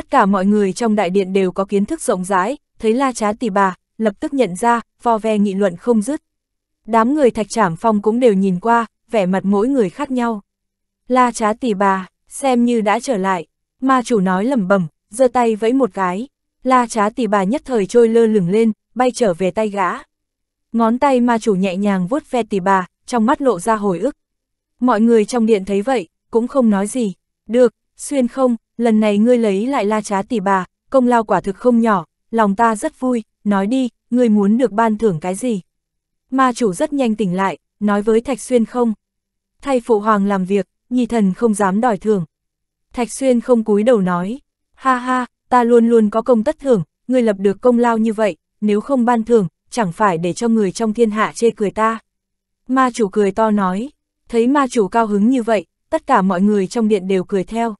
Tất cả mọi người trong đại điện đều có kiến thức rộng rãi, thấy la trá tỷ bà, lập tức nhận ra, vo ve nghị luận không dứt. Đám người thạch trảm phong cũng đều nhìn qua, vẻ mặt mỗi người khác nhau. La trá tỷ bà, xem như đã trở lại, ma chủ nói lẩm bẩm, giơ tay vẫy một cái. La trá tỷ bà nhất thời trôi lơ lửng lên, bay trở về tay gã. Ngón tay ma chủ nhẹ nhàng vuốt ve tỷ bà, trong mắt lộ ra hồi ức. Mọi người trong điện thấy vậy, cũng không nói gì. Được, xuyên không, lần này ngươi lấy lại la trá tỷ bà, công lao quả thực không nhỏ, lòng ta rất vui, nói đi, ngươi muốn được ban thưởng cái gì? Ma chủ rất nhanh tỉnh lại, nói với Thạch Xuyên không. Thay phụ hoàng làm việc, nhi thần không dám đòi thưởng. Thạch Xuyên không cúi đầu nói, ha ha, ta luôn luôn có công tất thưởng, ngươi lập được công lao như vậy, nếu không ban thưởng, chẳng phải để cho người trong thiên hạ chê cười ta. Ma chủ cười to nói, thấy ma chủ cao hứng như vậy, tất cả mọi người trong điện đều cười theo.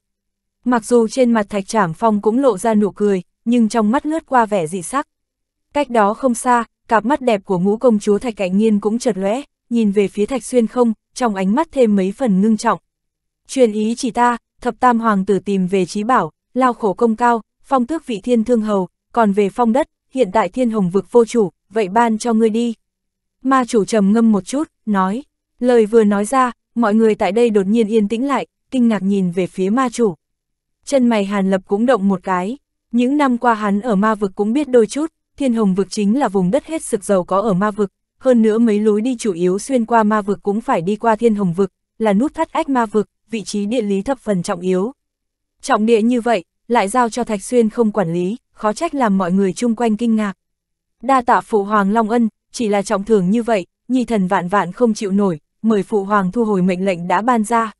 Mặc dù trên mặt thạch trảm phong cũng lộ ra nụ cười, nhưng trong mắt lướt qua vẻ dị sắc. Cách đó không xa, cặp mắt đẹp của ngũ công chúa thạch cảnh nhiên cũng chật lóe, nhìn về phía thạch xuyên không, trong ánh mắt thêm mấy phần ngưng trọng. Truyền ý chỉ ta, thập tam hoàng tử tìm về trí bảo, lao khổ công cao, phong tước vị thiên thương hầu, còn về phong đất, hiện tại thiên hồng vực vô chủ, vậy ban cho ngươi đi. Ma chủ trầm ngâm một chút, nói, lời vừa nói ra, mọi người tại đây đột nhiên yên tĩnh lại, kinh ngạc nhìn về phía ma chủ. Chân mày Hàn Lập cũng động một cái, những năm qua hắn ở ma vực cũng biết đôi chút, thiên hồng vực chính là vùng đất hết sực giàu có ở ma vực, hơn nữa mấy lối đi chủ yếu xuyên qua ma vực cũng phải đi qua thiên hồng vực, là nút thắt ách ma vực, vị trí địa lý thập phần trọng yếu. Trọng địa như vậy, lại giao cho Thạch Xuyên không quản lý, khó trách làm mọi người chung quanh kinh ngạc. Đa tạ phụ hoàng Long Ân, chỉ là trọng thường như vậy, nhi thần vạn vạn không chịu nổi, mời phụ hoàng thu hồi mệnh lệnh đã ban ra.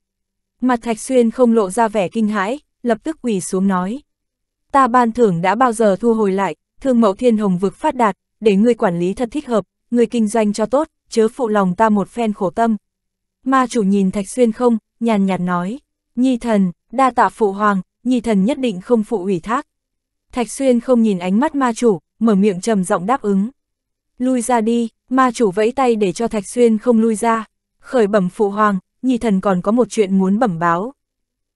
Mặt Thạch Xuyên không lộ ra vẻ kinh hãi, lập tức quỳ xuống nói. Ta ban thưởng đã bao giờ thu hồi lại, thương mẫu thiên hồng vực phát đạt, để ngươi quản lý thật thích hợp, người kinh doanh cho tốt, chớ phụ lòng ta một phen khổ tâm. Ma chủ nhìn Thạch Xuyên không, nhàn nhạt nói, nhi thần, đa tạ phụ hoàng, nhi thần nhất định không phụ ủy thác. Thạch Xuyên không nhìn ánh mắt ma chủ, mở miệng trầm giọng đáp ứng. Lui ra đi, ma chủ vẫy tay để cho Thạch Xuyên không lui ra. Khởi bẩm phụ hoàng, nhi thần còn có một chuyện muốn bẩm báo.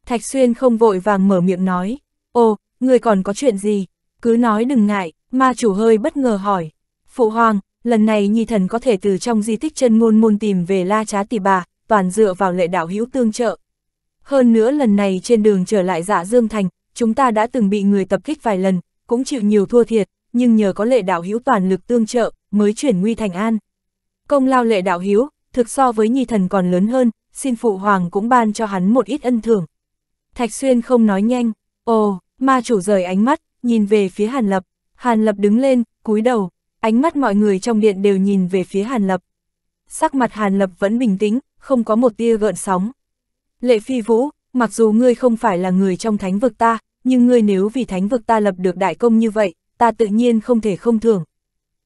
Thạch Xuyên không vội vàng mở miệng nói, ồ, người còn có chuyện gì, cứ nói đừng ngại, ma chủ hơi bất ngờ hỏi. Phụ hoàng, lần này nhi thần có thể từ trong di tích chân ngôn môn tìm về la trá tỷ bà, toàn dựa vào lệ đạo hữu tương trợ. Hơn nữa lần này trên đường trở lại giả dạ Dương Thành, chúng ta đã từng bị người tập kích vài lần, cũng chịu nhiều thua thiệt, nhưng nhờ có lệ đạo hữu toàn lực tương trợ, mới chuyển nguy thành an. Công lao lệ đạo hữu, thực so với nhi thần còn lớn hơn, xin phụ hoàng cũng ban cho hắn một ít ân thưởng. Thạch Xuyên không nói nhanh, ồ, ma chủ rời ánh mắt, nhìn về phía Hàn Lập. Hàn Lập đứng lên, cúi đầu, ánh mắt mọi người trong điện đều nhìn về phía Hàn Lập. Sắc mặt Hàn Lập vẫn bình tĩnh, không có một tia gợn sóng. Lệ Phi Vũ, mặc dù ngươi không phải là người trong thánh vực ta, nhưng ngươi nếu vì thánh vực ta lập được đại công như vậy, ta tự nhiên không thể không thưởng.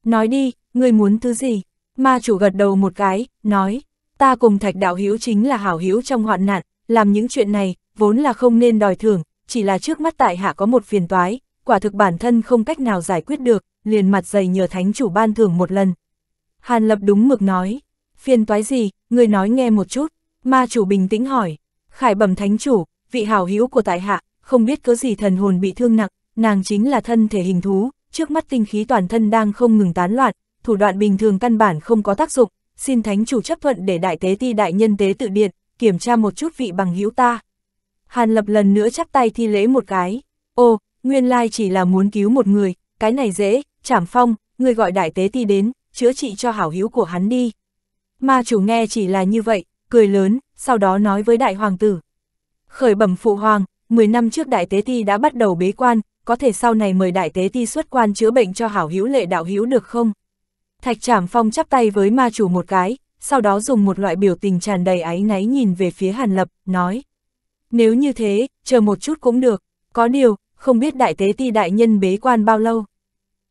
Nói đi, ngươi muốn thứ gì? Ma chủ gật đầu một cái, nói, ta cùng thạch đạo Hiếu chính là hảo hữu trong hoạn nạn, làm những chuyện này, vốn là không nên đòi thưởng, chỉ là trước mắt tại hạ có một phiền toái, quả thực bản thân không cách nào giải quyết được, liền mặt dày nhờ thánh chủ ban thưởng một lần. Hàn Lập đúng mực nói, phiền toái gì, người nói nghe một chút, ma chủ bình tĩnh hỏi, khải bẩm thánh chủ, vị hảo hữu của tại hạ, không biết cớ gì thần hồn bị thương nặng, nàng chính là thân thể hình thú, trước mắt tinh khí toàn thân đang không ngừng tán loạn, thủ đoạn bình thường căn bản không có tác dụng, xin thánh chủ chấp thuận để đại tế ti đại nhân tế tự điện, kiểm tra một chút vị bằng hữu ta. Hàn Lập lần nữa chắp tay thi lễ một cái. Ô, nguyên lai chỉ là muốn cứu một người, cái này dễ, Trảm phong, người gọi đại tế ti đến, chữa trị cho hảo hữu của hắn đi. Ma chủ nghe chỉ là như vậy, cười lớn, sau đó nói với đại hoàng tử. Khởi bẩm phụ hoàng, 10 năm trước đại tế ti đã bắt đầu bế quan, có thể sau này mời đại tế ti xuất quan chữa bệnh cho hảo hữu lệ đạo hữu được không? Thạch Trảm Phong chắp tay với ma chủ một cái, sau đó dùng một loại biểu tình tràn đầy áy náy nhìn về phía Hàn Lập, nói. Nếu như thế, chờ một chút cũng được, có điều, không biết đại tế ti đại nhân bế quan bao lâu.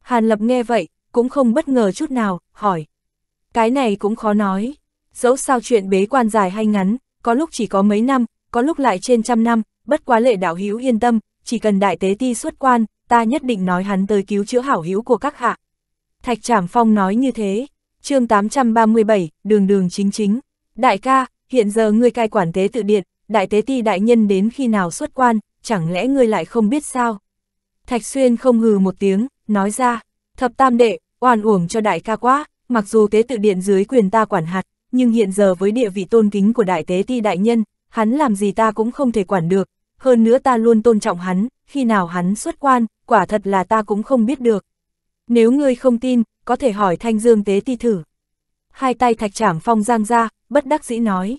Hàn Lập nghe vậy, cũng không bất ngờ chút nào, hỏi. Cái này cũng khó nói, dẫu sao chuyện bế quan dài hay ngắn, có lúc chỉ có mấy năm, có lúc lại trên trăm năm, bất quá lệ đạo hữu yên tâm, chỉ cần đại tế ti xuất quan, ta nhất định nói hắn tới cứu chữa hảo hữu của các hạ. Thạch Trảm Phong nói như thế, chương 837, đường đường chính chính, đại ca, hiện giờ ngươi cai quản tế tự điện, đại tế ti đại nhân đến khi nào xuất quan, chẳng lẽ ngươi lại không biết sao? Thạch Xuyên không hừ một tiếng, nói ra, thập tam đệ, oan uổng cho đại ca quá, mặc dù tế tự điện dưới quyền ta quản hạt, nhưng hiện giờ với địa vị tôn kính của đại tế ti đại nhân, hắn làm gì ta cũng không thể quản được, hơn nữa ta luôn tôn trọng hắn, khi nào hắn xuất quan, quả thật là ta cũng không biết được. Nếu ngươi không tin, có thể hỏi thanh dương tế ti thử. Hai tay thạch trảm phong giang ra, bất đắc dĩ nói.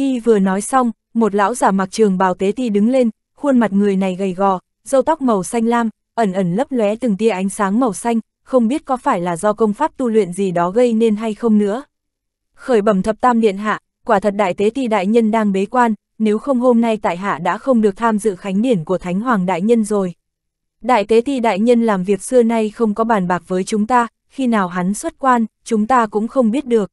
Y vừa nói xong, một lão giả mặc trường bào tế thi đứng lên, khuôn mặt người này gầy gò, râu tóc màu xanh lam, ẩn ẩn lấp lóe từng tia ánh sáng màu xanh, không biết có phải là do công pháp tu luyện gì đó gây nên hay không nữa. Khởi bẩm thập tam điện hạ, quả thật đại tế thi đại nhân đang bế quan, nếu không hôm nay tại hạ đã không được tham dự khánh điển của Thánh Hoàng đại nhân rồi. Đại tế thi đại nhân làm việc xưa nay không có bàn bạc với chúng ta, khi nào hắn xuất quan, chúng ta cũng không biết được.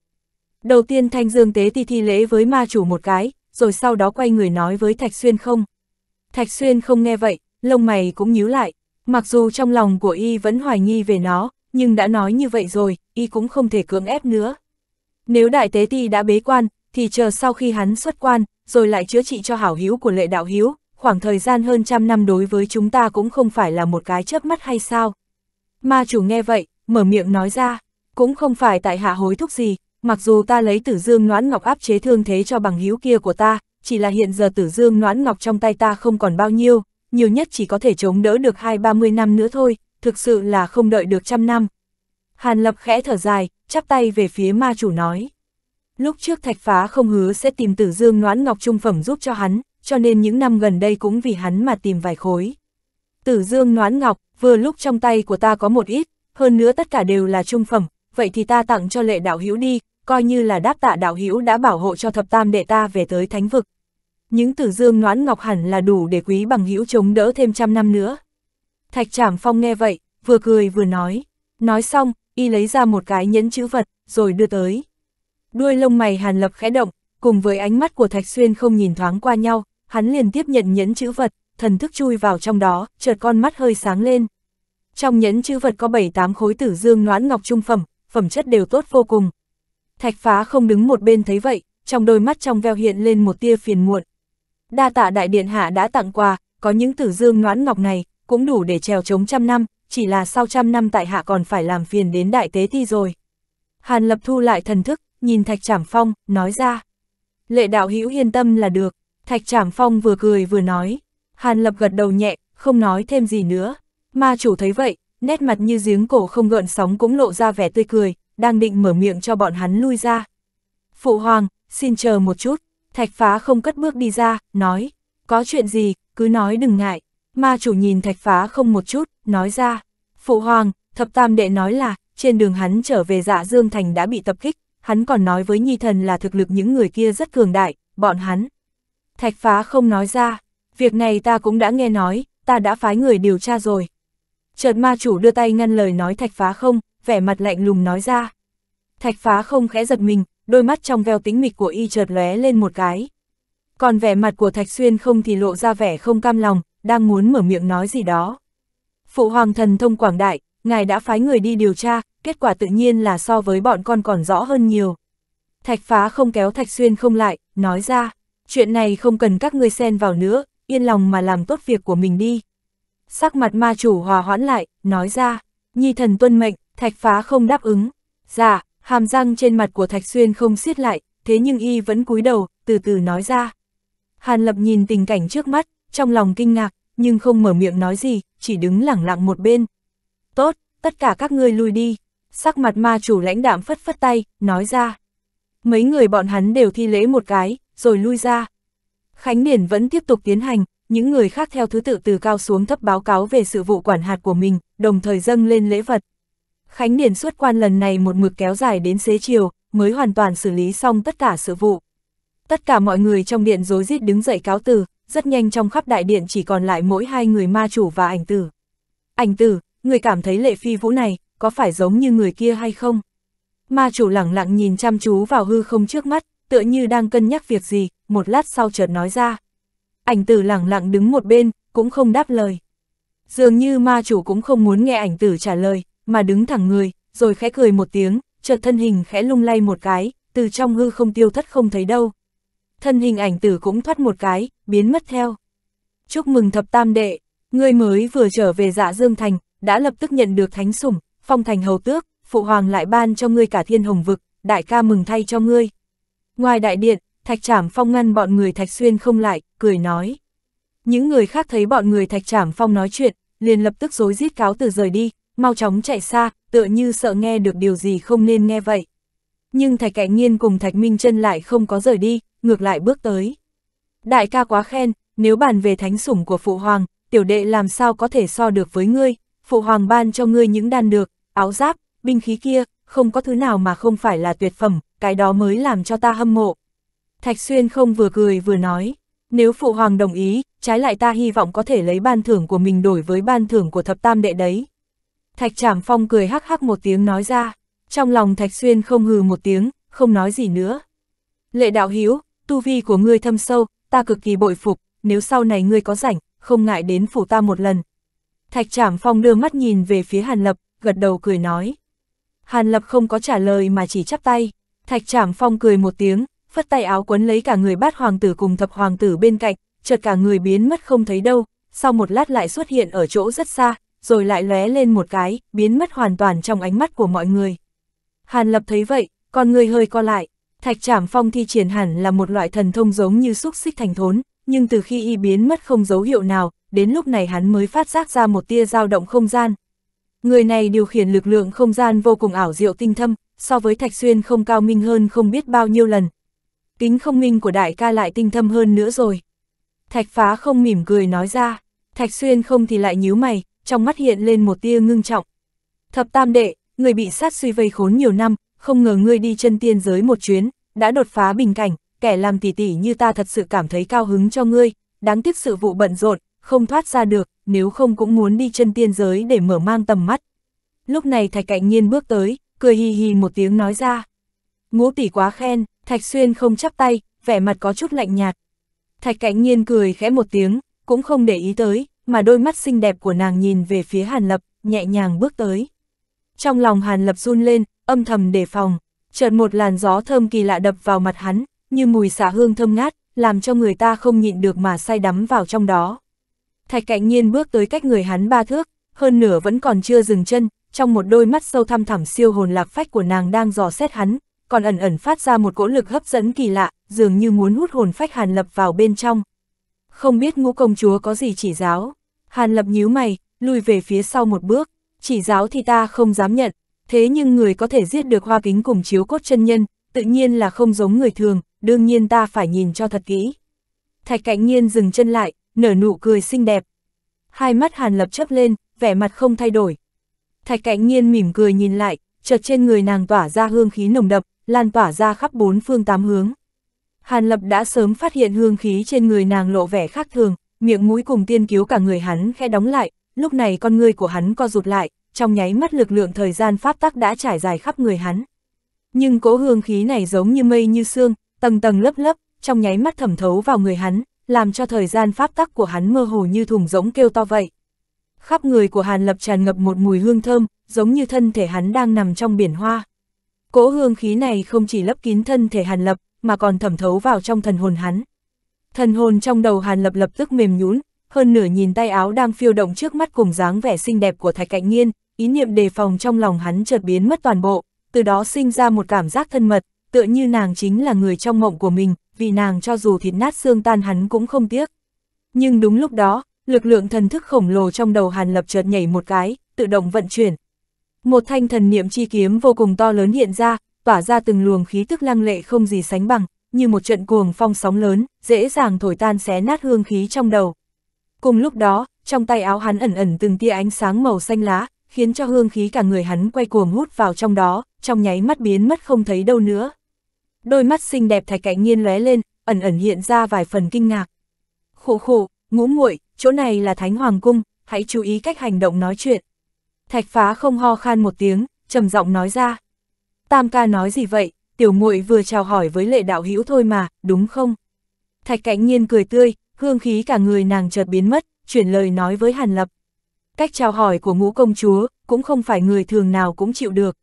Đầu tiên Thanh Dương Tế Ti thi lễ với ma chủ một cái, rồi sau đó quay người nói với Thạch Xuyên không. Thạch Xuyên không nghe vậy, lông mày cũng nhíu lại, mặc dù trong lòng của y vẫn hoài nghi về nó, nhưng đã nói như vậy rồi, y cũng không thể cưỡng ép nữa. Nếu Đại Tế Ti đã bế quan, thì chờ sau khi hắn xuất quan, rồi lại chữa trị cho hảo hiếu của lệ đạo hiếu, khoảng thời gian hơn trăm năm đối với chúng ta cũng không phải là một cái chớp mắt hay sao. Ma chủ nghe vậy, mở miệng nói ra, cũng không phải tại hạ hối thúc gì, mặc dù ta lấy tử dương noãn ngọc áp chế thương thế cho bằng hữu kia của ta, chỉ là hiện giờ tử dương noãn ngọc trong tay ta không còn bao nhiêu, nhiều nhất chỉ có thể chống đỡ được hai ba mươi năm nữa thôi, thực sự là không đợi được trăm năm. Hàn Lập khẽ thở dài, chắp tay về phía ma chủ nói. Lúc trước thạch phá không hứa sẽ tìm tử dương noãn ngọc trung phẩm giúp cho hắn, cho nên những năm gần đây cũng vì hắn mà tìm vài khối. Tử dương noãn ngọc, vừa lúc trong tay của ta có một ít, hơn nữa tất cả đều là trung phẩm, vậy thì ta tặng cho lệ đạo hữu đi, coi như là đáp tạ đạo hữu đã bảo hộ cho thập tam đệ ta về tới thánh vực. Những tử dương noãn ngọc hẳn là đủ để quý bằng hữu chống đỡ thêm trăm năm nữa. Thạch Trảm Phong nghe vậy, vừa cười vừa nói. Nói xong, y lấy ra một cái nhẫn chữ vật, rồi đưa tới. Đuôi lông mày Hàn Lập khẽ động, cùng với ánh mắt của Thạch Xuyên không nhìn thoáng qua nhau, hắn liền tiếp nhận nhẫn chữ vật, thần thức chui vào trong đó, chợt con mắt hơi sáng lên. Trong nhẫn chữ vật có 7-8 khối tử dương noãn ngọc trung phẩm, phẩm chất đều tốt vô cùng, Thạch phá không đứng một bên thấy vậy, trong đôi mắt trong veo hiện lên một tia phiền muộn. Đa tạ đại điện hạ đã tặng quà, có những tử dương noãn ngọc này, cũng đủ để trèo chống trăm năm, chỉ là sau trăm năm tại hạ còn phải làm phiền đến đại tế thi rồi. Hàn lập thu lại thần thức, nhìn thạch trảm phong, nói ra. Lệ đạo hữu yên tâm là được, thạch trảm phong vừa cười vừa nói. Hàn lập gật đầu nhẹ, không nói thêm gì nữa. Ma chủ thấy vậy, nét mặt như giếng cổ không gợn sóng cũng lộ ra vẻ tươi cười, đang định mở miệng cho bọn hắn lui ra. Phụ hoàng, xin chờ một chút, thạch phá không cất bước đi ra, nói, có chuyện gì, cứ nói đừng ngại. Ma chủ nhìn thạch phá không một chút, nói ra, phụ hoàng, thập tam đệ nói là, trên đường hắn trở về dạ Dương Thành đã bị tập kích, hắn còn nói với Nhi Thần là thực lực những người kia rất cường đại, bọn hắn. Thạch phá không nói ra, việc này ta cũng đã nghe nói, ta đã phái người điều tra rồi. Chợt ma chủ đưa tay ngăn lời nói thạch phá không, vẻ mặt lạnh lùng nói ra. Thạch phá không khẽ giật mình, đôi mắt trong veo tính mịch của y chợt lóe lên một cái. Còn vẻ mặt của Thạch Xuyên không thì lộ ra vẻ không cam lòng, đang muốn mở miệng nói gì đó. Phụ hoàng thần thông quảng đại, ngài đã phái người đi điều tra, kết quả tự nhiên là so với bọn con còn rõ hơn nhiều. Thạch phá không kéo Thạch Xuyên không lại, nói ra, chuyện này không cần các ngươi xen vào nữa, yên lòng mà làm tốt việc của mình đi. Sắc mặt ma chủ hòa hoãn lại, nói ra, nhi thần tuân mệnh, Thạch phá không đáp ứng. Dạ, hàm răng trên mặt của Thạch Xuyên không xiết lại, thế nhưng y vẫn cúi đầu, từ từ nói ra. Hàn Lập nhìn tình cảnh trước mắt, trong lòng kinh ngạc, nhưng không mở miệng nói gì, chỉ đứng lẳng lặng một bên. Tốt, tất cả các ngươi lui đi. Sắc mặt ma chủ lãnh đạm phất phất tay, nói ra. Mấy người bọn hắn đều thi lễ một cái, rồi lui ra. Khánh Điển vẫn tiếp tục tiến hành, những người khác theo thứ tự từ cao xuống thấp báo cáo về sự vụ quản hạt của mình, đồng thời dâng lên lễ vật. Khánh Điền xuất quan lần này một mực kéo dài đến xế chiều, mới hoàn toàn xử lý xong tất cả sự vụ. Tất cả mọi người trong điện rối rít đứng dậy cáo từ, rất nhanh trong khắp đại điện chỉ còn lại mỗi hai người ma chủ và ảnh tử. Ảnh tử, người cảm thấy lệ phi vũ này, có phải giống như người kia hay không? Ma chủ lẳng lặng nhìn chăm chú vào hư không trước mắt, tựa như đang cân nhắc việc gì, một lát sau chợt nói ra. Ảnh tử lẳng lặng đứng một bên, cũng không đáp lời. Dường như ma chủ cũng không muốn nghe ảnh tử trả lời, mà đứng thẳng người, rồi khẽ cười một tiếng, chợt thân hình khẽ lung lay một cái, từ trong hư không tiêu thất không thấy đâu. Thân hình ảnh tử cũng thoát một cái, biến mất theo. Chúc mừng thập tam đệ, ngươi mới vừa trở về dạ Dương Thành, đã lập tức nhận được thánh sủng, phong thành hầu tước, phụ hoàng lại ban cho ngươi cả thiên hồng vực, đại ca mừng thay cho ngươi. Ngoài đại điện, thạch trảm phong ngăn bọn người thạch xuyên không lại, cười nói. Những người khác thấy bọn người thạch trảm phong nói chuyện, liền lập tức dối rít cáo từ rời đi, mau chóng chạy xa, tựa như sợ nghe được điều gì không nên nghe vậy. Nhưng Thạch Cảnh Nghiên cùng Thạch Minh chân lại không có rời đi, ngược lại bước tới. Đại ca quá khen, nếu bàn về thánh sủng của Phụ Hoàng, tiểu đệ làm sao có thể so được với ngươi, Phụ Hoàng ban cho ngươi những đan được, áo giáp, binh khí kia, không có thứ nào mà không phải là tuyệt phẩm, cái đó mới làm cho ta hâm mộ. Thạch Xuyên không vừa cười vừa nói, nếu Phụ Hoàng đồng ý, trái lại ta hy vọng có thể lấy ban thưởng của mình đổi với ban thưởng của thập tam đệ đấy. Thạch Trảm Phong cười hắc hắc một tiếng nói ra, trong lòng Thạch Xuyên không hừ một tiếng, không nói gì nữa. Lệ đạo hiếu, tu vi của ngươi thâm sâu, ta cực kỳ bội phục, nếu sau này ngươi có rảnh, không ngại đến phủ ta một lần. Thạch Trảm Phong đưa mắt nhìn về phía Hàn Lập, gật đầu cười nói. Hàn Lập không có trả lời mà chỉ chắp tay, Thạch Trảm Phong cười một tiếng, phất tay áo quấn lấy cả người bát hoàng tử cùng thập hoàng tử bên cạnh, chợt cả người biến mất không thấy đâu, sau một lát lại xuất hiện ở chỗ rất xa, rồi lại lóe lên một cái, biến mất hoàn toàn trong ánh mắt của mọi người. Hàn Lập thấy vậy, con người hơi co lại, thạch trảm phong thi triển hẳn là một loại thần thông giống như xúc xích thành thốn, nhưng từ khi y biến mất không dấu hiệu nào, đến lúc này hắn mới phát giác ra một tia dao động không gian. Người này điều khiển lực lượng không gian vô cùng ảo diệu tinh thâm, so với Thạch Xuyên không cao minh hơn không biết bao nhiêu lần. kính không minh của đại ca lại tinh thâm hơn nữa rồi. Thạch phá không mỉm cười nói ra, Thạch Xuyên không thì lại nhíu mày, trong mắt hiện lên một tia ngưng trọng. Thập tam đệ, người bị sát suy vây khốn nhiều năm, không ngờ ngươi đi chân tiên giới một chuyến, đã đột phá bình cảnh, kẻ làm tỉ tỉ như ta thật sự cảm thấy cao hứng cho ngươi, đáng tiếc sự vụ bận rộn, không thoát ra được, nếu không cũng muốn đi chân tiên giới để mở mang tầm mắt. Lúc này Thạch Cạnh Nhiên bước tới, cười hì hì một tiếng nói ra. Ngũ tỷ quá khen, Thạch Xuyên không chắp tay, vẻ mặt có chút lạnh nhạt. Thạch Cạnh Nhiên cười khẽ một tiếng, cũng không để ý tới, mà đôi mắt xinh đẹp của nàng nhìn về phía Hàn Lập, nhẹ nhàng bước tới. Trong lòng Hàn Lập run lên, âm thầm đề phòng, chợt một làn gió thơm kỳ lạ đập vào mặt hắn, như mùi xả hương thơm ngát, làm cho người ta không nhịn được mà say đắm vào trong đó. Thạch cạnh nhiên bước tới cách người hắn ba thước, hơn nửa vẫn còn chưa dừng chân, trong một đôi mắt sâu thăm thẳm siêu hồn lạc phách của nàng đang dò xét hắn, còn ẩn ẩn phát ra một cỗ lực hấp dẫn kỳ lạ, dường như muốn hút hồn phách Hàn Lập vào bên trong không biết ngũ công chúa có gì chỉ giáo. Hàn lập nhíu mày, lùi về phía sau một bước, chỉ giáo thì ta không dám nhận, thế nhưng người có thể giết được hoa kính cùng chiếu cốt chân nhân, tự nhiên là không giống người thường, đương nhiên ta phải nhìn cho thật kỹ. Thạch cạnh nhiên dừng chân lại, nở nụ cười xinh đẹp. Hai mắt hàn lập chấp lên, vẻ mặt không thay đổi. Thạch cạnh nhiên mỉm cười nhìn lại, chợt trên người nàng tỏa ra hương khí nồng đậm, lan tỏa ra khắp bốn phương tám hướng. Hàn Lập đã sớm phát hiện hương khí trên người nàng lộ vẻ khác thường, miệng mũi cùng tiên cứu cả người hắn khẽ đóng lại, lúc này con người của hắn co rụt lại, trong nháy mắt lực lượng thời gian pháp tắc đã trải dài khắp người hắn. Nhưng cỗ hương khí này giống như mây như sương, tầng tầng lớp lớp, trong nháy mắt thẩm thấu vào người hắn, làm cho thời gian pháp tắc của hắn mơ hồ như thùng rỗng kêu to vậy. Khắp người của Hàn Lập tràn ngập một mùi hương thơm, giống như thân thể hắn đang nằm trong biển hoa. Cỗ hương khí này không chỉ lấp kín thân thể Hàn Lập, mà còn thẩm thấu vào trong thần hồn hắn. Thần hồn trong đầu Hàn Lập lập tức mềm nhũn, hơn nửa nhìn tay áo đang phiêu động trước mắt cùng dáng vẻ xinh đẹp của Thạch Cạnh Nghiên, ý niệm đề phòng trong lòng hắn chợt biến mất toàn bộ, từ đó sinh ra một cảm giác thân mật, tựa như nàng chính là người trong mộng của mình, vì nàng cho dù thịt nát xương tan hắn cũng không tiếc. Nhưng đúng lúc đó, lực lượng thần thức khổng lồ trong đầu Hàn Lập chợt nhảy một cái, tự động vận chuyển. Một thanh thần niệm chi kiếm vô cùng to lớn hiện ra, tỏa ra từng luồng khí tức lăng lệ không gì sánh bằng, như một trận cuồng phong sóng lớn, dễ dàng thổi tan xé nát hương khí trong đầu. Cùng lúc đó, trong tay áo hắn ẩn ẩn từng tia ánh sáng màu xanh lá, khiến cho hương khí cả người hắn quay cuồng hút vào trong đó, trong nháy mắt biến mất không thấy đâu nữa. Đôi mắt xinh đẹp thạch cạnh nhiên lóe lên, ẩn ẩn hiện ra vài phần kinh ngạc. Khổ khổ, ngũ muội, chỗ này là Thánh Hoàng Cung, hãy chú ý cách hành động nói chuyện. Thạch phá không ho khan một tiếng, trầm giọng nói ra. Tam ca nói gì vậy, tiểu muội vừa chào hỏi với lệ đạo hữu thôi mà, đúng không? Thạch cảnh nhiên cười tươi, hương khí cả người nàng chợt biến mất, chuyển lời nói với Hàn Lập. Cách chào hỏi của ngũ công chúa, cũng không phải người thường nào cũng chịu được.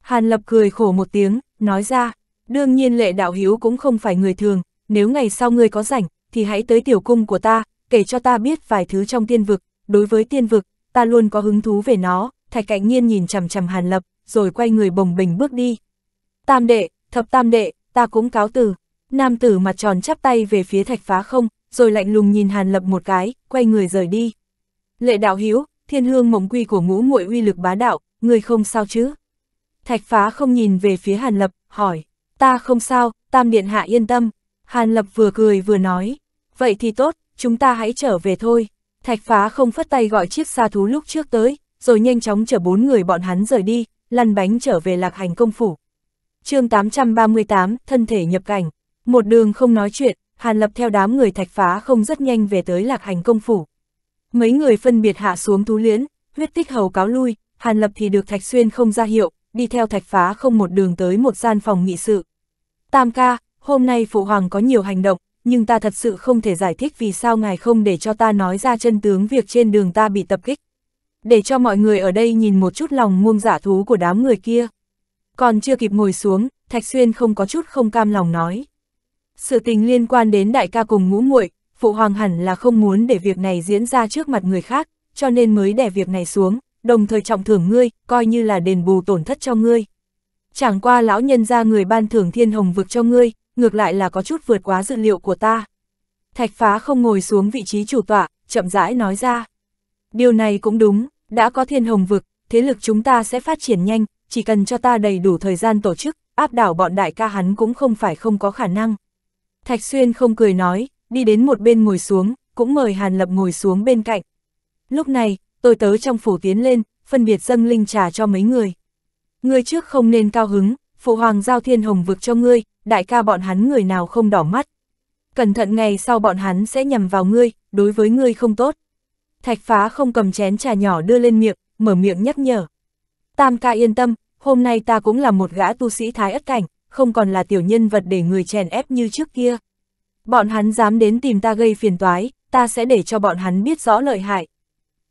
Hàn Lập cười khổ một tiếng, nói ra, đương nhiên lệ đạo hữu cũng không phải người thường, nếu ngày sau ngươi có rảnh, thì hãy tới tiểu cung của ta, kể cho ta biết vài thứ trong tiên vực, đối với tiên vực, ta luôn có hứng thú về nó, thạch cảnh nhiên nhìn chằm chằm Hàn Lập, rồi quay người bồng bình bước đi. Tam đệ, thập tam đệ, ta cũng cáo từ. Nam tử mặt tròn chắp tay về phía thạch phá không, rồi lạnh lùng nhìn Hàn Lập một cái, quay người rời đi. Lệ đạo hiếu, thiên hương mộng quy của ngũ muội uy lực bá đạo, người không sao chứ? Thạch phá không nhìn về phía Hàn Lập, hỏi, ta không sao, tam điện hạ yên tâm. Hàn Lập vừa cười vừa nói, vậy thì tốt, chúng ta hãy trở về thôi. Thạch phá không phất tay gọi chiếc xa thú lúc trước tới, rồi nhanh chóng chở bốn người bọn hắn rời đi, lăn bánh trở về lạc hành công phủ. chương 838, thân thể nhập cảnh. Một đường không nói chuyện, Hàn Lập theo đám người thạch phá không rất nhanh về tới lạc hành công phủ. Mấy người phân biệt hạ xuống thú liễn, huyết tích hầu cáo lui, Hàn Lập thì được thạch xuyên không ra hiệu, đi theo thạch phá không một đường tới một gian phòng nghị sự. Tam ca, hôm nay phụ hoàng có nhiều hành động, nhưng ta thật sự không thể giải thích vì sao ngài không để cho ta nói ra chân tướng việc trên đường ta bị tập kích để cho mọi người ở đây nhìn một chút lòng muông giả thú của đám người kia. Còn chưa kịp ngồi xuống, Thạch Xuyên không có chút không cam lòng nói. Sự tình liên quan đến đại ca cùng ngũ muội, phụ hoàng hẳn là không muốn để việc này diễn ra trước mặt người khác, cho nên mới đè việc này xuống, đồng thời trọng thưởng ngươi, coi như là đền bù tổn thất cho ngươi. Chẳng qua lão nhân ra người ban thưởng thiên hồng vực cho ngươi, ngược lại là có chút vượt quá dự liệu của ta. Thạch phá không ngồi xuống vị trí chủ tọa, chậm rãi nói ra. Điều này cũng đúng, đã có thiên hồng vực, thế lực chúng ta sẽ phát triển nhanh, chỉ cần cho ta đầy đủ thời gian tổ chức, áp đảo bọn đại ca hắn cũng không phải không có khả năng. Thạch Xuyên không cười nói, đi đến một bên ngồi xuống, cũng mời Hàn Lập ngồi xuống bên cạnh. Lúc này, tôi tớ trong phủ tiến lên, phân biệt dâng linh trà cho mấy người. Người trước không nên cao hứng, phụ hoàng giao thiên hồng vực cho ngươi, đại ca bọn hắn người nào không đỏ mắt. Cẩn thận ngày sau bọn hắn sẽ nhầm vào ngươi, đối với ngươi không tốt thạch phá không cầm chén trà nhỏ đưa lên miệng, mở miệng nhắc nhở. Tam ca yên tâm, hôm nay ta cũng là một gã tu sĩ thái ất cảnh, không còn là tiểu nhân vật để người chèn ép như trước kia. Bọn hắn dám đến tìm ta gây phiền toái, ta sẽ để cho bọn hắn biết rõ lợi hại.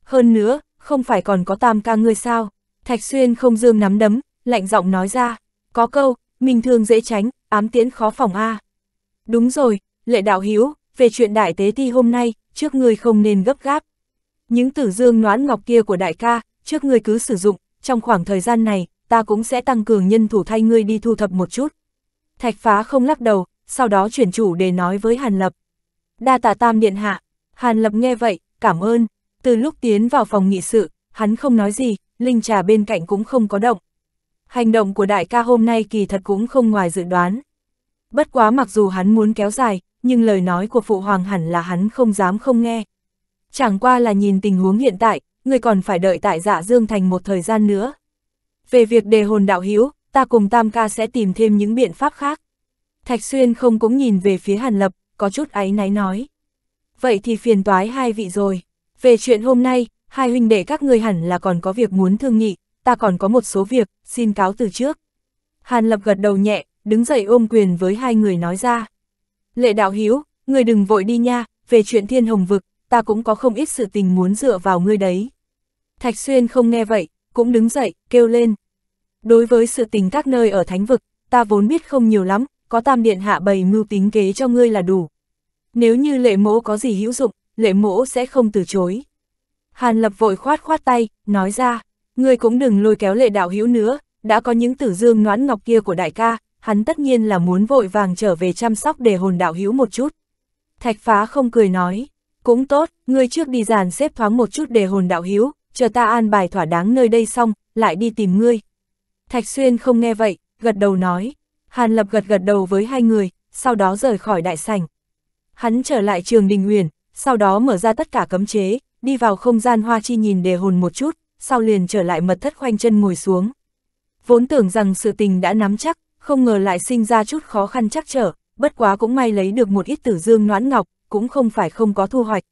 Hơn nữa, không phải còn có tam ca ngươi sao? Thạch Xuyên không dương nắm đấm, lạnh giọng nói ra, có câu, mình thường dễ tránh, ám tiễn khó phòng A. Đúng rồi, lệ đạo hiếu, về chuyện đại tế thi hôm nay, trước ngươi không nên gấp gáp. Những tử dương noãn ngọc kia của đại ca, trước ngươi cứ sử dụng, trong khoảng thời gian này, ta cũng sẽ tăng cường nhân thủ thay ngươi đi thu thập một chút. Thạch phá không lắc đầu, sau đó chuyển chủ để nói với Hàn Lập. Đa tạ tam điện hạ, Hàn Lập nghe vậy, cảm ơn, từ lúc tiến vào phòng nghị sự, hắn không nói gì, linh trà bên cạnh cũng không có động. Hành động của đại ca hôm nay kỳ thật cũng không ngoài dự đoán. Bất quá mặc dù hắn muốn kéo dài, nhưng lời nói của phụ hoàng hẳn là hắn không dám không nghe chẳng qua là nhìn tình huống hiện tại, người còn phải đợi tại dạ Dương Thành một thời gian nữa. Về việc đề hồn đạo hiếu, ta cùng Tam Ca sẽ tìm thêm những biện pháp khác. Thạch Xuyên không cũng nhìn về phía Hàn Lập, có chút áy náy nói. Vậy thì phiền toái hai vị rồi. Về chuyện hôm nay, hai huynh đệ các người hẳn là còn có việc muốn thương nghị, ta còn có một số việc, xin cáo từ trước. Hàn Lập gật đầu nhẹ, đứng dậy ôm quyền với hai người nói ra. Lệ đạo hiếu, người đừng vội đi nha, về chuyện thiên hồng vực, ta cũng có không ít sự tình muốn dựa vào ngươi đấy. Thạch Xuyên không nghe vậy, cũng đứng dậy, kêu lên. Đối với sự tình các nơi ở thánh vực, ta vốn biết không nhiều lắm, có tam điện hạ bày mưu tính kế cho ngươi là đủ. Nếu như lệ mỗ có gì hữu dụng, lệ mỗ sẽ không từ chối. Hàn lập vội khoát khoát tay, nói ra, ngươi cũng đừng lôi kéo lệ đạo hữu nữa, đã có những tử dương noãn ngọc kia của đại ca, hắn tất nhiên là muốn vội vàng trở về chăm sóc để hồn đạo hữu một chút. Thạch phá không cười nói, cũng tốt, ngươi trước đi dàn xếp thoáng một chút để hồn đạo hiếu, chờ ta an bài thỏa đáng nơi đây xong, lại đi tìm ngươi. Thạch Xuyên không nghe vậy, gật đầu nói. Hàn Lập gật gật đầu với hai người, sau đó rời khỏi đại sảnh. Hắn trở lại trường đình huyền, sau đó mở ra tất cả cấm chế, đi vào không gian hoa chi nhìn đề hồn một chút, sau liền trở lại mật thất khoanh chân ngồi xuống. Vốn tưởng rằng sự tình đã nắm chắc, không ngờ lại sinh ra chút khó khăn chắc trở, bất quá cũng may lấy được một ít tử dương noãn ngọc, cũng không phải không có thu hoạch.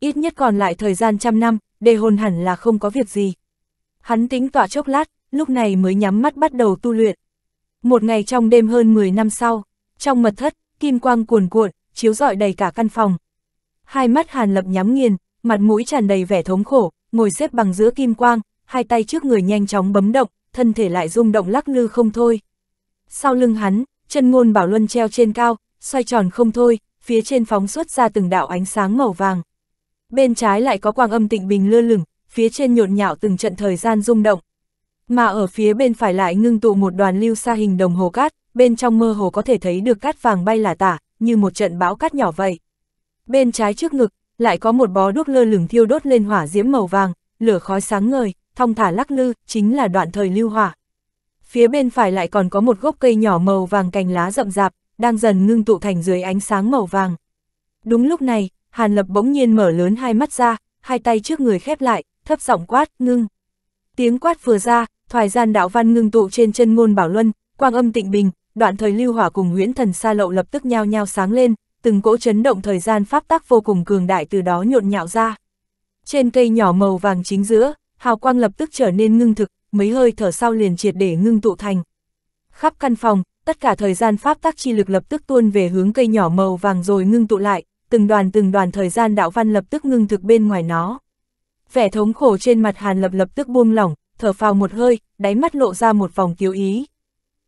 Ít nhất còn lại thời gian trăm năm, đề hồn hẳn là không có việc gì. Hắn tính tỏa chốc lát, lúc này mới nhắm mắt bắt đầu tu luyện. Một ngày trong đêm hơn 10 năm sau, trong mật thất, kim quang cuồn cuộn, chiếu rọi đầy cả căn phòng. Hai mắt Hàn Lập nhắm nghiền, mặt mũi tràn đầy vẻ thống khổ, ngồi xếp bằng giữa kim quang, hai tay trước người nhanh chóng bấm động, thân thể lại rung động lắc lư không thôi. Sau lưng hắn, chân ngôn bảo luân treo trên cao, xoay tròn không thôi, phía trên phóng xuất ra từng đạo ánh sáng màu vàng. Bên trái lại có quang âm tịnh bình lơ lửng, phía trên nhộn nhạo từng trận thời gian rung động. Mà ở phía bên phải lại ngưng tụ một đoàn lưu xa hình đồng hồ cát, bên trong mơ hồ có thể thấy được cát vàng bay là tả, như một trận bão cát nhỏ vậy. Bên trái trước ngực, lại có một bó đuốc lơ lửng thiêu đốt lên hỏa diễm màu vàng, lửa khói sáng ngời, thong thả lắc lư, chính là đoạn thời lưu hỏa. Phía bên phải lại còn có một gốc cây nhỏ màu vàng cành lá rậm rạp, đang dần ngưng tụ thành dưới ánh sáng màu vàng. Đúng lúc này, Hàn Lập bỗng nhiên mở lớn hai mắt ra, hai tay trước người khép lại, thấp giọng quát, ngưng. Tiếng quát vừa ra, thoài gian đạo văn ngưng tụ trên chân ngôn bảo luân, quang âm tịnh bình, đoạn thời lưu hỏa cùng nguyễn thần sa lậu lập tức nhao nhao sáng lên, từng cỗ chấn động thời gian pháp tác vô cùng cường đại từ đó nhộn nhạo ra. Trên cây nhỏ màu vàng chính giữa, hào quang lập tức trở nên ngưng thực, mấy hơi thở sau liền triệt để ngưng tụ thành. Khắp căn phòng, tất cả thời gian pháp tác chi lực lập tức tuôn về hướng cây nhỏ màu vàng rồi ngưng tụ lại, từng đoàn từng đoàn thời gian đạo văn lập tức ngưng thực bên ngoài nó. Vẻ thống khổ trên mặt Hàn Lập lập tức buông lỏng, thở phào một hơi, đáy mắt lộ ra một vòng kiêu ý.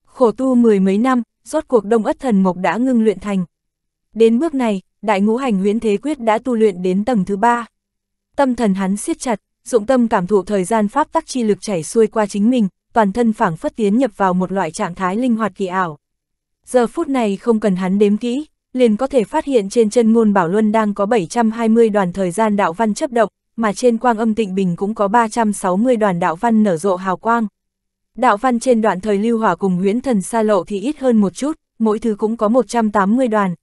Khổ tu mười mấy năm, rốt cuộc đông ất thần mộc đã ngưng luyện thành. Đến bước này, đại ngũ hành huyễn thế quyết đã tu luyện đến tầng thứ ba. Tâm thần hắn siết chặt, dụng tâm cảm thụ thời gian pháp tắc chi lực chảy xuôi qua chính mình, toàn thân phảng phất tiến nhập vào một loại trạng thái linh hoạt kỳ ảo. Giờ phút này không cần hắn đếm kỹ, liền có thể phát hiện trên chân ngôn Bảo Luân đang có 720 đoàn thời gian đạo văn chấp động, mà trên quang âm tịnh bình cũng có 360 đoàn đạo văn nở rộ hào quang. Đạo văn trên đoạn thời lưu hỏa cùng huyễn thần xa lộ thì ít hơn một chút, mỗi thứ cũng có 180 đoàn.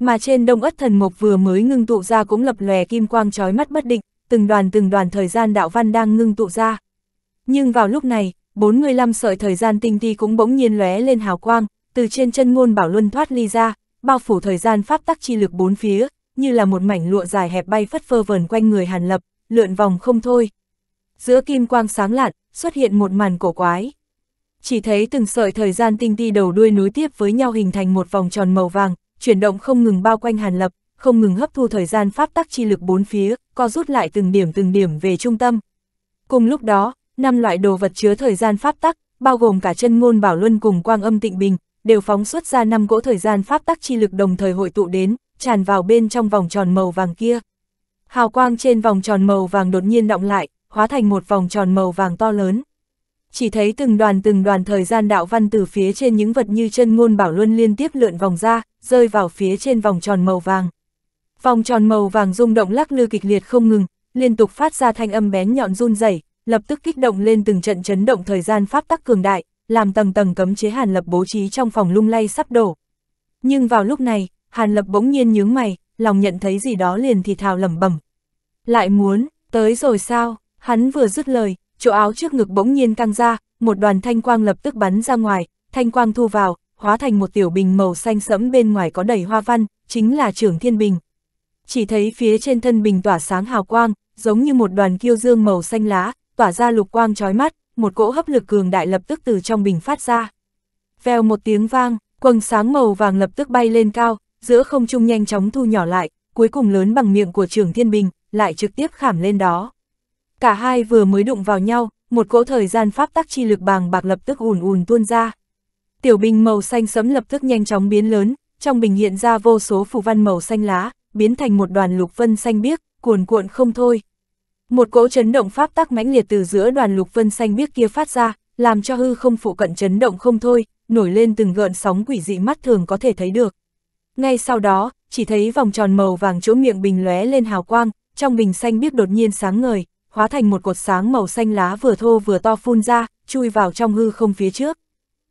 Mà trên đông ất thần mộc vừa mới ngưng tụ ra cũng lập lòe kim quang trói mắt bất định, từng đoàn từng đoàn thời gian đạo văn đang ngưng tụ ra. Nhưng vào lúc này, bốn người lăm sợi thời gian tinh ti cũng bỗng nhiên lóe lên hào quang, từ trên chân ngôn bảo luân thoát ly ra, bao phủ thời gian pháp tắc chi lực bốn phía, như là một mảnh lụa dài hẹp bay phất phơ vờn quanh người Hàn Lập, lượn vòng không thôi. Giữa kim quang sáng lạn, xuất hiện một màn cổ quái. Chỉ thấy từng sợi thời gian tinh ti đầu đuôi nối tiếp với nhau hình thành một vòng tròn màu vàng, chuyển động không ngừng bao quanh Hàn Lập, không ngừng hấp thu thời gian pháp tắc chi lực bốn phía, co rút lại từng điểm từng điểm về trung tâm. Cùng lúc đó, năm loại đồ vật chứa thời gian pháp tắc, bao gồm cả chân ngôn bảo luân cùng quang âm tịnh bình, đều phóng xuất ra năm cỗ thời gian pháp tắc chi lực đồng thời hội tụ đến, tràn vào bên trong vòng tròn màu vàng kia. Hào quang trên vòng tròn màu vàng đột nhiên động lại, hóa thành một vòng tròn màu vàng to lớn. Chỉ thấy từng đoàn từng đoàn thời gian đạo văn từ phía trên những vật như chân ngôn bảo luân liên tiếp lượn vòng ra, rơi vào phía trên vòng tròn màu vàng. Vòng tròn màu vàng rung động lắc lư kịch liệt không ngừng, liên tục phát ra thanh âm bén nhọn run rẩy, lập tức kích động lên từng trận chấn động thời gian pháp tắc cường đại, làm tầng tầng cấm chế Hàn Lập bố trí trong phòng lung lay sắp đổ. Nhưng vào lúc này, Hàn Lập bỗng nhiên nhướng mày, lòng nhận thấy gì đó liền thì thào lẩm bẩm. Lại muốn, tới rồi sao? Hắn vừa dứt lời, chỗ áo trước ngực bỗng nhiên căng ra, một đoàn thanh quang lập tức bắn ra ngoài, thanh quang thu vào, hóa thành một tiểu bình màu xanh sẫm bên ngoài có đầy hoa văn, chính là trưởng thiên bình. Chỉ thấy phía trên thân bình tỏa sáng hào quang, giống như một đoàn kiêu dương màu xanh lá, tỏa ra lục quang trói mắt, một cỗ hấp lực cường đại lập tức từ trong bình phát ra. Vèo một tiếng vang, quầng sáng màu vàng lập tức bay lên cao, giữa không trung nhanh chóng thu nhỏ lại, cuối cùng lớn bằng miệng của trường thiên bình, lại trực tiếp khảm lên đó. Cả hai vừa mới đụng vào nhau, một cỗ thời gian pháp tắc chi lực bàng bạc lập tức ùn ùn tuôn ra. Tiểu bình màu xanh sẫm lập tức nhanh chóng biến lớn, trong bình hiện ra vô số phù văn màu xanh lá, biến thành một đoàn lục vân xanh biếc, cuồn cuộn không thôi, một cỗ chấn động pháp tắc mãnh liệt từ giữa đoàn lục vân xanh biếc kia phát ra, làm cho hư không phụ cận chấn động không thôi, nổi lên từng gợn sóng quỷ dị mắt thường có thể thấy được. Ngay sau đó, chỉ thấy vòng tròn màu vàng chỗ miệng bình lóe lên hào quang, trong bình xanh biếc đột nhiên sáng ngời, hóa thành một cột sáng màu xanh lá vừa thô vừa to phun ra, chui vào trong hư không phía trước.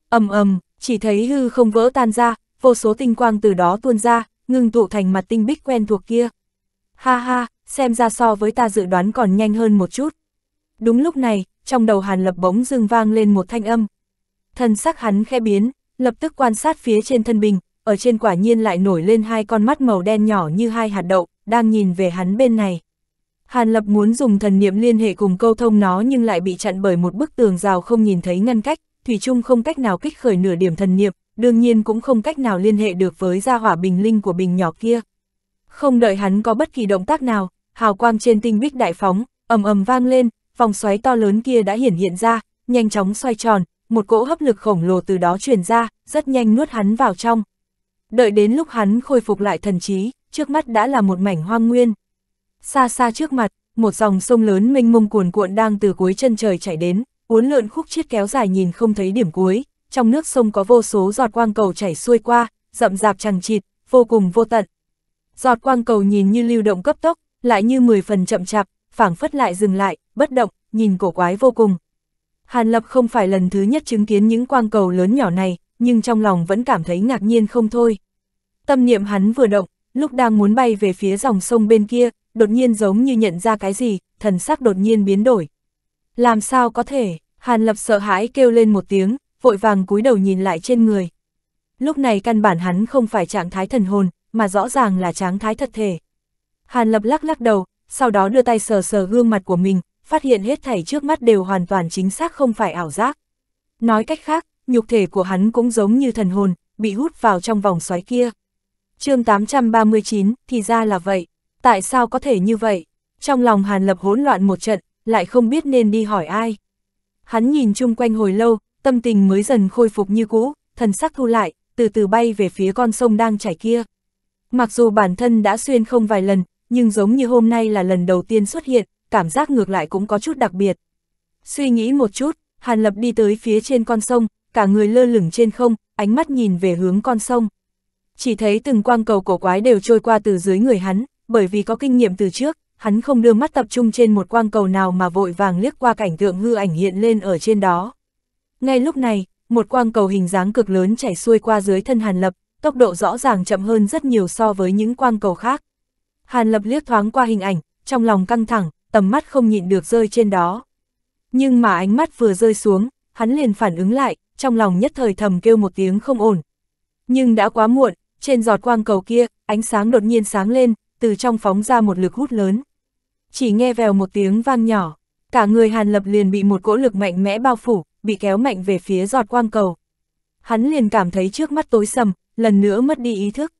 Ầm ầm, chỉ thấy hư không vỡ tan ra, vô số tinh quang từ đó tuôn ra, ngưng tụ thành mặt tinh bích quen thuộc kia. Ha ha, xem ra so với ta dự đoán còn nhanh hơn một chút. Đúng lúc này, trong đầu Hàn Lập bỗng dưng vang lên một thanh âm. Thần sắc hắn khe biến, lập tức quan sát phía trên thân bình, ở trên quả nhiên lại nổi lên hai con mắt màu đen nhỏ như hai hạt đậu, đang nhìn về hắn bên này. Hàn Lập muốn dùng thần niệm liên hệ cùng câu thông nó nhưng lại bị chặn bởi một bức tường rào không nhìn thấy ngăn cách, Thủy chung không cách nào kích khởi nửa điểm thần niệm, đương nhiên cũng không cách nào liên hệ được với gia hỏa bình linh của bình nhỏ kia. Không đợi hắn có bất kỳ động tác nào, hào quang trên tinh bích đại phóng, ầm ầm vang lên, vòng xoáy to lớn kia đã hiển hiện ra, nhanh chóng xoay tròn, một cỗ hấp lực khổng lồ từ đó truyền ra, rất nhanh nuốt hắn vào trong. Đợi đến lúc hắn khôi phục lại thần trí, trước mắt đã là một mảnh hoang nguyên. Xa xa trước mặt, một dòng sông lớn mênh mông cuồn cuộn đang từ cuối chân trời chảy đến, uốn lượn khúc chiết kéo dài nhìn không thấy điểm cuối, trong nước sông có vô số giọt quang cầu chảy xuôi qua, rậm rạp chằng chịt, vô cùng vô tận. Giọt quang cầu nhìn như lưu động cấp tốc, lại như 10 phần chậm chạp, phảng phất lại dừng lại, bất động, nhìn cổ quái vô cùng. Hàn Lập không phải lần thứ nhất chứng kiến những quang cầu lớn nhỏ này, nhưng trong lòng vẫn cảm thấy ngạc nhiên không thôi. Tâm niệm hắn vừa động, lúc đang muốn bay về phía dòng sông bên kia, đột nhiên giống như nhận ra cái gì, thần sắc đột nhiên biến đổi. Làm sao có thể, Hàn Lập sợ hãi kêu lên một tiếng, vội vàng cúi đầu nhìn lại trên người. Lúc này căn bản hắn không phải trạng thái thần hồn, mà rõ ràng là trạng thái thật thể. Hàn Lập lắc lắc đầu, sau đó đưa tay sờ sờ gương mặt của mình, phát hiện hết thảy trước mắt đều hoàn toàn chính xác không phải ảo giác. Nói cách khác, nhục thể của hắn cũng giống như thần hồn, bị hút vào trong vòng xoáy kia. chương 839, thì ra là vậy. Tại sao có thể như vậy? Trong lòng Hàn Lập hỗn loạn một trận, lại không biết nên đi hỏi ai. Hắn nhìn chung quanh hồi lâu, tâm tình mới dần khôi phục như cũ, thần sắc thu lại, từ từ bay về phía con sông đang chảy kia. Mặc dù bản thân đã xuyên không vài lần, nhưng giống như hôm nay là lần đầu tiên xuất hiện, cảm giác ngược lại cũng có chút đặc biệt. Suy nghĩ một chút, Hàn Lập đi tới phía trên con sông, cả người lơ lửng trên không, ánh mắt nhìn về hướng con sông. Chỉ thấy từng quang cầu cổ quái đều trôi qua từ dưới người hắn, bởi vì có kinh nghiệm từ trước, hắn không đưa mắt tập trung trên một quang cầu nào mà vội vàng liếc qua cảnh tượng hư ảnh hiện lên ở trên đó. Ngay lúc này, một quang cầu hình dáng cực lớn chảy xuôi qua dưới thân Hàn Lập, tốc độ rõ ràng chậm hơn rất nhiều so với những quang cầu khác. Hàn Lập liếc thoáng qua hình ảnh, trong lòng căng thẳng, tầm mắt không nhịn được rơi trên đó. Nhưng mà ánh mắt vừa rơi xuống, hắn liền phản ứng lại, trong lòng nhất thời thầm kêu một tiếng không ổn. Nhưng đã quá muộn, trên giọt quang cầu kia, ánh sáng đột nhiên sáng lên, từ trong phóng ra một lực hút lớn. Chỉ nghe vèo một tiếng vang nhỏ, cả người Hàn Lập liền bị một cỗ lực mạnh mẽ bao phủ, bị kéo mạnh về phía giọt quang cầu. Hắn liền cảm thấy trước mắt tối sầm, lần nữa mất đi ý thức.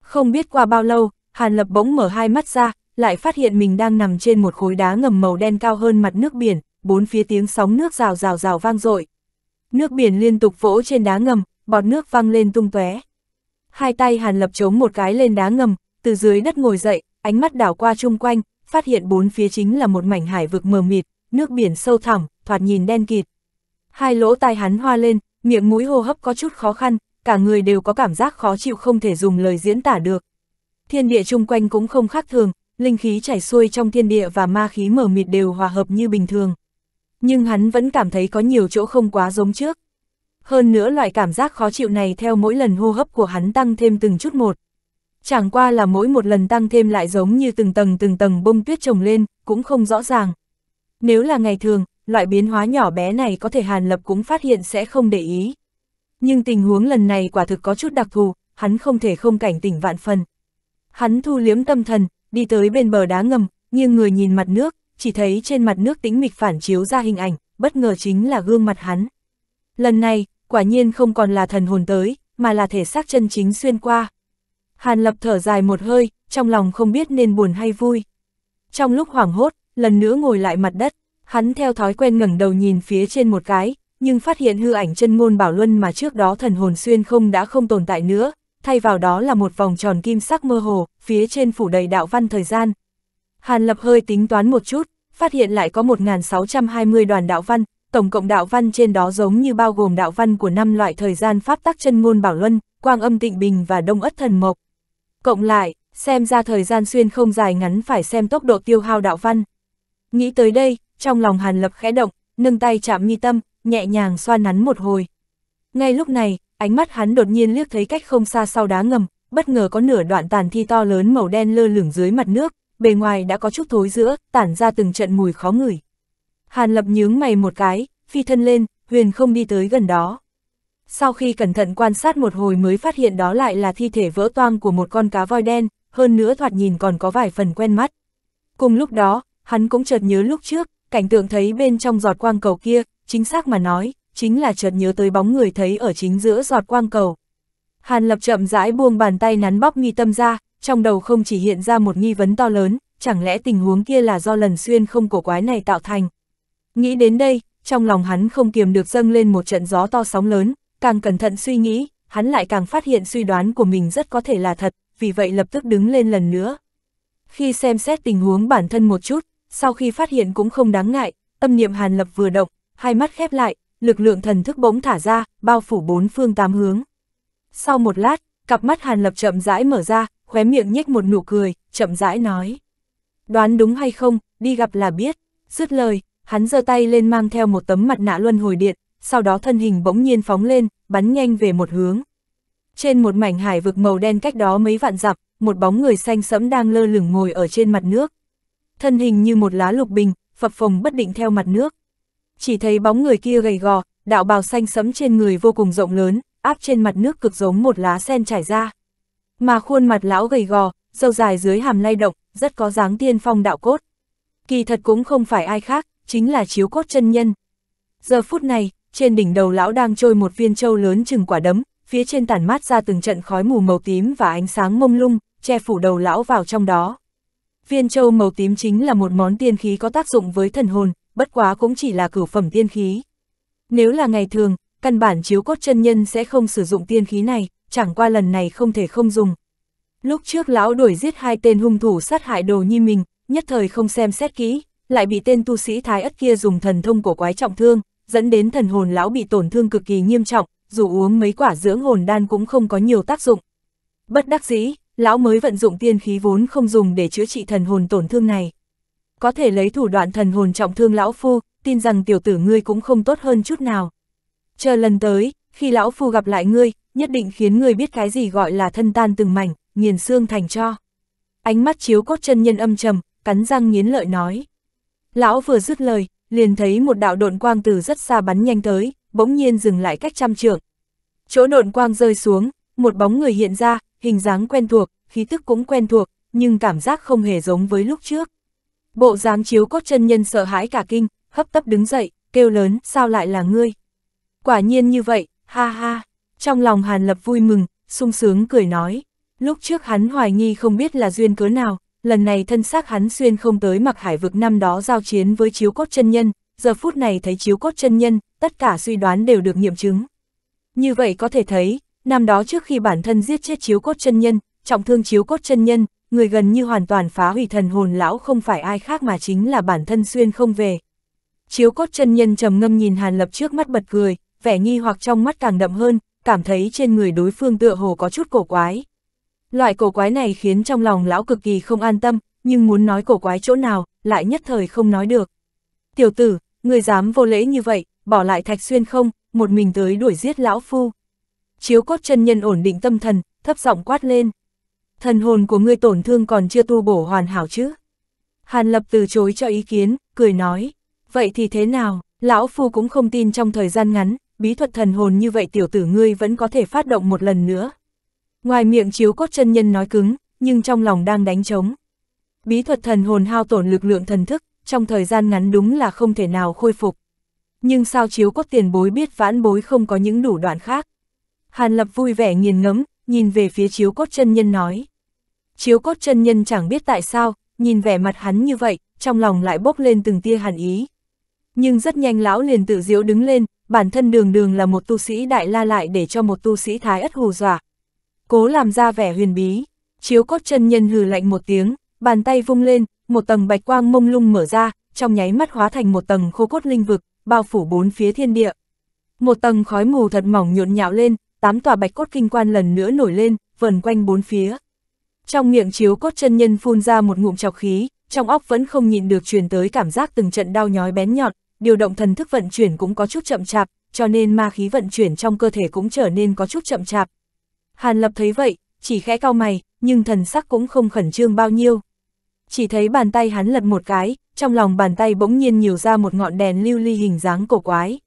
Không biết qua bao lâu, Hàn Lập bỗng mở hai mắt ra, lại phát hiện mình đang nằm trên một khối đá ngầm màu đen cao hơn mặt nước biển, bốn phía tiếng sóng nước rào rào rào vang dội. Nước biển liên tục vỗ trên đá ngầm, bọt nước văng lên tung tóe. Hai tay Hàn Lập chống một cái lên đá ngầm, từ dưới đất ngồi dậy, ánh mắt đảo qua chung quanh, phát hiện bốn phía chính là một mảnh hải vực mờ mịt, nước biển sâu thẳm, thoạt nhìn đen kịt. Hai lỗ tai hắn hoa lên, miệng mũi hô hấp có chút khó khăn, cả người đều có cảm giác khó chịu không thể dùng lời diễn tả được, Thiên địa chung quanh cũng không khác thường, linh khí chảy xuôi trong thiên địa và ma khí mở mịt đều hòa hợp như bình thường. Nhưng hắn vẫn cảm thấy có nhiều chỗ không quá giống trước. Hơn nữa loại cảm giác khó chịu này theo mỗi lần hô hấp của hắn tăng thêm từng chút một. Chẳng qua là mỗi một lần tăng thêm lại giống như từng tầng từng tầng bông tuyết trồng lên, cũng không rõ ràng. Nếu là ngày thường, loại biến hóa nhỏ bé này có thể Hàn Lập cũng phát hiện sẽ không để ý. Nhưng tình huống lần này quả thực có chút đặc thù, hắn không thể không cảnh tỉnh vạn phần. Hắn thu liếm tâm thần, đi tới bên bờ đá ngầm, nghiêng người nhìn mặt nước, chỉ thấy trên mặt nước tĩnh mịch phản chiếu ra hình ảnh, bất ngờ chính là gương mặt hắn. Lần này, quả nhiên không còn là thần hồn tới, mà là thể xác chân chính xuyên qua. Hàn lập thở dài một hơi, trong lòng không biết nên buồn hay vui. Trong lúc hoảng hốt, lần nữa ngồi lại mặt đất, hắn theo thói quen ngẩng đầu nhìn phía trên một cái, nhưng phát hiện hư ảnh chân ngôn bảo luân mà trước đó thần hồn xuyên không đã không tồn tại nữa, thay vào đó là một vòng tròn kim sắc mơ hồ, phía trên phủ đầy đạo văn thời gian. Hàn Lập hơi tính toán một chút, phát hiện lại có 1.620 đoàn đạo văn, tổng cộng đạo văn trên đó giống như bao gồm đạo văn của năm loại thời gian pháp tắc chân ngôn bảo luân, quang âm tịnh bình và đông ất thần mộc. Cộng lại, xem ra thời gian xuyên không dài ngắn phải xem tốc độ tiêu hao đạo văn. Nghĩ tới đây, trong lòng Hàn Lập khẽ động, nâng tay chạm mi tâm, nhẹ nhàng xoa nắn một hồi. Ngay lúc này, ánh mắt hắn đột nhiên liếc thấy cách không xa sau đá ngầm, bất ngờ có nửa đoạn tàn thi to lớn màu đen lơ lửng dưới mặt nước, bề ngoài đã có chút thối giữa, tản ra từng trận mùi khó ngửi. Hàn lập nhướng mày một cái, phi thân lên, huyền không đi tới gần đó. Sau khi cẩn thận quan sát một hồi mới phát hiện đó lại là thi thể vỡ toang của một con cá voi đen, hơn nữa thoạt nhìn còn có vài phần quen mắt. Cùng lúc đó, hắn cũng chợt nhớ lúc trước, cảnh tượng thấy bên trong giọt quang cầu kia, chính xác mà nói, chính là chợt nhớ tới bóng người thấy ở chính giữa giọt quang cầu. Hàn Lập chậm rãi buông bàn tay nắn bóp nghi tâm ra, trong đầu không chỉ hiện ra một nghi vấn to lớn, chẳng lẽ tình huống kia là do lần xuyên không cổ quái này tạo thành. Nghĩ đến đây, trong lòng hắn không kiềm được dâng lên một trận gió to sóng lớn, càng cẩn thận suy nghĩ, hắn lại càng phát hiện suy đoán của mình rất có thể là thật, vì vậy lập tức đứng lên lần nữa. Khi xem xét tình huống bản thân một chút, sau khi phát hiện cũng không đáng ngại, tâm niệm Hàn Lập vừa động, hai mắt khép lại, lực lượng thần thức bỗng thả ra, bao phủ bốn phương tám hướng. Sau một lát, cặp mắt Hàn Lập chậm rãi mở ra, khóe miệng nhếch một nụ cười, chậm rãi nói. Đoán đúng hay không, đi gặp là biết. Dứt lời, hắn giơ tay lên mang theo một tấm mặt nạ luân hồi điện, sau đó thân hình bỗng nhiên phóng lên, bắn nhanh về một hướng. Trên một mảnh hải vực màu đen cách đó mấy vạn dặm, một bóng người xanh sẫm đang lơ lửng ngồi ở trên mặt nước. Thân hình như một lá lục bình, phập phồng bất định theo mặt nước chỉ thấy bóng người kia gầy gò, đạo bào xanh sẫm trên người vô cùng rộng lớn, áp trên mặt nước cực giống một lá sen trải ra. Mà khuôn mặt lão gầy gò, dâu dài dưới hàm lay động, rất có dáng tiên phong đạo cốt. Kỳ thật cũng không phải ai khác, chính là chiếu cốt chân nhân. Giờ phút này, trên đỉnh đầu lão đang trôi một viên châu lớn chừng quả đấm, phía trên tản mát ra từng trận khói mù màu tím và ánh sáng mông lung, che phủ đầu lão vào trong đó. Viên châu màu tím chính là một món tiên khí có tác dụng với thần hồn, bất quá cũng chỉ là cửu phẩm tiên khí. Nếu là ngày thường, căn bản chiếu cốt chân nhân sẽ không sử dụng tiên khí này, chẳng qua lần này không thể không dùng. Lúc trước lão đuổi giết hai tên hung thủ sát hại đồ nhi mình, nhất thời không xem xét kỹ, lại bị tên tu sĩ thái ất kia dùng thần thông cổ quái trọng thương, dẫn đến thần hồn lão bị tổn thương cực kỳ nghiêm trọng, dù uống mấy quả dưỡng hồn đan cũng không có nhiều tác dụng. Bất đắc dĩ, lão mới vận dụng tiên khí vốn không dùng để chữa trị thần hồn tổn thương này có thể lấy thủ đoạn thần hồn trọng thương lão phu, tin rằng tiểu tử ngươi cũng không tốt hơn chút nào. Chờ lần tới, khi lão phu gặp lại ngươi, nhất định khiến ngươi biết cái gì gọi là thân tan từng mảnh, nghiền xương thành cho. Ánh mắt chiếu cốt chân nhân âm trầm, cắn răng nghiến lợi nói. Lão vừa dứt lời, liền thấy một đạo độn quang từ rất xa bắn nhanh tới, bỗng nhiên dừng lại cách trăm trượng. Chỗ độn quang rơi xuống, một bóng người hiện ra, hình dáng quen thuộc, khí tức cũng quen thuộc, nhưng cảm giác không hề giống với lúc trước. Bộ dáng chiếu cốt chân nhân sợ hãi cả kinh, hấp tấp đứng dậy, kêu lớn, sao lại là ngươi? Quả nhiên như vậy, ha ha, trong lòng Hàn Lập vui mừng, sung sướng cười nói. Lúc trước hắn hoài nghi không biết là duyên cớ nào, lần này thân xác hắn xuyên không tới mặc hải vực năm đó giao chiến với chiếu cốt chân nhân, giờ phút này thấy chiếu cốt chân nhân, tất cả suy đoán đều được nghiệm chứng. Như vậy có thể thấy, năm đó trước khi bản thân giết chết chiếu cốt chân nhân, trọng thương chiếu cốt chân nhân, người gần như hoàn toàn phá hủy thần hồn lão không phải ai khác mà chính là bản thân xuyên không về. Chiếu cốt chân nhân trầm ngâm nhìn Hàn Lập trước mắt bật cười, vẻ nghi hoặc trong mắt càng đậm hơn, cảm thấy trên người đối phương tựa hồ có chút cổ quái. Loại cổ quái này khiến trong lòng lão cực kỳ không an tâm, nhưng muốn nói cổ quái chỗ nào, lại nhất thời không nói được. Tiểu tử, người dám vô lễ như vậy, bỏ lại thạch xuyên không, một mình tới đuổi giết lão phu. Chiếu cốt chân nhân ổn định tâm thần, thấp giọng quát lên thần hồn của ngươi tổn thương còn chưa tu bổ hoàn hảo chứ. Hàn Lập từ chối cho ý kiến, cười nói, vậy thì thế nào, lão phu cũng không tin trong thời gian ngắn, bí thuật thần hồn như vậy tiểu tử ngươi vẫn có thể phát động một lần nữa. Ngoài miệng chiếu cốt chân nhân nói cứng, nhưng trong lòng đang đánh trống. Bí thuật thần hồn hao tổn lực lượng thần thức, trong thời gian ngắn đúng là không thể nào khôi phục. Nhưng sao chiếu cốt tiền bối biết vãn bối không có những đủ đoạn khác. Hàn Lập vui vẻ nghiền ngẫm nhìn về phía chiếu cốt chân nhân nói. Chiếu cốt chân nhân chẳng biết tại sao, nhìn vẻ mặt hắn như vậy, trong lòng lại bốc lên từng tia hàn ý. Nhưng rất nhanh lão liền tự diễu đứng lên, bản thân đường đường là một tu sĩ đại la lại để cho một tu sĩ thái ất hù dọa. Cố làm ra vẻ huyền bí, chiếu cốt chân nhân hừ lạnh một tiếng, bàn tay vung lên, một tầng bạch quang mông lung mở ra, trong nháy mắt hóa thành một tầng khô cốt linh vực, bao phủ bốn phía thiên địa. Một tầng khói mù thật mỏng nhộn nhạo lên, tám tòa bạch cốt kinh quan lần nữa nổi lên, vần quanh bốn phía. Trong miệng chiếu cốt chân nhân phun ra một ngụm chọc khí, trong óc vẫn không nhịn được truyền tới cảm giác từng trận đau nhói bén nhọn, điều động thần thức vận chuyển cũng có chút chậm chạp, cho nên ma khí vận chuyển trong cơ thể cũng trở nên có chút chậm chạp. Hàn Lập thấy vậy, chỉ khẽ cau mày, nhưng thần sắc cũng không khẩn trương bao nhiêu. Chỉ thấy bàn tay hắn lật một cái, trong lòng bàn tay bỗng nhiên nhiều ra một ngọn đèn lưu ly hình dáng cổ quái.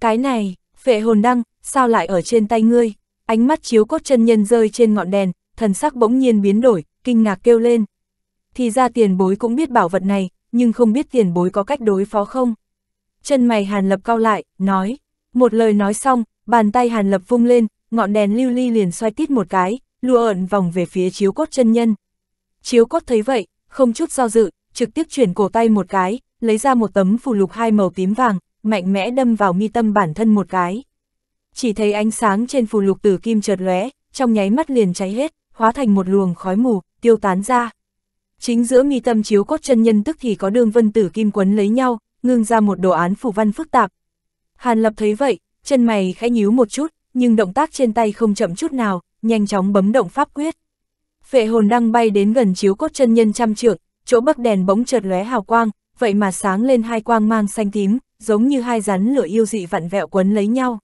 Cái này, phệ hồn đăng, sao lại ở trên tay ngươi? Ánh mắt chiếu cốt chân nhân rơi trên ngọn đèn, thần sắc bỗng nhiên biến đổi, kinh ngạc kêu lên. Thì ra tiền bối cũng biết bảo vật này, nhưng không biết tiền bối có cách đối phó không? Chân mày Hàn Lập cao lại, nói. Một lời nói xong, bàn tay Hàn Lập vung lên, ngọn đèn lưu ly liền xoay tít một cái, lùa ẩn vòng về phía chiếu cốt chân nhân. Chiếu cốt thấy vậy, không chút do dự, trực tiếp chuyển cổ tay một cái, lấy ra một tấm phù lục hai màu tím vàng, mạnh mẽ đâm vào mi tâm bản thân một cái chỉ thấy ánh sáng trên phù lục tử kim chợt lóe, trong nháy mắt liền cháy hết, hóa thành một luồng khói mù, tiêu tán ra. Chính giữa mi tâm chiếu cốt chân nhân tức thì có đường vân tử kim quấn lấy nhau, ngưng ra một đồ án phủ văn phức tạp. Hàn Lập thấy vậy, chân mày khẽ nhíu một chút, nhưng động tác trên tay không chậm chút nào, nhanh chóng bấm động pháp quyết. Phệ hồn đang bay đến gần chiếu cốt chân nhân trăm trượng, chỗ bắc đèn bỗng chợt lóe hào quang, vậy mà sáng lên hai quang mang xanh tím, giống như hai rắn lửa yêu dị vặn vẹo quấn lấy nhau.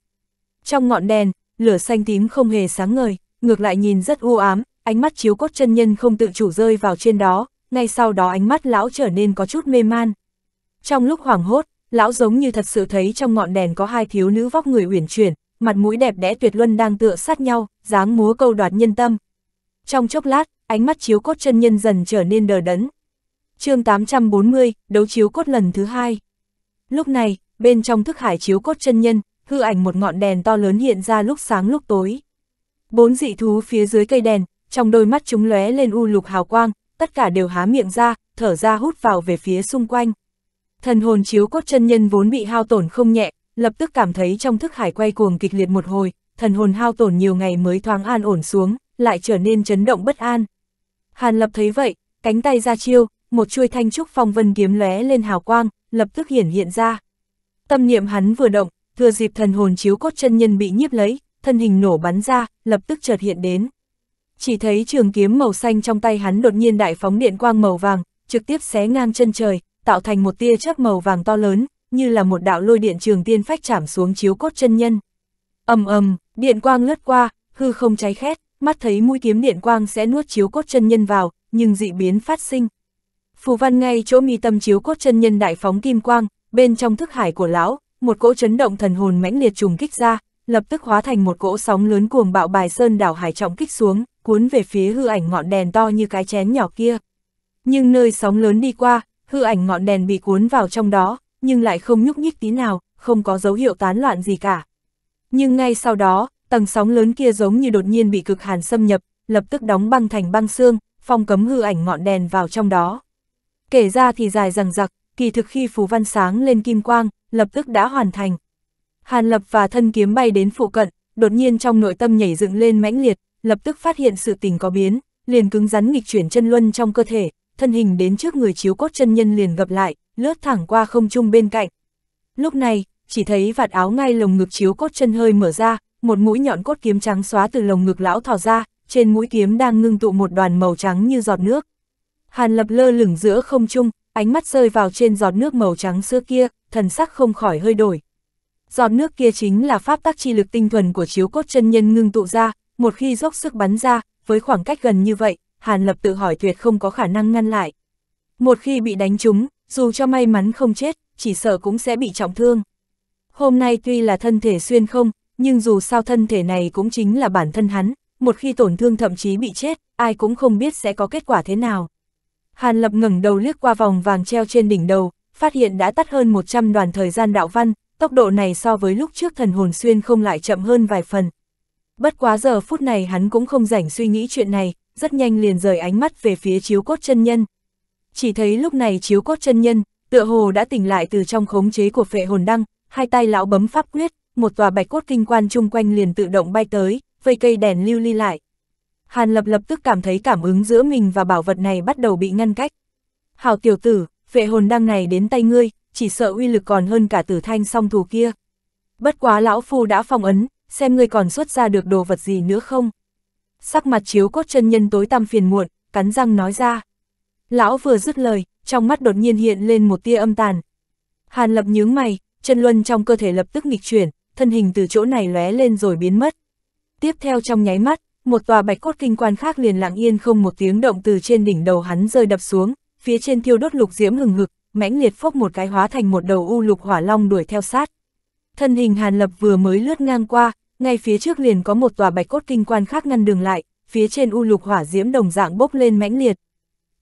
Trong ngọn đèn, lửa xanh tím không hề sáng ngời, ngược lại nhìn rất u ám, ánh mắt chiếu cốt chân nhân không tự chủ rơi vào trên đó, ngay sau đó ánh mắt lão trở nên có chút mê man. Trong lúc hoảng hốt, lão giống như thật sự thấy trong ngọn đèn có hai thiếu nữ vóc người uyển chuyển, mặt mũi đẹp đẽ tuyệt luân đang tựa sát nhau, dáng múa câu đoạt nhân tâm. Trong chốc lát, ánh mắt chiếu cốt chân nhân dần trở nên đờ đẫn. chương 840, đấu chiếu cốt lần thứ hai. Lúc này, bên trong thức hải chiếu cốt chân nhân, hư ảnh một ngọn đèn to lớn hiện ra lúc sáng lúc tối. Bốn dị thú phía dưới cây đèn, trong đôi mắt chúng lóe lên u lục hào quang, tất cả đều há miệng ra, thở ra hút vào về phía xung quanh. Thần hồn chiếu cốt chân nhân vốn bị hao tổn không nhẹ, lập tức cảm thấy trong thức hải quay cuồng kịch liệt một hồi, thần hồn hao tổn nhiều ngày mới thoáng an ổn xuống, lại trở nên chấn động bất an. Hàn Lập thấy vậy, cánh tay ra chiêu, một chuôi thanh trúc phong vân kiếm lóe lên hào quang, lập tức hiển hiện ra. Tâm niệm hắn vừa động, thừa dịp thần hồn chiếu cốt chân nhân bị nhiếp lấy, thân hình nổ bắn ra, lập tức chợt hiện đến. Chỉ thấy trường kiếm màu xanh trong tay hắn đột nhiên đại phóng điện quang màu vàng, trực tiếp xé ngang chân trời, tạo thành một tia chớp màu vàng to lớn, như là một đạo lôi điện trường tiên phách chạm xuống chiếu cốt chân nhân. Ầm ầm, điện quang lướt qua, hư không cháy khét, mắt thấy mũi kiếm điện quang sẽ nuốt chiếu cốt chân nhân vào, nhưng dị biến phát sinh. Phù văn ngay chỗ mi tâm chiếu cốt chân nhân đại phóng kim quang, bên trong thức hải của lão, một cỗ chấn động thần hồn mãnh liệt trùng kích ra, lập tức hóa thành một cỗ sóng lớn cuồng bạo bài sơn đảo hải trọng kích xuống, cuốn về phía hư ảnh ngọn đèn to như cái chén nhỏ kia. Nhưng nơi sóng lớn đi qua, hư ảnh ngọn đèn bị cuốn vào trong đó, nhưng lại không nhúc nhích tí nào, không có dấu hiệu tán loạn gì cả. Nhưng ngay sau đó, tầng sóng lớn kia giống như đột nhiên bị cực hàn xâm nhập, lập tức đóng băng thành băng xương, phong cấm hư ảnh ngọn đèn vào trong đó. Kể ra thì dài rằng giặc, kỳ thực khi phù văn sáng lên kim quang, lập tức đã hoàn thành. Hàn Lập và thân kiếm bay đến phụ cận, đột nhiên trong nội tâm nhảy dựng lên mãnh liệt, lập tức phát hiện sự tình có biến, liền cứng rắn nghịch chuyển chân luân trong cơ thể, thân hình đến trước người chiếu cốt chân nhân liền gặp lại, lướt thẳng qua không trung bên cạnh. Lúc này, chỉ thấy vạt áo ngay lồng ngực chiếu cốt chân hơi mở ra, một mũi nhọn cốt kiếm trắng xóa từ lồng ngực lão thò ra, trên mũi kiếm đang ngưng tụ một đoàn màu trắng như giọt nước. Hàn Lập lơ lửng giữa không trung, ánh mắt rơi vào trên giọt nước màu trắng xưa kia, thần sắc không khỏi hơi đổi. Giọt nước kia chính là pháp tắc chi lực tinh thuần của chiếu cốt chân nhân ngưng tụ ra, một khi dốc sức bắn ra, với khoảng cách gần như vậy, Hàn Lập tự hỏi tuyệt không có khả năng ngăn lại. Một khi bị đánh trúng, dù cho may mắn không chết, chỉ sợ cũng sẽ bị trọng thương. Hôm nay tuy là thân thể xuyên không, nhưng dù sao thân thể này cũng chính là bản thân hắn, một khi tổn thương thậm chí bị chết, ai cũng không biết sẽ có kết quả thế nào. Hàn Lập ngẩng đầu liếc qua vòng vàng treo trên đỉnh đầu, phát hiện đã tắt hơn 100 đoàn thời gian đạo văn, tốc độ này so với lúc trước thần hồn xuyên không lại chậm hơn vài phần. Bất quá giờ phút này hắn cũng không rảnh suy nghĩ chuyện này, rất nhanh liền rời ánh mắt về phía chiếu cốt chân nhân. Chỉ thấy lúc này chiếu cốt chân nhân, tựa hồ đã tỉnh lại từ trong khống chế của phệ hồn đăng, hai tay lão bấm pháp quyết, một tòa bạch cốt kinh quan chung quanh liền tự động bay tới, vây cây đèn lưu ly lại, Hàn Lập lập tức cảm thấy cảm ứng giữa mình và bảo vật này bắt đầu bị ngăn cách. Hào tiểu tử, vệ hồn đăng này đến tay ngươi, chỉ sợ uy lực còn hơn cả tử thanh song thù kia. Bất quá lão phu đã phong ấn, xem ngươi còn xuất ra được đồ vật gì nữa không. Sắc mặt chiếu cốt chân nhân tối tăm phiền muộn, cắn răng nói ra. Lão vừa dứt lời, trong mắt đột nhiên hiện lên một tia âm tàn. Hàn lập nhướng mày, chân luân trong cơ thể lập tức nghịch chuyển, thân hình từ chỗ này lóe lên rồi biến mất. Tiếp theo trong nháy mắt, một tòa bạch cốt kinh quan khác liền lặng yên không một tiếng động từ trên đỉnh đầu hắn rơi đập xuống, phía trên thiêu đốt lục diễm hừng hực, mãnh liệt phốc một cái hóa thành một đầu u lục hỏa long đuổi theo sát. Thân hình Hàn Lập vừa mới lướt ngang qua, ngay phía trước liền có một tòa bạch cốt kinh quan khác ngăn đường lại, phía trên u lục hỏa diễm đồng dạng bốc lên mãnh liệt.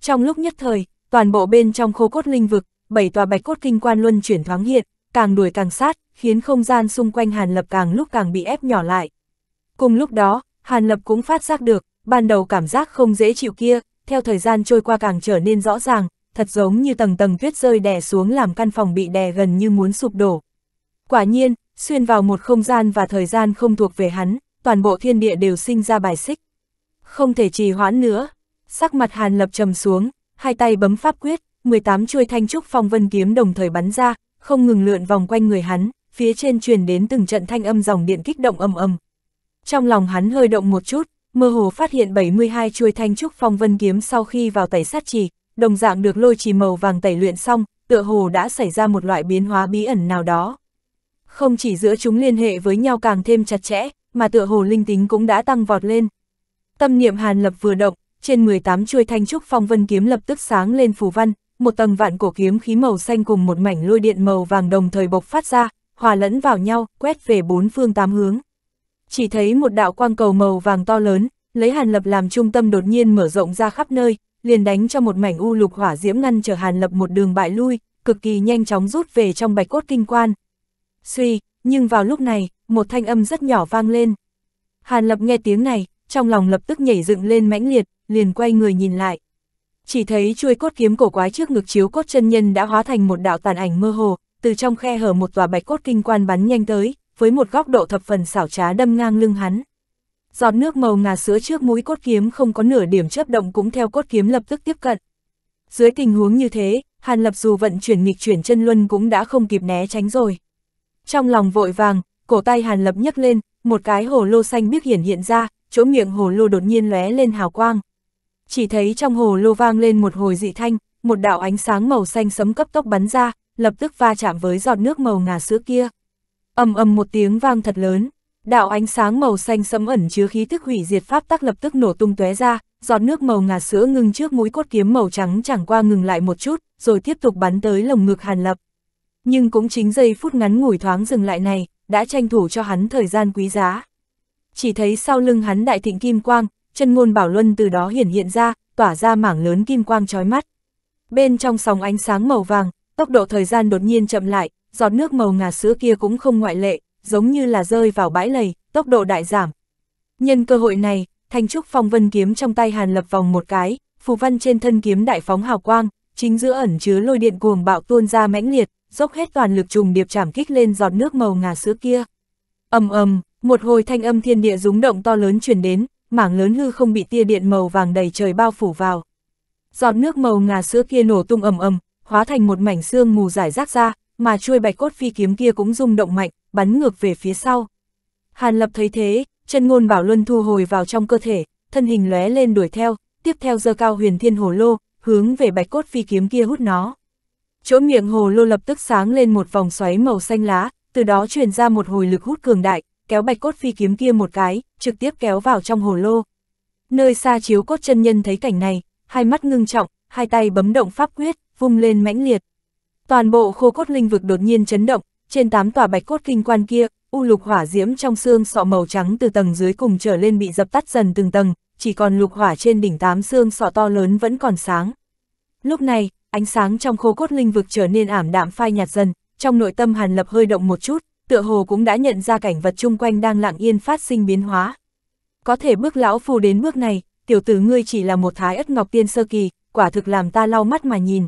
Trong lúc nhất thời, toàn bộ bên trong khô cốt linh vực, bảy tòa bạch cốt kinh quan luân chuyển thoáng hiện, càng đuổi càng sát, khiến không gian xung quanh Hàn Lập càng lúc càng bị ép nhỏ lại. Cùng lúc đó, Hàn Lập cũng phát giác được, ban đầu cảm giác không dễ chịu kia, theo thời gian trôi qua càng trở nên rõ ràng, thật giống như tầng tầng tuyết rơi đè xuống làm căn phòng bị đè gần như muốn sụp đổ. Quả nhiên, xuyên vào một không gian và thời gian không thuộc về hắn, toàn bộ thiên địa đều sinh ra bài xích. Không thể trì hoãn nữa, sắc mặt Hàn Lập trầm xuống, hai tay bấm pháp quyết, 18 chuôi thanh trúc phong vân kiếm đồng thời bắn ra, không ngừng lượn vòng quanh người hắn, phía trên truyền đến từng trận thanh âm dòng điện kích động ầm ầm, trong lòng hắn hơi động một chút, mơ hồ phát hiện 72 chuôi thanh trúc phong vân kiếm sau khi vào tẩy sát trì, đồng dạng được lôi trì màu vàng tẩy luyện xong, tựa hồ đã xảy ra một loại biến hóa bí ẩn nào đó. Không chỉ giữa chúng liên hệ với nhau càng thêm chặt chẽ, mà tựa hồ linh tính cũng đã tăng vọt lên. Tâm niệm Hàn Lập vừa động, trên 18 chuôi thanh trúc phong vân kiếm lập tức sáng lên phù văn, một tầng vạn cổ kiếm khí màu xanh cùng một mảnh lôi điện màu vàng đồng thời bộc phát ra, hòa lẫn vào nhau, quét về bốn phương tám hướng chỉ thấy một đạo quang cầu màu vàng to lớn, lấy Hàn Lập làm trung tâm đột nhiên mở rộng ra khắp nơi, liền đánh cho một mảnh u lục hỏa diễm ngăn trở Hàn Lập một đường bại lui, cực kỳ nhanh chóng rút về trong bạch cốt kinh quan. Suy, nhưng vào lúc này, một thanh âm rất nhỏ vang lên. Hàn Lập nghe tiếng này, trong lòng lập tức nhảy dựng lên mãnh liệt, liền quay người nhìn lại. Chỉ thấy chuôi cốt kiếm cổ quái trước ngực chiếu cốt chân nhân đã hóa thành một đạo tàn ảnh mơ hồ, từ trong khe hở một tòa bạch cốt kinh quan bắn nhanh tới với một góc độ thập phần xảo trá đâm ngang lưng hắn. Giọt nước màu ngà sữa trước mũi cốt kiếm không có nửa điểm chấp động cũng theo cốt kiếm lập tức tiếp cận. Dưới tình huống như thế, Hàn Lập dù vận chuyển nghịch chuyển chân luân cũng đã không kịp né tránh rồi. Trong lòng vội vàng, cổ tay Hàn Lập nhấc lên, một cái hồ lô xanh biếc hiển hiện ra, chỗ miệng hồ lô đột nhiên lóe lên hào quang. Chỉ thấy trong hồ lô vang lên một hồi dị thanh, một đạo ánh sáng màu xanh sấm cấp tốc bắn ra, lập tức va chạm với giọt nước màu ngà sữa kia ầm ầm một tiếng vang thật lớn, đạo ánh sáng màu xanh sẫm ẩn chứa khí thức hủy diệt pháp tắc lập tức nổ tung tóe ra, giọt nước màu ngà sữa ngưng trước mũi cốt kiếm màu trắng chẳng qua ngừng lại một chút, rồi tiếp tục bắn tới lồng ngực Hàn Lập. Nhưng cũng chính giây phút ngắn ngủi thoáng dừng lại này, đã tranh thủ cho hắn thời gian quý giá. Chỉ thấy sau lưng hắn đại thịnh kim quang, chân ngôn bảo luân từ đó hiển hiện ra, tỏa ra mảng lớn kim quang chói mắt. Bên trong sòng ánh sáng màu vàng, tốc độ thời gian đột nhiên chậm lại, giọt nước màu ngà sữa kia cũng không ngoại lệ, giống như là rơi vào bãi lầy, tốc độ đại giảm. Nhân cơ hội này, Thanh Trúc Phong Vân kiếm trong tay Hàn Lập vòng một cái, phù văn trên thân kiếm đại phóng hào quang, chính giữa ẩn chứa lôi điện cuồng bạo tuôn ra mãnh liệt, dốc hết toàn lực trùng điệp chạm kích lên giọt nước màu ngà sữa kia. Ầm ầm, một hồi thanh âm thiên địa rúng động to lớn truyền đến, mảng lớn hư không bị tia điện màu vàng đầy trời bao phủ vào. Giọt nước màu ngà sữa kia nổ tung ầm ầm, hóa thành một mảnh xương mù rải rác ra, mà chuôi bạch cốt phi kiếm kia cũng rung động mạnh, bắn ngược về phía sau. Hàn Lập thấy thế, chân ngôn bảo luân thu hồi vào trong cơ thể, thân hình lóe lên đuổi theo, tiếp theo giơ cao huyền thiên hồ lô, hướng về bạch cốt phi kiếm kia hút nó. Chỗ miệng hồ lô lập tức sáng lên một vòng xoáy màu xanh lá, từ đó truyền ra một hồi lực hút cường đại, kéo bạch cốt phi kiếm kia một cái, trực tiếp kéo vào trong hồ lô. Nơi xa chiếu cốt chân nhân thấy cảnh này, hai mắt ngưng trọng, hai tay bấm động pháp quyết, vung lên mãnh liệt. Toàn bộ khô cốt linh vực đột nhiên chấn động, trên tám tòa bạch cốt kinh quan kia, u lục hỏa diễm trong xương sọ màu trắng từ tầng dưới cùng trở lên bị dập tắt dần từng tầng, chỉ còn lục hỏa trên đỉnh tám xương sọ to lớn vẫn còn sáng. Lúc này, ánh sáng trong khô cốt linh vực trở nên ảm đạm phai nhạt dần, trong nội tâm Hàn Lập hơi động một chút, tựa hồ cũng đã nhận ra cảnh vật chung quanh đang lặng yên phát sinh biến hóa. Có thể bước lão phu đến bước này, tiểu tử ngươi chỉ là một thái ất ngọc tiên sơ kỳ, quả thực làm ta lau mắt mà nhìn,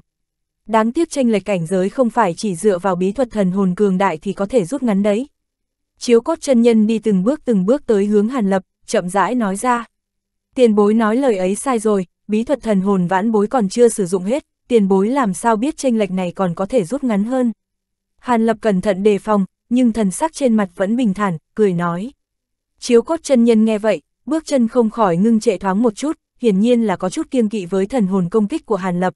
Đáng tiếc tranh lệch cảnh giới không phải chỉ dựa vào bí thuật thần hồn cường đại thì có thể rút ngắn đấy. Chiếu cốt chân nhân đi từng bước từng bước tới hướng Hàn Lập, chậm rãi nói ra. Tiền bối nói lời ấy sai rồi, bí thuật thần hồn vãn bối còn chưa sử dụng hết, tiền bối làm sao biết tranh lệch này còn có thể rút ngắn hơn. Hàn Lập cẩn thận đề phòng, nhưng thần sắc trên mặt vẫn bình thản, cười nói. Chiếu cốt chân nhân nghe vậy, bước chân không khỏi ngưng trệ thoáng một chút, hiển nhiên là có chút kiêng kỵ với thần hồn công kích của Hàn Lập.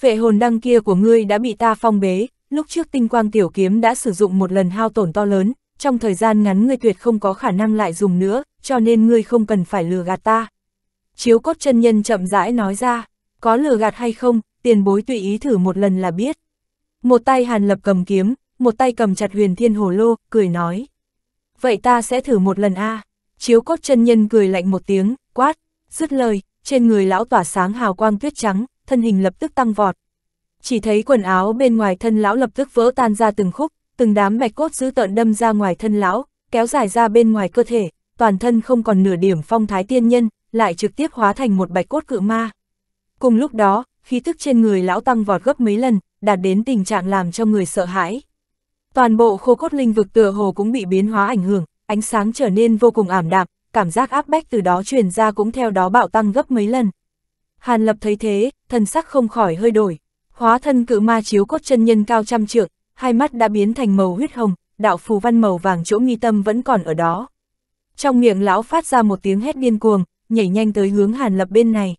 Phệ hồn đăng kia của ngươi đã bị ta phong bế, lúc trước tinh quang tiểu kiếm đã sử dụng một lần hao tổn to lớn, trong thời gian ngắn ngươi tuyệt không có khả năng lại dùng nữa, cho nên ngươi không cần phải lừa gạt ta. Chiếu cốt chân nhân chậm rãi nói ra, có lừa gạt hay không, tiền bối tùy ý thử một lần là biết. Một tay hàn lập cầm kiếm, một tay cầm chặt huyền thiên hồ lô, cười nói. Vậy ta sẽ thử một lần a Chiếu cốt chân nhân cười lạnh một tiếng, quát, dứt lời, trên người lão tỏa sáng hào quang tuyết trắng, thân hình lập tức tăng vọt. Chỉ thấy quần áo bên ngoài thân lão lập tức vỡ tan ra từng khúc, từng đám mạch cốt giữ tợn đâm ra ngoài thân lão, kéo dài ra bên ngoài cơ thể, toàn thân không còn nửa điểm phong thái tiên nhân, lại trực tiếp hóa thành một bạch cốt cự ma. Cùng lúc đó, khí tức trên người lão tăng vọt gấp mấy lần, đạt đến tình trạng làm cho người sợ hãi. Toàn bộ khô cốt linh vực tựa hồ cũng bị biến hóa ảnh hưởng, ánh sáng trở nên vô cùng ảm đạm, cảm giác áp bách từ đó truyền ra cũng theo đó bạo tăng gấp mấy lần. Hàn Lập thấy thế, thần sắc không khỏi hơi đổi. Hóa thân cự ma chiếu cốt chân nhân cao trăm trượng, hai mắt đã biến thành màu huyết hồng, đạo phù văn màu vàng chỗ nghi tâm vẫn còn ở đó. Trong miệng lão phát ra một tiếng hét điên cuồng, nhảy nhanh tới hướng Hàn Lập bên này.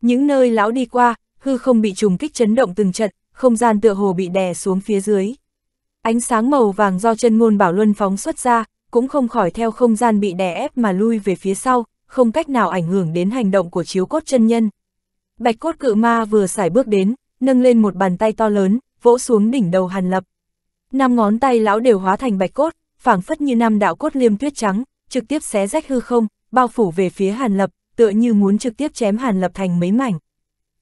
Những nơi lão đi qua, hư không bị trùng kích chấn động từng trận, không gian tựa hồ bị đè xuống phía dưới. Ánh sáng màu vàng do chân ngôn bảo luân phóng xuất ra, cũng không khỏi theo không gian bị đè ép mà lui về phía sau, không cách nào ảnh hưởng đến hành động của chiếu cốt chân nhân. Bạch cốt cự ma vừa xải bước đến, nâng lên một bàn tay to lớn, vỗ xuống đỉnh đầu Hàn Lập. Năm ngón tay lão đều hóa thành bạch cốt, phảng phất như năm đạo cốt liêm tuyết trắng, trực tiếp xé rách hư không, bao phủ về phía Hàn Lập, tựa như muốn trực tiếp chém Hàn Lập thành mấy mảnh.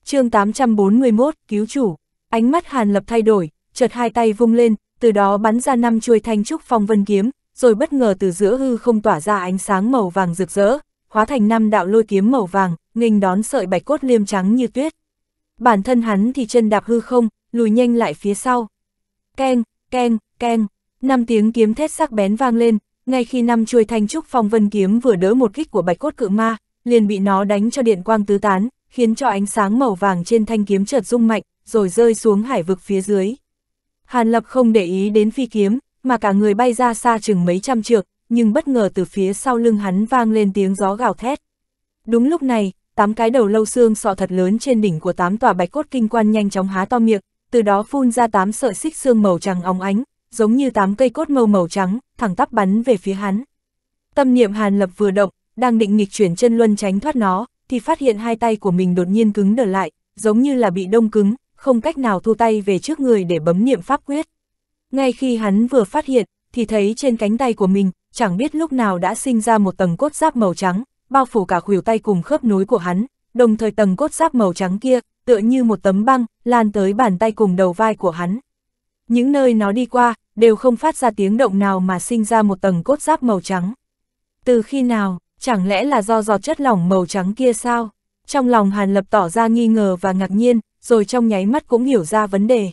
chương 841, cứu chủ, ánh mắt Hàn Lập thay đổi, chợt hai tay vung lên, từ đó bắn ra năm chuôi thanh trúc phong vân kiếm, rồi bất ngờ từ giữa hư không tỏa ra ánh sáng màu vàng rực rỡ, hóa thành năm đạo lôi kiếm màu vàng, nghênh đón sợi bạch cốt liêm trắng như tuyết. Bản thân hắn thì chân đạp hư không, lùi nhanh lại phía sau. Keng, keng, keng, năm tiếng kiếm thét sắc bén vang lên, ngay khi năm chuôi thanh trúc phong vân kiếm vừa đỡ một kích của bạch cốt cự ma, liền bị nó đánh cho điện quang tứ tán, khiến cho ánh sáng màu vàng trên thanh kiếm chợt rung mạnh, rồi rơi xuống hải vực phía dưới. Hàn Lập không để ý đến phi kiếm, mà cả người bay ra xa chừng mấy trăm trượng, nhưng bất ngờ từ phía sau lưng hắn vang lên tiếng gió gào thét. Đúng lúc này, tám cái đầu lâu xương sọ thật lớn trên đỉnh của tám tòa bạch cốt kinh quan nhanh chóng há to miệng, từ đó phun ra tám sợi xích xương màu trắng óng ánh, giống như tám cây cốt mâu màu trắng, thẳng tắp bắn về phía hắn. Tâm niệm Hàn Lập vừa động, đang định nghịch chuyển chân luân tránh thoát nó, thì phát hiện hai tay của mình đột nhiên cứng đờ lại, giống như là bị đông cứng, không cách nào thu tay về trước người để bấm niệm pháp quyết. Ngay khi hắn vừa phát hiện, thì thấy trên cánh tay của mình chẳng biết lúc nào đã sinh ra một tầng cốt giáp màu trắng, bao phủ cả khuỷu tay cùng khớp nối của hắn, đồng thời tầng cốt giáp màu trắng kia, tựa như một tấm băng, lan tới bàn tay cùng đầu vai của hắn. Những nơi nó đi qua, đều không phát ra tiếng động nào mà sinh ra một tầng cốt giáp màu trắng. Từ khi nào, chẳng lẽ là do giọt chất lỏng màu trắng kia sao? Trong lòng Hàn Lập tỏ ra nghi ngờ và ngạc nhiên, rồi trong nháy mắt cũng hiểu ra vấn đề.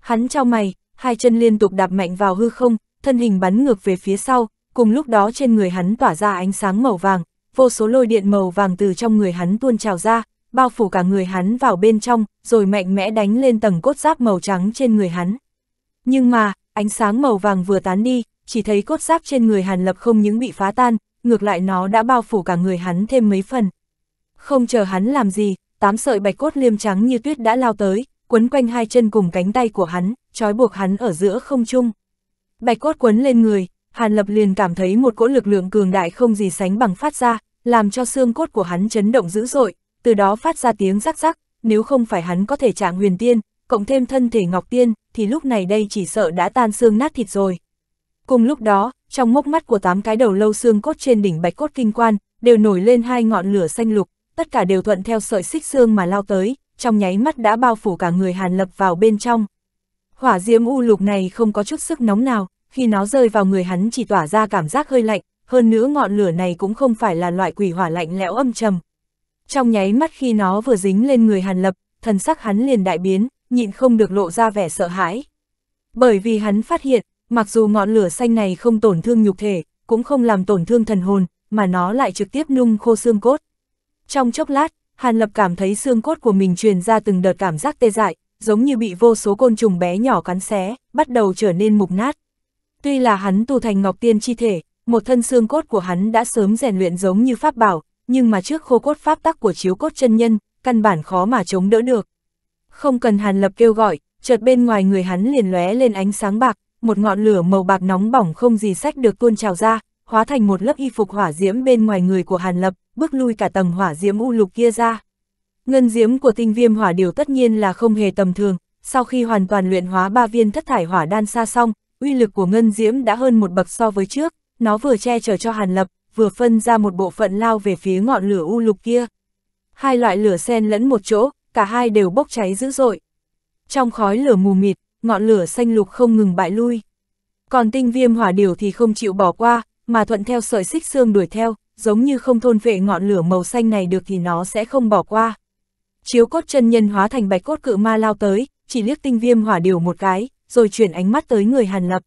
Hắn trao mày, hai chân liên tục đạp mạnh vào hư không, thân hình bắn ngược về phía sau, cùng lúc đó trên người hắn tỏa ra ánh sáng màu vàng, vô số lôi điện màu vàng từ trong người hắn tuôn trào ra, bao phủ cả người hắn vào bên trong, rồi mạnh mẽ đánh lên tầng cốt giáp màu trắng trên người hắn. Nhưng mà, ánh sáng màu vàng vừa tán đi, chỉ thấy cốt giáp trên người Hàn Lập không những bị phá tan, ngược lại nó đã bao phủ cả người hắn thêm mấy phần. Không chờ hắn làm gì, tám sợi bạch cốt liêm trắng như tuyết đã lao tới, quấn quanh hai chân cùng cánh tay của hắn, trói buộc hắn ở giữa không trung. Bạch cốt quấn lên người, Hàn Lập liền cảm thấy một cỗ lực lượng cường đại không gì sánh bằng phát ra, làm cho xương cốt của hắn chấn động dữ dội, từ đó phát ra tiếng rắc rắc, nếu không phải hắn có thể trạng huyền tiên, cộng thêm thân thể ngọc tiên, thì lúc này đây chỉ sợ đã tan xương nát thịt rồi. Cùng lúc đó, trong mốc mắt của tám cái đầu lâu xương cốt trên đỉnh bạch cốt kinh quan, đều nổi lên hai ngọn lửa xanh lục, tất cả đều thuận theo sợi xích xương mà lao tới, trong nháy mắt đã bao phủ cả người Hàn Lập vào bên trong. Hỏa diễm u lục này không có chút sức nóng nào, khi nó rơi vào người hắn chỉ tỏa ra cảm giác hơi lạnh, hơn nữa ngọn lửa này cũng không phải là loại quỷ hỏa lạnh lẽo âm trầm. Trong nháy mắt khi nó vừa dính lên người Hàn Lập, thần sắc hắn liền đại biến, nhịn không được lộ ra vẻ sợ hãi. Bởi vì hắn phát hiện, mặc dù ngọn lửa xanh này không tổn thương nhục thể, cũng không làm tổn thương thần hồn, mà nó lại trực tiếp nung khô xương cốt. Trong chốc lát, Hàn Lập cảm thấy xương cốt của mình truyền ra từng đợt cảm giác tê dại, giống như bị vô số côn trùng bé nhỏ cắn xé, bắt đầu trở nên mục nát. Tuy là hắn tu thành ngọc tiên chi thể, một thân xương cốt của hắn đã sớm rèn luyện giống như pháp bảo, nhưng mà trước khô cốt pháp tắc của chiếu cốt chân nhân, căn bản khó mà chống đỡ được. Không cần Hàn Lập kêu gọi, chợt bên ngoài người hắn liền lóe lên ánh sáng bạc, một ngọn lửa màu bạc nóng bỏng không gì sách được tuôn trào ra, hóa thành một lớp y phục hỏa diễm bên ngoài người của Hàn Lập, bước lui cả tầng hỏa diễm u lục kia ra. Ngân diễm của tinh viêm hỏa điều tất nhiên là không hề tầm thường, sau khi hoàn toàn luyện hóa ba viên thất thải hỏa đan xa xong, uy lực của ngân diễm đã hơn một bậc so với trước, nó vừa che chở cho Hàn Lập, vừa phân ra một bộ phận lao về phía ngọn lửa u lục kia. Hai loại lửa xen lẫn một chỗ, cả hai đều bốc cháy dữ dội. Trong khói lửa mù mịt, ngọn lửa xanh lục không ngừng bại lui. Còn tinh viêm hỏa điều thì không chịu bỏ qua, mà thuận theo sợi xích xương đuổi theo, giống như không thôn vệ ngọn lửa màu xanh này được thì nó sẽ không bỏ qua. Chiếu cốt chân nhân hóa thành bạch cốt cự ma lao tới, chỉ liếc tinh viêm hỏa điều một cái, rồi chuyển ánh mắt tới người Hàn Lập.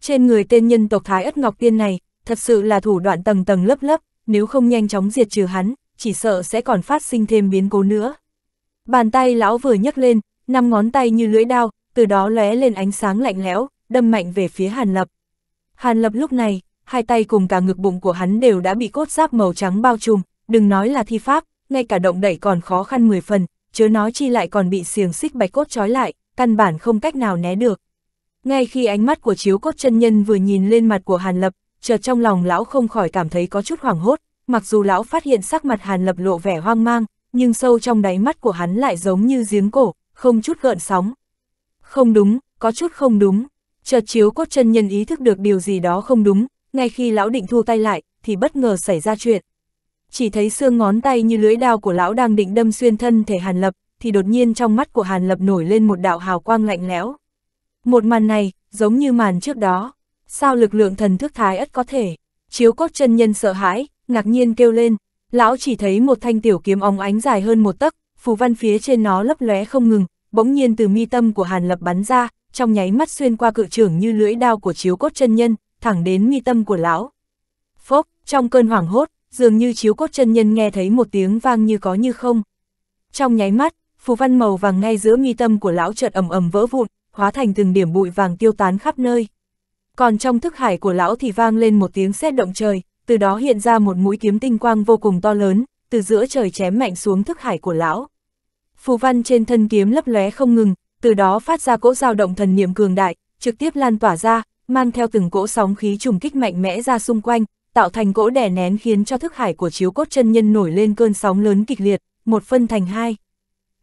Trên người tên nhân tộc Thái Ất Ngọc Tiên này, thật sự là thủ đoạn tầng tầng lớp lớp, nếu không nhanh chóng diệt trừ hắn, chỉ sợ sẽ còn phát sinh thêm biến cố nữa. Bàn tay lão vừa nhấc lên, năm ngón tay như lưỡi đao, từ đó lóe lên ánh sáng lạnh lẽo, đâm mạnh về phía Hàn Lập. Hàn Lập lúc này, hai tay cùng cả ngực bụng của hắn đều đã bị cốt giáp màu trắng bao trùm, đừng nói là thi pháp, ngay cả động đẩy còn khó khăn 10 phần, chớ nói chi lại còn bị xiềng xích bạch cốt trói lại, căn bản không cách nào né được. Ngay khi ánh mắt của chiếu cốt chân nhân vừa nhìn lên mặt của Hàn Lập, chợt trong lòng lão không khỏi cảm thấy có chút hoảng hốt, mặc dù lão phát hiện sắc mặt Hàn Lập lộ vẻ hoang mang, nhưng sâu trong đáy mắt của hắn lại giống như giếng cổ, không chút gợn sóng. Không đúng, có chút không đúng, chợt chiếu cốt chân nhân ý thức được điều gì đó không đúng, ngay khi lão định thu tay lại, thì bất ngờ xảy ra chuyện. Chỉ thấy xương ngón tay như lưỡi đao của lão đang định đâm xuyên thân thể Hàn Lập, thì đột nhiên trong mắt của Hàn Lập nổi lên một đạo hào quang lạnh lẽo. Một màn này, giống như màn trước đó, sao lực lượng thần thức thái ất có thể, chiếu cốt chân nhân sợ hãi, ngạc nhiên kêu lên, lão chỉ thấy một thanh tiểu kiếm óng ánh dài hơn một tấc, phù văn phía trên nó lấp lóe không ngừng, bỗng nhiên từ mi tâm của Hàn Lập bắn ra, trong nháy mắt xuyên qua cự trưởng như lưỡi đao của chiếu cốt chân nhân, thẳng đến mi tâm của lão. Phốc, trong cơn hoảng hốt, dường như chiếu cốt chân nhân nghe thấy một tiếng vang như có như không. Trong nháy mắt, phù văn màu vàng ngay giữa mi tâm của lão chợt ầm ầm vỡ vụn, hóa thành từng điểm bụi vàng tiêu tán khắp nơi. Còn trong thức hải của lão thì vang lên một tiếng sét động trời, từ đó hiện ra một mũi kiếm tinh quang vô cùng to lớn, từ giữa trời chém mạnh xuống thức hải của lão. Phù văn trên thân kiếm lấp lóe không ngừng, từ đó phát ra cỗ dao động thần niệm cường đại, trực tiếp lan tỏa ra, mang theo từng cỗ sóng khí trùng kích mạnh mẽ ra xung quanh, tạo thành cỗ đè nén khiến cho thức hải của chiếu cốt chân nhân nổi lên cơn sóng lớn kịch liệt, một phân thành hai.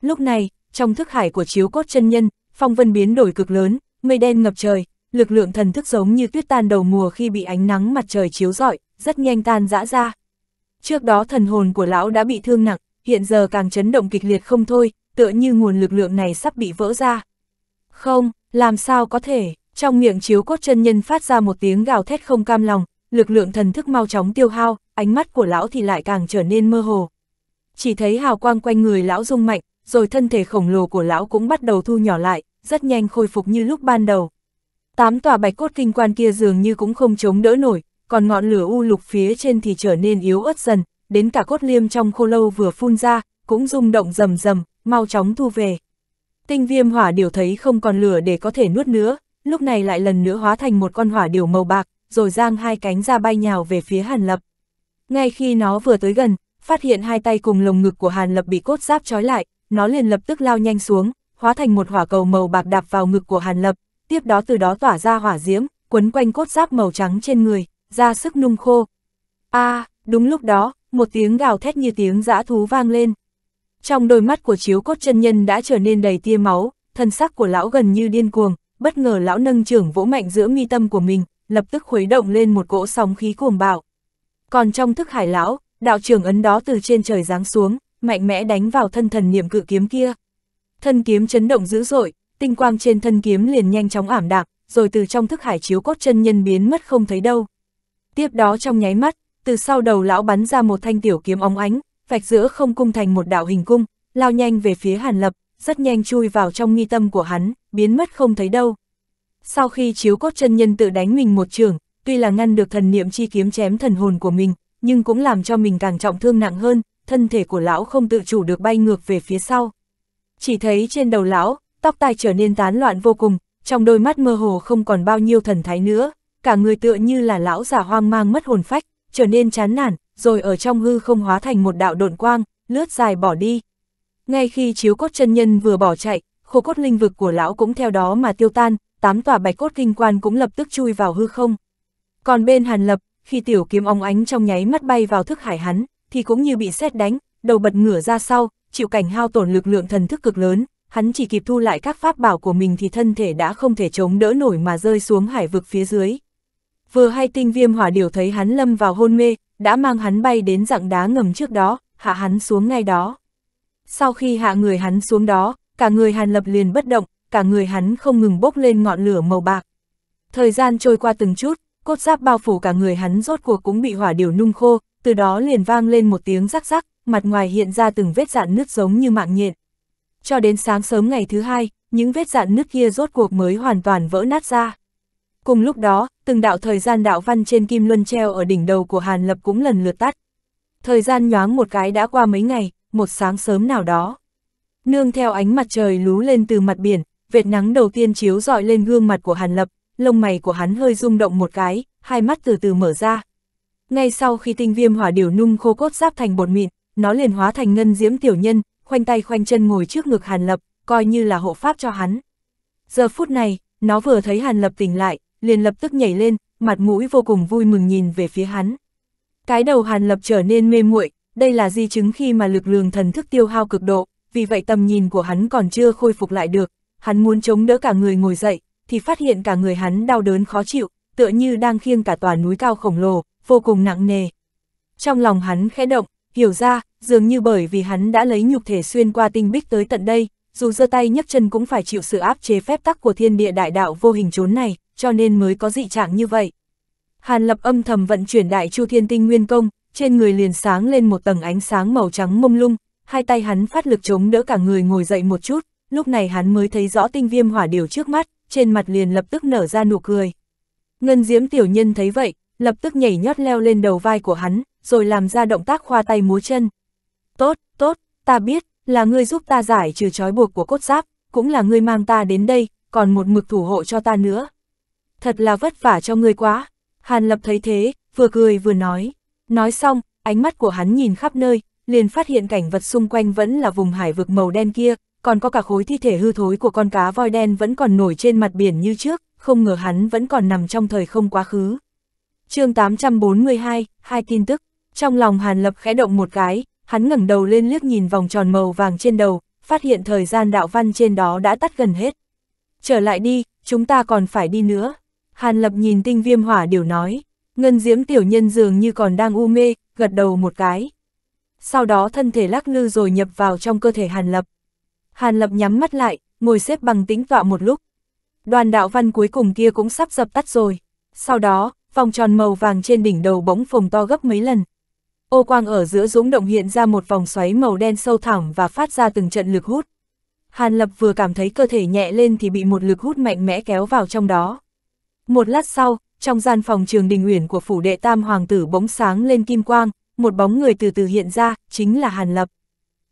Lúc này, trong thức hải của chiếu cốt chân nhân, phong vân biến đổi cực lớn, mây đen ngập trời, lực lượng thần thức giống như tuyết tan đầu mùa khi bị ánh nắng mặt trời chiếu rọi, rất nhanh tan rã ra. Trước đó thần hồn của lão đã bị thương nặng, hiện giờ càng chấn động kịch liệt không thôi, tựa như nguồn lực lượng này sắp bị vỡ ra. Không, làm sao có thể, trong miệng chiếu cốt chân nhân phát ra một tiếng gào thét không cam lòng, lực lượng thần thức mau chóng tiêu hao, ánh mắt của lão thì lại càng trở nên mơ hồ. Chỉ thấy hào quang quanh người lão rung mạnh, rồi thân thể khổng lồ của lão cũng bắt đầu thu nhỏ lại, rất nhanh khôi phục như lúc ban đầu. Tám tòa bạch cốt kinh quan kia dường như cũng không chống đỡ nổi, còn ngọn lửa u lục phía trên thì trở nên yếu ớt dần, đến cả cốt liêm trong khô lâu vừa phun ra, cũng rung động rầm rầm, mau chóng thu về. Tinh viêm hỏa điều thấy không còn lửa để có thể nuốt nữa, lúc này lại lần nữa hóa thành một con hỏa điều màu bạc, rồi giang hai cánh ra bay nhào về phía Hàn Lập. Ngay khi nó vừa tới gần, phát hiện hai tay cùng lồng ngực của Hàn Lập bị cốt giáp trói lại, nó liền lập tức lao nhanh xuống, hóa thành một hỏa cầu màu bạc đạp vào ngực của Hàn Lập, tiếp đó từ đó tỏa ra hỏa diễm, quấn quanh cốt giáp màu trắng trên người, ra sức nung khô. A, à, đúng lúc đó, một tiếng gào thét như tiếng dã thú vang lên. Trong đôi mắt của chiếu cốt chân nhân đã trở nên đầy tia máu, thân sắc của lão gần như điên cuồng, bất ngờ lão nâng trưởng vỗ mạnh giữa mi tâm của mình, lập tức khuấy động lên một cỗ sóng khí cuồng bạo. Còn trong thức hải lão, đạo trưởng ấn đó từ trên trời giáng xuống, mạnh mẽ đánh vào thân thần niệm cự kiếm kia. Thân kiếm chấn động dữ dội, tinh quang trên thân kiếm liền nhanh chóng ảm đạm, rồi từ trong thức hải chiếu cốt chân nhân biến mất không thấy đâu. Tiếp đó trong nháy mắt, từ sau đầu lão bắn ra một thanh tiểu kiếm óng ánh, vạch giữa không cung thành một đạo hình cung, lao nhanh về phía Hàn Lập, rất nhanh chui vào trong nghi tâm của hắn, biến mất không thấy đâu. Sau khi chiếu cốt chân nhân tự đánh mình một trường, tuy là ngăn được thần niệm chi kiếm chém thần hồn của mình, nhưng cũng làm cho mình càng trọng thương nặng hơn, thân thể của lão không tự chủ được bay ngược về phía sau. Chỉ thấy trên đầu lão, tóc tai trở nên tán loạn vô cùng, trong đôi mắt mơ hồ không còn bao nhiêu thần thái nữa, cả người tựa như là lão già hoang mang mất hồn phách, trở nên chán nản, rồi ở trong hư không hóa thành một đạo độn quang, lướt dài bỏ đi. Ngay khi chiếu cốt chân nhân vừa bỏ chạy, khô cốt linh vực của lão cũng theo đó mà tiêu tan, tám tòa bạch cốt kinh quan cũng lập tức chui vào hư không. Còn bên Hàn Lập, khi tiểu kiếm óng ánh trong nháy mắt bay vào thức hải hắn, thì cũng như bị xét đánh, đầu bật ngửa ra sau, chịu cảnh hao tổn lực lượng thần thức cực lớn, hắn chỉ kịp thu lại các pháp bảo của mình thì thân thể đã không thể chống đỡ nổi mà rơi xuống hải vực phía dưới. Vừa hay tinh viêm hỏa điều thấy hắn lâm vào hôn mê, đã mang hắn bay đến dạng đá ngầm trước đó, hạ hắn xuống ngay đó. Sau khi hạ người hắn xuống đó, cả người hàn lập liền bất động, cả người hắn không ngừng bốc lên ngọn lửa màu bạc. Thời gian trôi qua từng chút, cốt giáp bao phủ cả người hắn rốt cuộc cũng bị hỏa điều nung khô, từ đó liền vang lên một tiếng rắc rắc, mặt ngoài hiện ra từng vết dạn nứt giống như mạng nhện. Cho đến sáng sớm ngày thứ hai, những vết dạn nứt kia rốt cuộc mới hoàn toàn vỡ nát ra. Cùng lúc đó, từng đạo thời gian đạo văn trên kim luân treo ở đỉnh đầu của Hàn Lập cũng lần lượt tắt. Thời gian nhoáng một cái đã qua mấy ngày, một sáng sớm nào đó. Nương theo ánh mặt trời lú lên từ mặt biển, vệt nắng đầu tiên chiếu dọi lên gương mặt của Hàn Lập, lông mày của hắn hơi rung động một cái, hai mắt từ từ mở ra, ngay sau khi tinh viêm hỏa điểu nung khô cốt giáp thành bột mịn, nó liền hóa thành ngân diễm tiểu nhân, khoanh tay khoanh chân ngồi trước ngực Hàn Lập, coi như là hộ pháp cho hắn. Giờ phút này, nó vừa thấy Hàn Lập tỉnh lại, liền lập tức nhảy lên, mặt mũi vô cùng vui mừng nhìn về phía hắn. Cái đầu Hàn Lập trở nên mê muội, đây là di chứng khi mà lực lượng thần thức tiêu hao cực độ, vì vậy tầm nhìn của hắn còn chưa khôi phục lại được, hắn muốn chống đỡ cả người ngồi dậy, thì phát hiện cả người hắn đau đớn khó chịu, tựa như đang khiêng cả tòa núi cao khổng lồ, vô cùng nặng nề. Trong lòng hắn khẽ động, hiểu ra, dường như bởi vì hắn đã lấy nhục thể xuyên qua tinh bích tới tận đây, dù giơ tay nhấc chân cũng phải chịu sự áp chế phép tắc của thiên địa đại đạo vô hình chốn này, cho nên mới có dị trạng như vậy. Hàn lập âm thầm vận chuyển đại chu thiên tinh nguyên công, trên người liền sáng lên một tầng ánh sáng màu trắng mông lung, hai tay hắn phát lực chống đỡ cả người ngồi dậy một chút, lúc này hắn mới thấy rõ tinh viêm hỏa điều trước mắt, trên mặt liền lập tức nở ra nụ cười. Ngân diễm tiểu nhân thấy vậy, lập tức nhảy nhót leo lên đầu vai của hắn, rồi làm ra động tác khoa tay múa chân. Tốt, tốt, ta biết, là ngươi giúp ta giải trừ trói buộc của cốt giáp, cũng là ngươi mang ta đến đây, còn một mực thủ hộ cho ta nữa. Thật là vất vả cho ngươi quá. Hàn Lập thấy thế, vừa cười vừa nói. Nói xong, ánh mắt của hắn nhìn khắp nơi, liền phát hiện cảnh vật xung quanh vẫn là vùng hải vực màu đen kia, còn có cả khối thi thể hư thối của con cá voi đen vẫn còn nổi trên mặt biển như trước, không ngờ hắn vẫn còn nằm trong thời không quá khứ chương 842, hai tin tức, trong lòng Hàn Lập khẽ động một cái, hắn ngẩng đầu lên liếc nhìn vòng tròn màu vàng trên đầu, phát hiện thời gian đạo văn trên đó đã tắt gần hết. Trở lại đi, chúng ta còn phải đi nữa. Hàn Lập nhìn tinh viêm hỏa điều nói, ngân diễm tiểu nhân dường như còn đang u mê, gật đầu một cái. Sau đó thân thể lắc lư rồi nhập vào trong cơ thể Hàn Lập. Hàn Lập nhắm mắt lại, ngồi xếp bằng tĩnh tọa một lúc. Đoàn đạo văn cuối cùng kia cũng sắp dập tắt rồi. Sau đó, vòng tròn màu vàng trên đỉnh đầu bỗng phồng to gấp mấy lần. Ô quang ở giữa dũng động hiện ra một vòng xoáy màu đen sâu thẳm và phát ra từng trận lực hút. Hàn Lập vừa cảm thấy cơ thể nhẹ lên thì bị một lực hút mạnh mẽ kéo vào trong đó. Một lát sau, trong gian phòng trường đình uyển của phủ đệ tam hoàng tử bỗng sáng lên kim quang, một bóng người từ từ hiện ra, chính là Hàn Lập.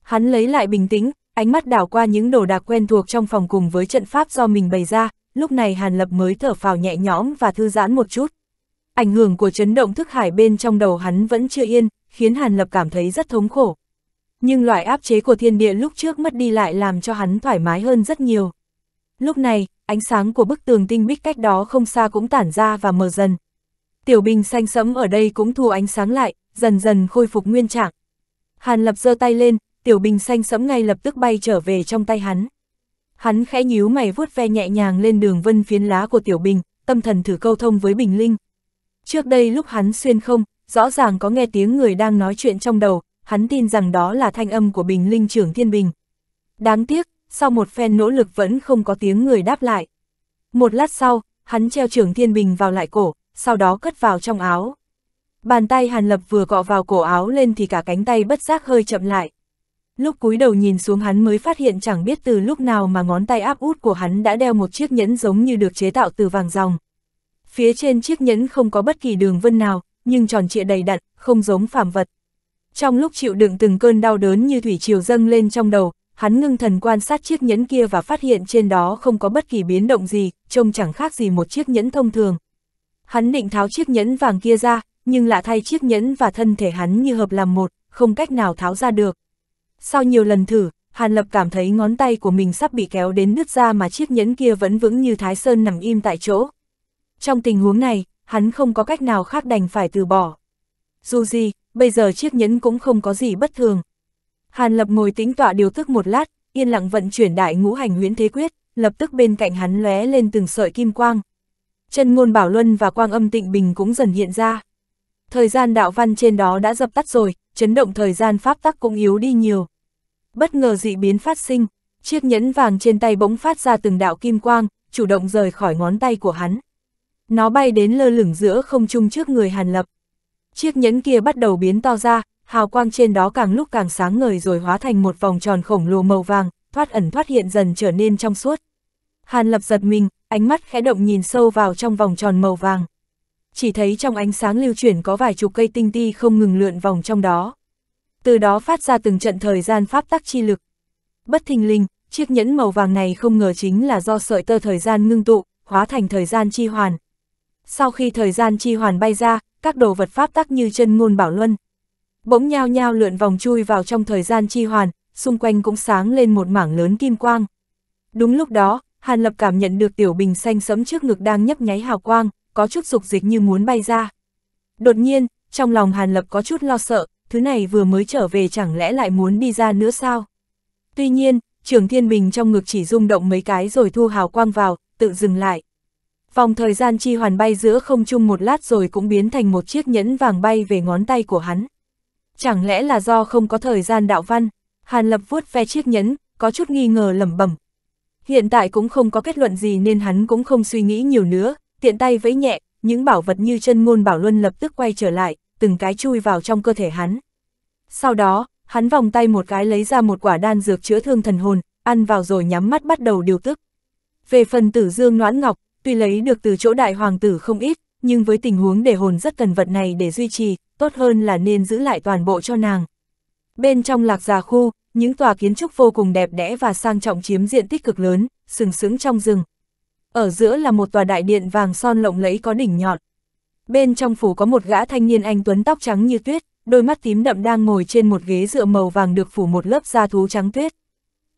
Hắn lấy lại bình tĩnh, ánh mắt đảo qua những đồ đạc quen thuộc trong phòng cùng với trận pháp do mình bày ra, lúc này Hàn Lập mới thở phào nhẹ nhõm và thư giãn một chút. Ảnh hưởng của chấn động thức hải bên trong đầu hắn vẫn chưa yên, khiến Hàn Lập cảm thấy rất thống khổ. Nhưng loại áp chế của thiên địa lúc trước mất đi lại làm cho hắn thoải mái hơn rất nhiều. Lúc này, ánh sáng của bức tường tinh bích cách đó không xa cũng tản ra và mờ dần. Tiểu bình xanh sẫm ở đây cũng thu ánh sáng lại, dần dần khôi phục nguyên trạng. Hàn Lập giơ tay lên, tiểu bình xanh sẫm ngay lập tức bay trở về trong tay hắn. Hắn khẽ nhíu mày vuốt ve nhẹ nhàng lên đường vân phiến lá của tiểu bình, tâm thần thử câu thông với bình linh, Trước đây lúc hắn xuyên không, rõ ràng có nghe tiếng người đang nói chuyện trong đầu, hắn tin rằng đó là thanh âm của Bình Linh trưởng Thiên Bình. Đáng tiếc, sau một phen nỗ lực vẫn không có tiếng người đáp lại. Một lát sau, hắn treo trưởng Thiên Bình vào lại cổ, sau đó cất vào trong áo. Bàn tay Hàn Lập vừa cọ vào cổ áo lên thì cả cánh tay bất giác hơi chậm lại. Lúc cúi đầu nhìn xuống hắn mới phát hiện chẳng biết từ lúc nào mà ngón tay áp út của hắn đã đeo một chiếc nhẫn giống như được chế tạo từ vàng ròng. Phía trên chiếc nhẫn không có bất kỳ đường vân nào, nhưng tròn trịa đầy đặn, không giống phàm vật. Trong lúc chịu đựng từng cơn đau đớn như thủy triều dâng lên trong đầu, hắn ngưng thần quan sát chiếc nhẫn kia và phát hiện trên đó không có bất kỳ biến động gì, trông chẳng khác gì một chiếc nhẫn thông thường. Hắn định tháo chiếc nhẫn vàng kia ra, nhưng lạ thay chiếc nhẫn và thân thể hắn như hợp làm một, không cách nào tháo ra được. Sau nhiều lần thử, Hàn Lập cảm thấy ngón tay của mình sắp bị kéo đến nứt ra mà chiếc nhẫn kia vẫn vững như Thái Sơn nằm im tại chỗ trong tình huống này, hắn không có cách nào khác đành phải từ bỏ. Dù gì, bây giờ chiếc nhẫn cũng không có gì bất thường. Hàn Lập ngồi tĩnh tọa điều tức một lát, yên lặng vận chuyển đại ngũ hành huyễn thế quyết, lập tức bên cạnh hắn lóe lên từng sợi kim quang. Chân ngôn bảo luân và quang âm tịnh bình cũng dần hiện ra. Thời gian đạo văn trên đó đã dập tắt rồi, chấn động thời gian pháp tắc cũng yếu đi nhiều. Bất ngờ dị biến phát sinh, chiếc nhẫn vàng trên tay bỗng phát ra từng đạo kim quang, chủ động rời khỏi ngón tay của hắn. Nó bay đến lơ lửng giữa không trung trước người Hàn Lập. Chiếc nhẫn kia bắt đầu biến to ra, hào quang trên đó càng lúc càng sáng ngời rồi hóa thành một vòng tròn khổng lồ màu vàng, thoát ẩn thoát hiện dần trở nên trong suốt. Hàn Lập giật mình, ánh mắt khẽ động nhìn sâu vào trong vòng tròn màu vàng. Chỉ thấy trong ánh sáng lưu chuyển có vài chục cây tinh ti không ngừng lượn vòng trong đó. Từ đó phát ra từng trận thời gian pháp tắc chi lực. Bất thình linh, chiếc nhẫn màu vàng này không ngờ chính là do sợi tơ thời gian ngưng tụ, hóa thành thời gian chi hoàn, sau khi thời gian chi hoàn bay ra, các đồ vật pháp tắc như chân ngôn bảo luân. Bỗng nhao nhao lượn vòng chui vào trong thời gian chi hoàn, xung quanh cũng sáng lên một mảng lớn kim quang. Đúng lúc đó, Hàn Lập cảm nhận được tiểu bình xanh sẫm trước ngực đang nhấp nháy hào quang, có chút dục dịch như muốn bay ra. Đột nhiên, trong lòng Hàn Lập có chút lo sợ, thứ này vừa mới trở về chẳng lẽ lại muốn đi ra nữa sao? Tuy nhiên, trường thiên bình trong ngực chỉ rung động mấy cái rồi thu hào quang vào, tự dừng lại. Vòng thời gian chi hoàn bay giữa không chung một lát rồi cũng biến thành một chiếc nhẫn vàng bay về ngón tay của hắn. Chẳng lẽ là do không có thời gian đạo văn? Hàn Lập vuốt ve chiếc nhẫn, có chút nghi ngờ lẩm bẩm. Hiện tại cũng không có kết luận gì nên hắn cũng không suy nghĩ nhiều nữa, tiện tay vẫy nhẹ, những bảo vật như chân ngôn bảo luân lập tức quay trở lại, từng cái chui vào trong cơ thể hắn. Sau đó, hắn vòng tay một cái lấy ra một quả đan dược chữa thương thần hồn, ăn vào rồi nhắm mắt bắt đầu điều tức. Về phần tử dương noãn ngọc, Tuy lấy được từ chỗ đại hoàng tử không ít, nhưng với tình huống để hồn rất cần vật này để duy trì, tốt hơn là nên giữ lại toàn bộ cho nàng. Bên trong lạc già khu, những tòa kiến trúc vô cùng đẹp đẽ và sang trọng chiếm diện tích cực lớn, sừng sững trong rừng. Ở giữa là một tòa đại điện vàng son lộng lẫy có đỉnh nhọn. Bên trong phủ có một gã thanh niên anh tuấn tóc trắng như tuyết, đôi mắt tím đậm đang ngồi trên một ghế dựa màu vàng được phủ một lớp da thú trắng tuyết.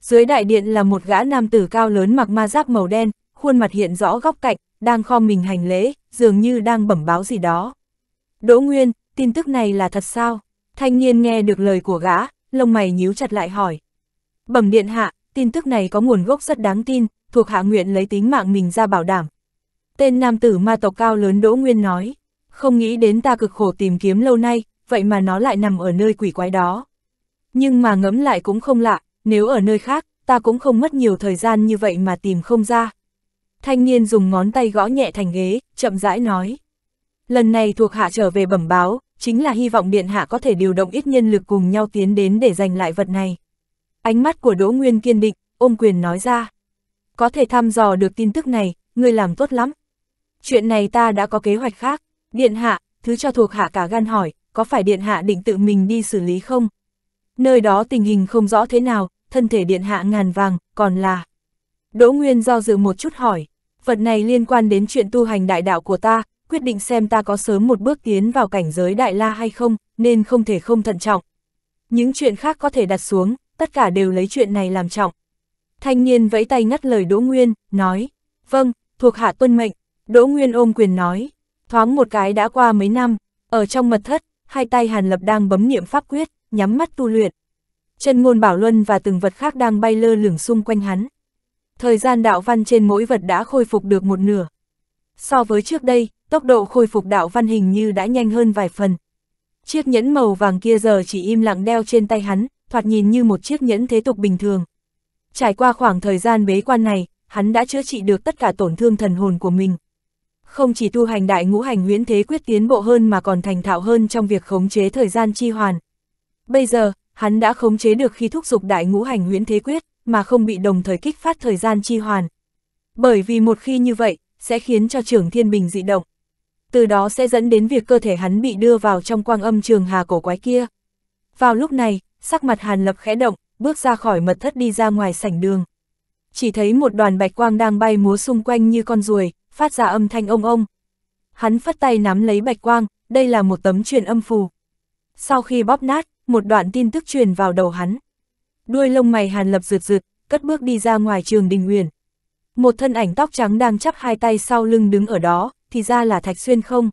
Dưới đại điện là một gã nam tử cao lớn mặc ma giáp màu đen, khuôn mặt hiện rõ góc cạnh, đang khom mình hành lễ, dường như đang bẩm báo gì đó. Đỗ Nguyên, tin tức này là thật sao? Thanh niên nghe được lời của gã, lông mày nhíu chặt lại hỏi. Bẩm điện hạ, tin tức này có nguồn gốc rất đáng tin, thuộc hạ nguyện lấy tính mạng mình ra bảo đảm. Tên nam tử ma tộc cao lớn Đỗ Nguyên nói, không nghĩ đến ta cực khổ tìm kiếm lâu nay, vậy mà nó lại nằm ở nơi quỷ quái đó. Nhưng mà ngẫm lại cũng không lạ, nếu ở nơi khác, ta cũng không mất nhiều thời gian như vậy mà tìm không ra. Thanh niên dùng ngón tay gõ nhẹ thành ghế, chậm rãi nói. Lần này thuộc hạ trở về bẩm báo, chính là hy vọng điện hạ có thể điều động ít nhân lực cùng nhau tiến đến để giành lại vật này. Ánh mắt của Đỗ Nguyên kiên định, ôm quyền nói ra. Có thể thăm dò được tin tức này, ngươi làm tốt lắm. Chuyện này ta đã có kế hoạch khác, điện hạ, thứ cho thuộc hạ cả gan hỏi, có phải điện hạ định tự mình đi xử lý không? Nơi đó tình hình không rõ thế nào, thân thể điện hạ ngàn vàng, còn là... Đỗ Nguyên do dự một chút hỏi vật này liên quan đến chuyện tu hành đại đạo của ta, quyết định xem ta có sớm một bước tiến vào cảnh giới đại la hay không, nên không thể không thận trọng. Những chuyện khác có thể đặt xuống, tất cả đều lấy chuyện này làm trọng. Thanh niên vẫy tay ngắt lời Đỗ Nguyên, nói, vâng, thuộc hạ tuân mệnh, Đỗ Nguyên ôm quyền nói, thoáng một cái đã qua mấy năm, ở trong mật thất, hai tay Hàn Lập đang bấm niệm pháp quyết, nhắm mắt tu luyện. Chân ngôn bảo luân và từng vật khác đang bay lơ lửng xung quanh hắn, thời gian đạo văn trên mỗi vật đã khôi phục được một nửa. So với trước đây, tốc độ khôi phục đạo văn hình như đã nhanh hơn vài phần. Chiếc nhẫn màu vàng kia giờ chỉ im lặng đeo trên tay hắn, thoạt nhìn như một chiếc nhẫn thế tục bình thường. Trải qua khoảng thời gian bế quan này, hắn đã chữa trị được tất cả tổn thương thần hồn của mình. Không chỉ tu hành đại ngũ hành huyễn thế quyết tiến bộ hơn mà còn thành thạo hơn trong việc khống chế thời gian chi hoàn. Bây giờ, hắn đã khống chế được khi thúc giục đại ngũ hành huyễn thế quyết mà không bị đồng thời kích phát thời gian chi hoàn. Bởi vì một khi như vậy, sẽ khiến cho trường thiên bình dị động. Từ đó sẽ dẫn đến việc cơ thể hắn bị đưa vào trong quang âm trường hà cổ quái kia. Vào lúc này, sắc mặt hàn lập khẽ động, bước ra khỏi mật thất đi ra ngoài sảnh đường. Chỉ thấy một đoàn bạch quang đang bay múa xung quanh như con ruồi, phát ra âm thanh ông ông. Hắn phất tay nắm lấy bạch quang, đây là một tấm truyền âm phù. Sau khi bóp nát, một đoạn tin tức truyền vào đầu hắn. Đuôi lông mày Hàn Lập rượt rượt, cất bước đi ra ngoài trường đình nguyền Một thân ảnh tóc trắng đang chắp hai tay sau lưng đứng ở đó, thì ra là Thạch Xuyên không.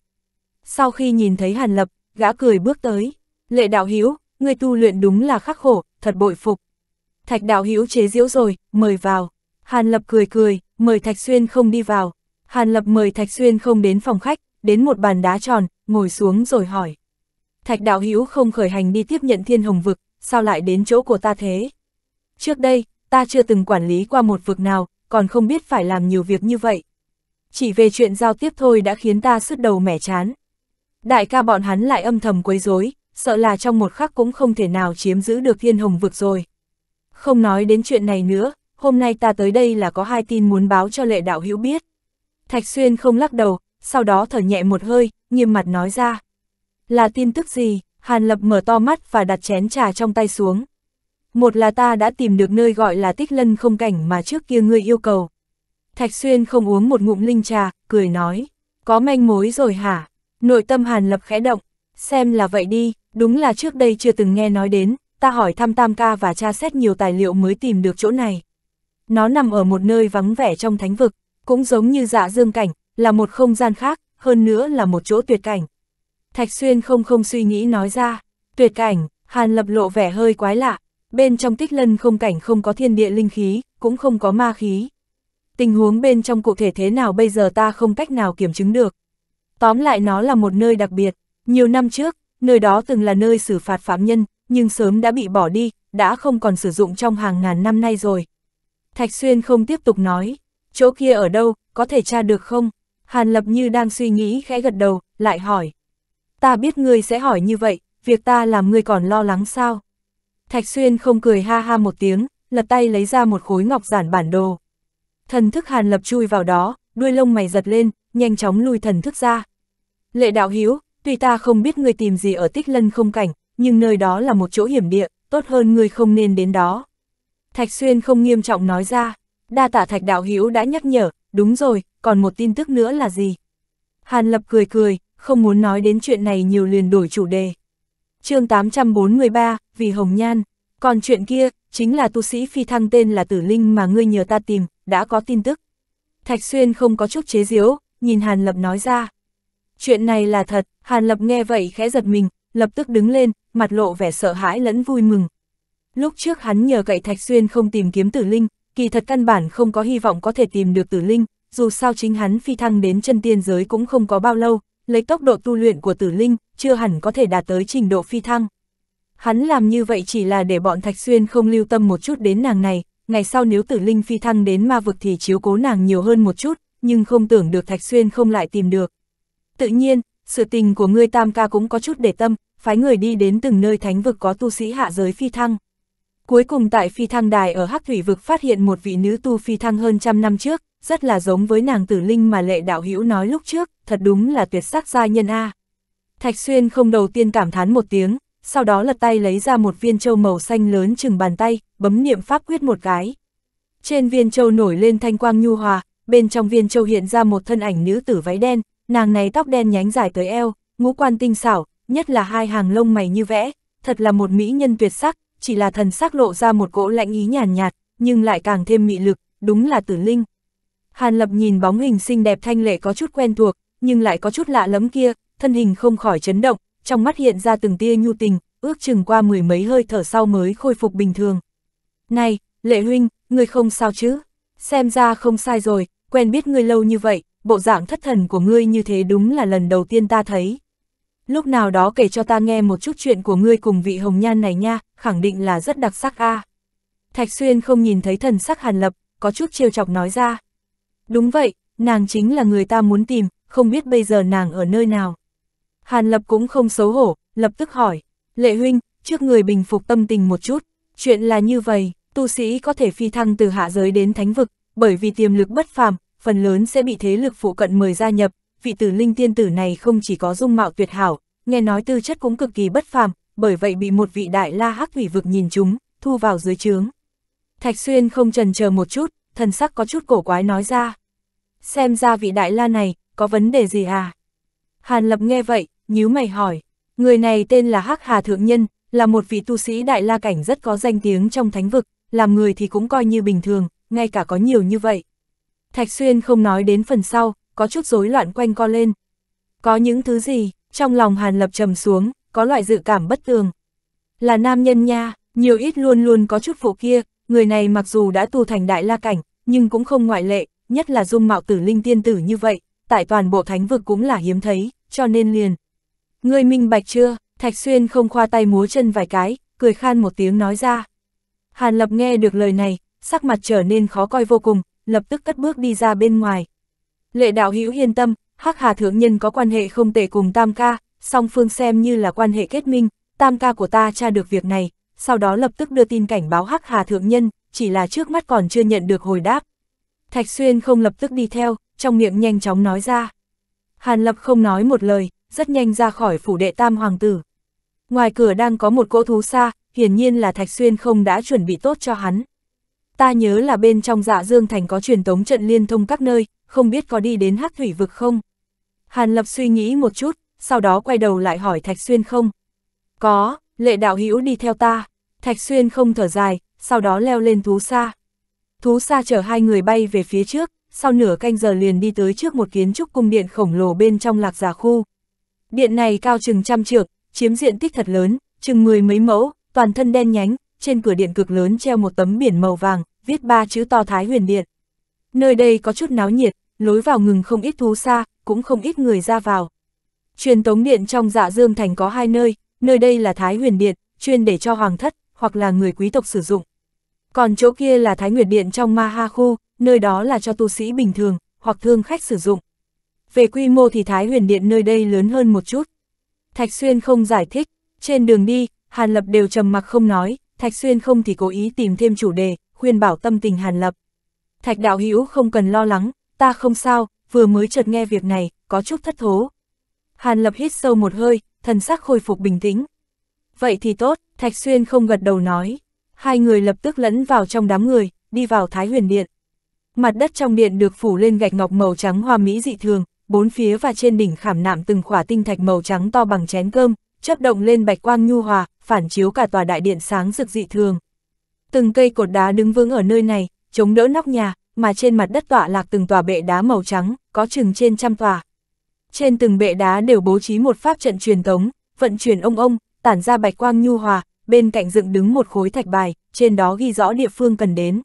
Sau khi nhìn thấy Hàn Lập, gã cười bước tới. Lệ đạo Hiếu, người tu luyện đúng là khắc khổ, thật bội phục. Thạch đạo Hiếu chế diễu rồi, mời vào. Hàn Lập cười cười, mời Thạch Xuyên không đi vào. Hàn Lập mời Thạch Xuyên không đến phòng khách, đến một bàn đá tròn, ngồi xuống rồi hỏi. Thạch đạo Hiếu không khởi hành đi tiếp nhận thiên hồng vực, sao lại đến chỗ của ta thế? Trước đây, ta chưa từng quản lý qua một vực nào, còn không biết phải làm nhiều việc như vậy. Chỉ về chuyện giao tiếp thôi đã khiến ta sứt đầu mẻ chán. Đại ca bọn hắn lại âm thầm quấy rối, sợ là trong một khắc cũng không thể nào chiếm giữ được thiên hồng vực rồi. Không nói đến chuyện này nữa, hôm nay ta tới đây là có hai tin muốn báo cho lệ đạo hữu biết. Thạch Xuyên không lắc đầu, sau đó thở nhẹ một hơi, nghiêm mặt nói ra. Là tin tức gì? Hàn Lập mở to mắt và đặt chén trà trong tay xuống. Một là ta đã tìm được nơi gọi là tích lân không cảnh mà trước kia ngươi yêu cầu. Thạch Xuyên không uống một ngụm linh trà, cười nói. Có manh mối rồi hả? Nội tâm Hàn Lập khẽ động. Xem là vậy đi, đúng là trước đây chưa từng nghe nói đến, ta hỏi thăm Tam Ca và tra xét nhiều tài liệu mới tìm được chỗ này. Nó nằm ở một nơi vắng vẻ trong thánh vực, cũng giống như dạ dương cảnh, là một không gian khác, hơn nữa là một chỗ tuyệt cảnh. Thạch Xuyên không không suy nghĩ nói ra, tuyệt cảnh, Hàn Lập lộ vẻ hơi quái lạ, bên trong tích lân không cảnh không có thiên địa linh khí, cũng không có ma khí. Tình huống bên trong cụ thể thế nào bây giờ ta không cách nào kiểm chứng được. Tóm lại nó là một nơi đặc biệt, nhiều năm trước, nơi đó từng là nơi xử phạt phạm nhân, nhưng sớm đã bị bỏ đi, đã không còn sử dụng trong hàng ngàn năm nay rồi. Thạch Xuyên không tiếp tục nói, chỗ kia ở đâu, có thể tra được không? Hàn Lập như đang suy nghĩ khẽ gật đầu, lại hỏi, ta biết ngươi sẽ hỏi như vậy, việc ta làm ngươi còn lo lắng sao? Thạch Xuyên không cười ha ha một tiếng, lật tay lấy ra một khối ngọc giản bản đồ. Thần thức hàn lập chui vào đó, đuôi lông mày giật lên, nhanh chóng lùi thần thức ra. Lệ đạo hiếu, tuy ta không biết ngươi tìm gì ở tích lân không cảnh, nhưng nơi đó là một chỗ hiểm địa, tốt hơn ngươi không nên đến đó. Thạch Xuyên không nghiêm trọng nói ra, đa tả thạch đạo hiếu đã nhắc nhở, đúng rồi, còn một tin tức nữa là gì? Hàn lập cười cười, không muốn nói đến chuyện này nhiều liền đổi chủ đề. chương 843, vì Hồng Nhan, còn chuyện kia, chính là tu sĩ phi thăng tên là Tử Linh mà ngươi nhờ ta tìm, đã có tin tức. Thạch Xuyên không có chút chế diếu, nhìn Hàn Lập nói ra. Chuyện này là thật, Hàn Lập nghe vậy khẽ giật mình, lập tức đứng lên, mặt lộ vẻ sợ hãi lẫn vui mừng. Lúc trước hắn nhờ cậy Thạch Xuyên không tìm kiếm Tử Linh, kỳ thật căn bản không có hy vọng có thể tìm được Tử Linh, dù sao chính hắn phi thăng đến chân tiên giới cũng không có bao lâu, lấy tốc độ tu luyện của tử linh, chưa hẳn có thể đạt tới trình độ phi thăng. Hắn làm như vậy chỉ là để bọn Thạch Xuyên không lưu tâm một chút đến nàng này, ngày sau nếu tử linh phi thăng đến ma vực thì chiếu cố nàng nhiều hơn một chút, nhưng không tưởng được Thạch Xuyên không lại tìm được. Tự nhiên, sự tình của ngươi tam ca cũng có chút để tâm, phái người đi đến từng nơi thánh vực có tu sĩ hạ giới phi thăng. Cuối cùng tại phi thăng đài ở Hắc Thủy vực phát hiện một vị nữ tu phi thăng hơn trăm năm trước, rất là giống với nàng tử linh mà lệ đạo hữu nói lúc trước, thật đúng là tuyệt sắc gia nhân A. Thạch Xuyên không đầu tiên cảm thán một tiếng, sau đó lật tay lấy ra một viên châu màu xanh lớn chừng bàn tay, bấm niệm pháp quyết một cái. Trên viên châu nổi lên thanh quang nhu hòa, bên trong viên châu hiện ra một thân ảnh nữ tử váy đen, nàng này tóc đen nhánh dài tới eo, ngũ quan tinh xảo, nhất là hai hàng lông mày như vẽ, thật là một mỹ nhân tuyệt sắc, chỉ là thần sắc lộ ra một cỗ lạnh ý nhàn nhạt, nhưng lại càng thêm mị lực, đúng là tử linh, Hàn Lập nhìn bóng hình xinh đẹp thanh lệ có chút quen thuộc, nhưng lại có chút lạ lẫm kia, thân hình không khỏi chấn động, trong mắt hiện ra từng tia nhu tình, ước chừng qua mười mấy hơi thở sau mới khôi phục bình thường. Này, Lệ Huynh, người không sao chứ? Xem ra không sai rồi, quen biết ngươi lâu như vậy, bộ dạng thất thần của ngươi như thế đúng là lần đầu tiên ta thấy. Lúc nào đó kể cho ta nghe một chút chuyện của ngươi cùng vị hồng nhan này nha, khẳng định là rất đặc sắc a. Thạch Xuyên không nhìn thấy thần sắc Hàn Lập, có chút trêu chọc nói ra. Đúng vậy, nàng chính là người ta muốn tìm, không biết bây giờ nàng ở nơi nào. Hàn Lập cũng không xấu hổ, lập tức hỏi, lệ huynh, trước người bình phục tâm tình một chút, chuyện là như vậy, tu sĩ có thể phi thăng từ hạ giới đến thánh vực, bởi vì tiềm lực bất phàm, phần lớn sẽ bị thế lực phụ cận mời gia nhập, vị tử linh tiên tử này không chỉ có dung mạo tuyệt hảo, nghe nói tư chất cũng cực kỳ bất phàm, bởi vậy bị một vị đại la hắc thủy vực nhìn chúng, thu vào dưới trướng. Thạch Xuyên không trần chờ một chút, thần sắc có chút cổ quái nói ra xem ra vị đại la này, có vấn đề gì à? Hàn Lập nghe vậy, nhíu mày hỏi, người này tên là Hắc Hà Thượng Nhân, là một vị tu sĩ đại la cảnh rất có danh tiếng trong thánh vực, làm người thì cũng coi như bình thường, ngay cả có nhiều như vậy. Thạch Xuyên không nói đến phần sau, có chút rối loạn quanh co lên. Có những thứ gì, trong lòng Hàn Lập trầm xuống, có loại dự cảm bất tường. Là nam nhân nha, nhiều ít luôn luôn có chút phụ kia, người này mặc dù đã tu thành đại la cảnh, nhưng cũng không ngoại lệ, nhất là dung mạo tử linh tiên tử như vậy, tại toàn bộ thánh vực cũng là hiếm thấy, cho nên liền. Người minh bạch chưa, Thạch Xuyên không khoa tay múa chân vài cái, cười khan một tiếng nói ra. Hàn Lập nghe được lời này, sắc mặt trở nên khó coi vô cùng, lập tức cất bước đi ra bên ngoài. Lệ đạo hữu yên tâm, Hắc Hà Thượng Nhân có quan hệ không tệ cùng Tam Ca, song phương xem như là quan hệ kết minh, Tam Ca của ta tra được việc này, sau đó lập tức đưa tin cảnh báo Hắc Hà Thượng Nhân, chỉ là trước mắt còn chưa nhận được hồi đáp. Thạch Xuyên không lập tức đi theo, trong miệng nhanh chóng nói ra. Hàn Lập không nói một lời, rất nhanh ra khỏi phủ đệ tam hoàng tử. Ngoài cửa đang có một cỗ thú xa, hiển nhiên là Thạch Xuyên không đã chuẩn bị tốt cho hắn. Ta nhớ là bên trong dạ dương thành có truyền tống trận liên thông các nơi, không biết có đi đến hắc thủy vực không? Hàn Lập suy nghĩ một chút, sau đó quay đầu lại hỏi Thạch Xuyên không? Có, lệ đạo hữu đi theo ta. Thạch Xuyên không thở dài, sau đó leo lên thú xa. Thú xa chở hai người bay về phía trước, sau nửa canh giờ liền đi tới trước một kiến trúc cung điện khổng lồ bên trong lạc giả khu. Điện này cao chừng trăm trượng, chiếm diện tích thật lớn, chừng mười mấy mẫu, toàn thân đen nhánh, trên cửa điện cực lớn treo một tấm biển màu vàng, viết ba chữ to Thái Huyền Điện. Nơi đây có chút náo nhiệt, lối vào ngừng không ít thú xa, cũng không ít người ra vào. Truyền tống điện trong dạ dương thành có hai nơi, nơi đây là Thái Huyền Điện, chuyên để cho hoàng thất, hoặc là người quý tộc sử dụng, còn chỗ kia là Thái Nguyệt Điện trong Maha Khu, nơi đó là cho tu sĩ bình thường, hoặc thương khách sử dụng. Về quy mô thì Thái Huyền Điện nơi đây lớn hơn một chút. Thạch Xuyên không giải thích, trên đường đi, Hàn Lập đều trầm mặc không nói, Thạch Xuyên không thì cố ý tìm thêm chủ đề, khuyên bảo tâm tình Hàn Lập. Thạch Đạo Hữu không cần lo lắng, ta không sao, vừa mới chợt nghe việc này, có chút thất thố. Hàn Lập hít sâu một hơi, thần sắc khôi phục bình tĩnh. Vậy thì tốt, Thạch Xuyên không gật đầu nói hai người lập tức lẫn vào trong đám người, đi vào Thái Huyền Điện. Mặt đất trong điện được phủ lên gạch ngọc màu trắng hoa mỹ dị thường, bốn phía và trên đỉnh khảm nạm từng khỏa tinh thạch màu trắng to bằng chén cơm, chấp động lên bạch quang nhu hòa, phản chiếu cả tòa đại điện sáng rực dị thường. Từng cây cột đá đứng vững ở nơi này, chống đỡ nóc nhà, mà trên mặt đất tọa lạc từng tòa bệ đá màu trắng, có chừng trên trăm tòa. Trên từng bệ đá đều bố trí một pháp trận truyền tống, vận chuyển ông ông, tản ra bạch quang nhu hòa, bên cạnh dựng đứng một khối thạch bài, trên đó ghi rõ địa phương cần đến.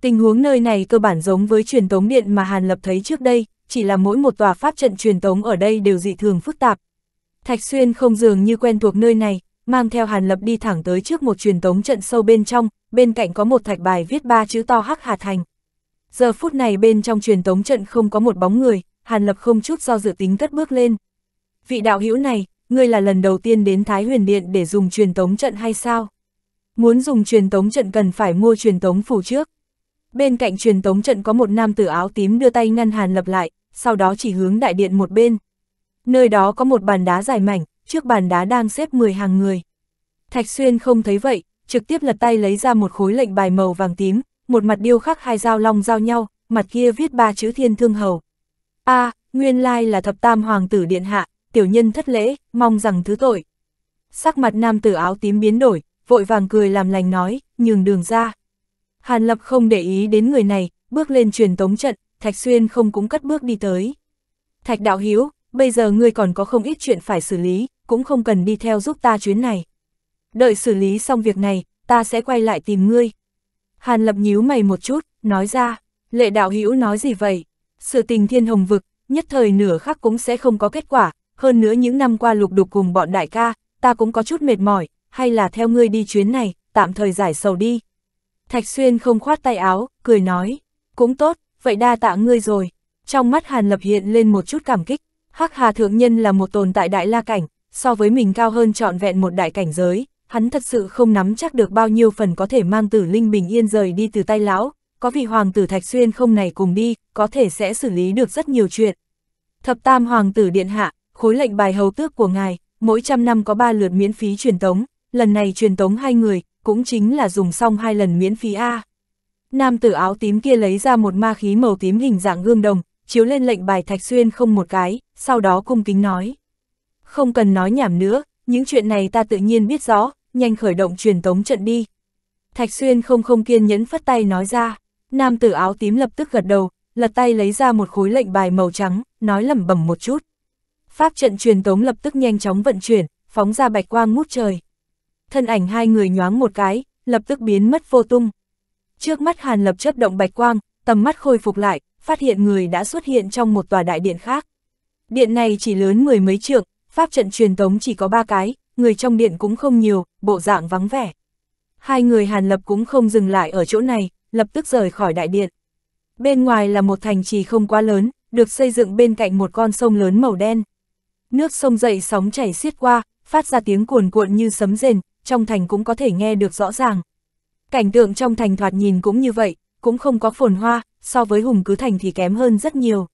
Tình huống nơi này cơ bản giống với truyền tống điện mà Hàn Lập thấy trước đây, chỉ là mỗi một tòa pháp trận truyền tống ở đây đều dị thường phức tạp. Thạch Xuyên không dường như quen thuộc nơi này, mang theo Hàn Lập đi thẳng tới trước một truyền tống trận sâu bên trong, bên cạnh có một thạch bài viết ba chữ to Hắc Hà Thành. Giờ phút này bên trong truyền tống trận không có một bóng người, Hàn Lập không chút do dự tính cất bước lên. Vị đạo hữu này, ngươi là lần đầu tiên đến Thái Huyền Điện để dùng truyền tống trận hay sao? Muốn dùng truyền tống trận cần phải mua truyền tống phủ trước. Bên cạnh truyền tống trận có một nam tử áo tím đưa tay ngăn Hàn Lập lại, sau đó chỉ hướng đại điện một bên. Nơi đó có một bàn đá dài mảnh, trước bàn đá đang xếp 10 hàng người. Thạch Xuyên không thấy vậy, trực tiếp lật tay lấy ra một khối lệnh bài màu vàng tím, một mặt điêu khắc hai dao long giao nhau, mặt kia viết ba chữ thiên thương hầu. a à, nguyên lai là thập tam hoàng tử điện hạ, tiểu nhân thất lễ, mong rằng thứ tội. Sắc mặt nam tử áo tím biến đổi, vội vàng cười làm lành nói, nhường đường ra. Hàn Lập không để ý đến người này, bước lên truyền tống trận, Thạch Xuyên không cũng cất bước đi tới. Thạch Đạo Hiếu, bây giờ ngươi còn có không ít chuyện phải xử lý, cũng không cần đi theo giúp ta chuyến này. Đợi xử lý xong việc này, ta sẽ quay lại tìm ngươi. Hàn Lập nhíu mày một chút, nói ra, lệ đạo hiếu nói gì vậy? Sự tình thiên hồng vực, nhất thời nửa khắc cũng sẽ không có kết quả, hơn nữa những năm qua lục đục cùng bọn đại ca, ta cũng có chút mệt mỏi, hay là theo ngươi đi chuyến này, tạm thời giải sầu đi. Thạch Xuyên không khoát tay áo, cười nói, cũng tốt, vậy đa tạ ngươi rồi. Trong mắt Hàn Lập hiện lên một chút cảm kích, Hắc Hà Thượng Nhân là một tồn tại đại la cảnh, so với mình cao hơn trọn vẹn một đại cảnh giới, hắn thật sự không nắm chắc được bao nhiêu phần có thể mang tử linh bình yên rời đi từ tay lão, có vị hoàng tử Thạch Xuyên không này cùng đi, có thể sẽ xử lý được rất nhiều chuyện. Thập tam hoàng tử điện hạ, khối lệnh bài hầu tước của ngài, mỗi trăm năm có ba lượt miễn phí truyền tống, lần này truyền tống hai người, cũng chính là dùng xong hai lần miễn phí A. Nam tử áo tím kia lấy ra một ma khí màu tím hình dạng gương đồng, chiếu lên lệnh bài Thạch Xuyên không một cái, sau đó cung kính nói. Không cần nói nhảm nữa, những chuyện này ta tự nhiên biết rõ, nhanh khởi động truyền tống trận đi. Thạch Xuyên không không kiên nhẫn phất tay nói ra, nam tử áo tím lập tức gật đầu, lật tay lấy ra một khối lệnh bài màu trắng, nói lẩm bẩm một chút. Pháp trận truyền tống lập tức nhanh chóng vận chuyển, phóng ra bạch quang ngút trời. Thân ảnh hai người nhoáng một cái, lập tức biến mất vô tung. Trước mắt Hàn Lập chớp động bạch quang, tầm mắt khôi phục lại, phát hiện người đã xuất hiện trong một tòa đại điện khác. Điện này chỉ lớn mười mấy trượng, pháp trận truyền tống chỉ có ba cái, người trong điện cũng không nhiều, bộ dạng vắng vẻ. Hai người Hàn Lập cũng không dừng lại ở chỗ này, lập tức rời khỏi đại điện. Bên ngoài là một thành trì không quá lớn, được xây dựng bên cạnh một con sông lớn màu đen. Nước sông dậy sóng chảy xiết qua, phát ra tiếng cuồn cuộn như sấm rền, trong thành cũng có thể nghe được rõ ràng. Cảnh tượng trong thành thoạt nhìn cũng như vậy, cũng không có phồn hoa, so với hùng cứ thành thì kém hơn rất nhiều.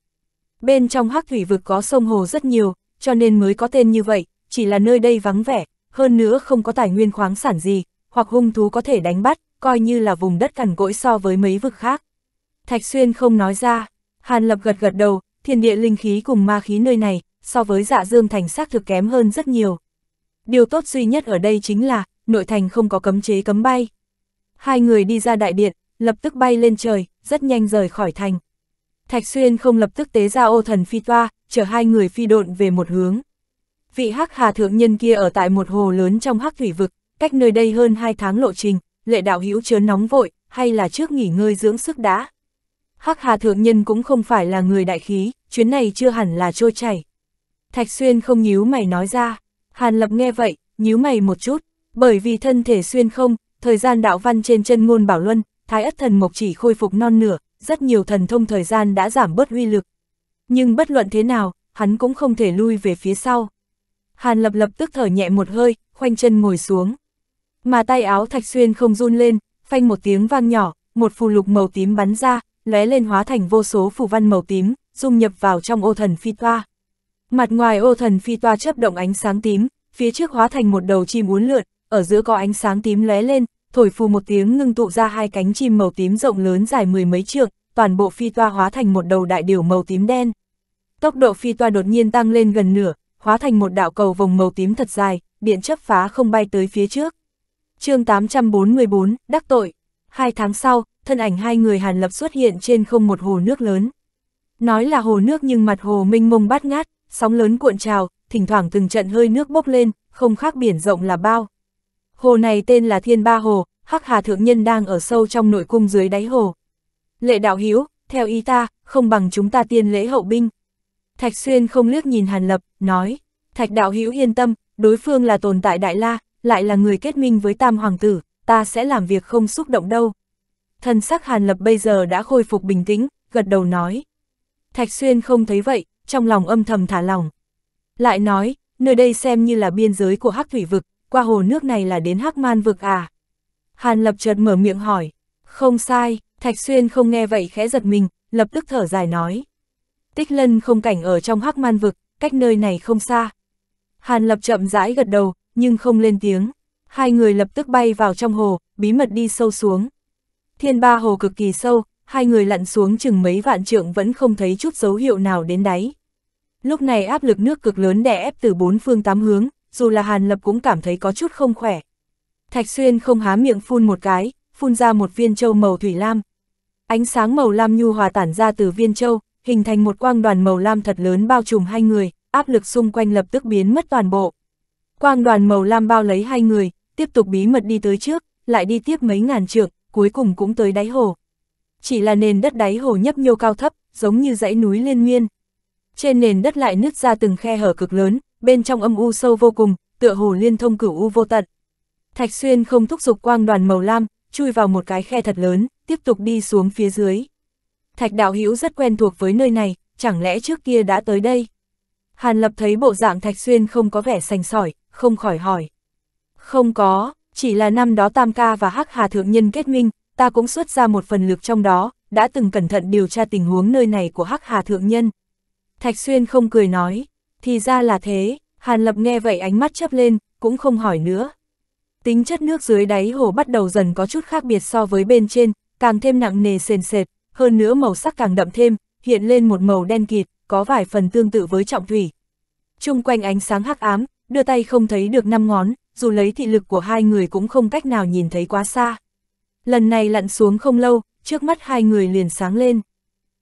Bên trong hắc thủy vực có sông hồ rất nhiều, cho nên mới có tên như vậy, chỉ là nơi đây vắng vẻ, hơn nữa không có tài nguyên khoáng sản gì, hoặc hung thú có thể đánh bắt, coi như là vùng đất cằn cỗi so với mấy vực khác. Thạch Xuyên không nói ra, Hàn Lập gật gật đầu, thiên địa linh khí cùng ma khí nơi này, so với dạ dương thành xác thực kém hơn rất nhiều. Điều tốt duy nhất ở đây chính là, nội thành không có cấm chế cấm bay. Hai người đi ra đại điện, lập tức bay lên trời, rất nhanh rời khỏi thành. Thạch Xuyên không lập tức tế ra ô thần phi toa, chở hai người phi độn về một hướng. Vị hắc hà thượng nhân kia ở tại một hồ lớn trong hắc thủy vực, cách nơi đây hơn hai tháng lộ trình, lệ đạo hữu chớ nóng vội, hay là trước nghỉ ngơi dưỡng sức đã. Hắc hà thượng nhân cũng không phải là người đại khí, chuyến này chưa hẳn là trôi chảy. Thạch Xuyên không nhíu mày nói ra, Hàn Lập nghe vậy, nhíu mày một chút, bởi vì thân thể Xuyên không, thời gian đạo văn trên chân ngôn bảo luân, thái ất thần mộc chỉ khôi phục non nửa, rất nhiều thần thông thời gian đã giảm bớt uy lực. Nhưng bất luận thế nào, hắn cũng không thể lui về phía sau. Hàn Lập lập tức thở nhẹ một hơi, khoanh chân ngồi xuống. Mà tay áo Thạch Xuyên không run lên, phanh một tiếng vang nhỏ, một phù lục màu tím bắn ra, lóe lên hóa thành vô số phù văn màu tím, dung nhập vào trong ô thần phi toa. Mặt ngoài ô thần phi toa chấp động ánh sáng tím, phía trước hóa thành một đầu chim uốn lượn, ở giữa có ánh sáng tím lóe lên, thổi phù một tiếng ngưng tụ ra hai cánh chim màu tím rộng lớn dài mười mấy trượng, toàn bộ phi toa hóa thành một đầu đại điểu màu tím đen. Tốc độ phi toa đột nhiên tăng lên gần nửa, hóa thành một đạo cầu vòng màu tím thật dài, điện chấp phá không bay tới phía trước. chương 844, đắc tội. Hai tháng sau, thân ảnh hai người Hàn Lập xuất hiện trên không một hồ nước lớn. Nói là hồ nước nhưng mặt hồ minh mông bát ngát, sóng lớn cuộn trào, thỉnh thoảng từng trận hơi nước bốc lên, không khác biển rộng là bao. Hồ này tên là Thiên Ba Hồ, Hắc Hà Thượng Nhân đang ở sâu trong nội cung dưới đáy hồ. Lệ đạo hiếu, theo ý ta, không bằng chúng ta tiên lễ hậu binh. Thạch Xuyên không liếc nhìn Hàn Lập, nói, Thạch đạo hiếu yên tâm, đối phương là tồn tại Đại La, lại là người kết minh với Tam Hoàng Tử, ta sẽ làm việc không xúc động đâu. Thần sắc Hàn Lập bây giờ đã khôi phục bình tĩnh, gật đầu nói. Thạch Xuyên không thấy vậy, trong lòng âm thầm thả lòng. Lại nói, nơi đây xem như là biên giới của hắc thủy vực, qua hồ nước này là đến hắc man vực à. Hàn lập chợt mở miệng hỏi, không sai, Thạch Xuyên không nghe vậy khẽ giật mình, lập tức thở dài nói. Tích lân không cảnh ở trong hắc man vực, cách nơi này không xa. Hàn lập chậm rãi gật đầu, nhưng không lên tiếng. Hai người lập tức bay vào trong hồ, bí mật đi sâu xuống. Thiên ba hồ cực kỳ sâu, hai người lặn xuống chừng mấy vạn trượng vẫn không thấy chút dấu hiệu nào đến đáy. Lúc này áp lực nước cực lớn đè ép từ bốn phương tám hướng, dù là Hàn Lập cũng cảm thấy có chút không khỏe. Thạch Xuyên không há miệng phun một cái, phun ra một viên châu màu thủy lam. Ánh sáng màu lam nhu hòa tản ra từ viên châu, hình thành một quang đoàn màu lam thật lớn bao trùm hai người, áp lực xung quanh lập tức biến mất toàn bộ. Quang đoàn màu lam bao lấy hai người, tiếp tục bí mật đi tới trước, lại đi tiếp mấy ngàn trượng, cuối cùng cũng tới đáy hồ chỉ là nền đất đáy hồ nhấp nhô cao thấp, giống như dãy núi liên miên. Trên nền đất lại nứt ra từng khe hở cực lớn, bên trong âm u sâu vô cùng, tựa hồ liên thông cửu u vô tận. Thạch Xuyên không thúc giục quang đoàn màu lam, chui vào một cái khe thật lớn, tiếp tục đi xuống phía dưới. Thạch đạo hữu rất quen thuộc với nơi này, chẳng lẽ trước kia đã tới đây? Hàn Lập thấy bộ dạng Thạch Xuyên không có vẻ sành sỏi, không khỏi hỏi. Không có, chỉ là năm đó Tam Ca và Hắc Hà Thượng Nhân kết minh, ta cũng xuất ra một phần lực trong đó, đã từng cẩn thận điều tra tình huống nơi này của Hắc Hà Thượng Nhân. Thạch Xuyên không cười nói, thì ra là thế, Hàn Lập nghe vậy ánh mắt chấp lên, cũng không hỏi nữa. Tính chất nước dưới đáy hồ bắt đầu dần có chút khác biệt so với bên trên, càng thêm nặng nề sền sệt, hơn nữa màu sắc càng đậm thêm, hiện lên một màu đen kịt, có vài phần tương tự với trọng thủy. Trung quanh ánh sáng hắc ám, đưa tay không thấy được năm ngón, dù lấy thị lực của hai người cũng không cách nào nhìn thấy quá xa. Lần này lặn xuống không lâu, trước mắt hai người liền sáng lên.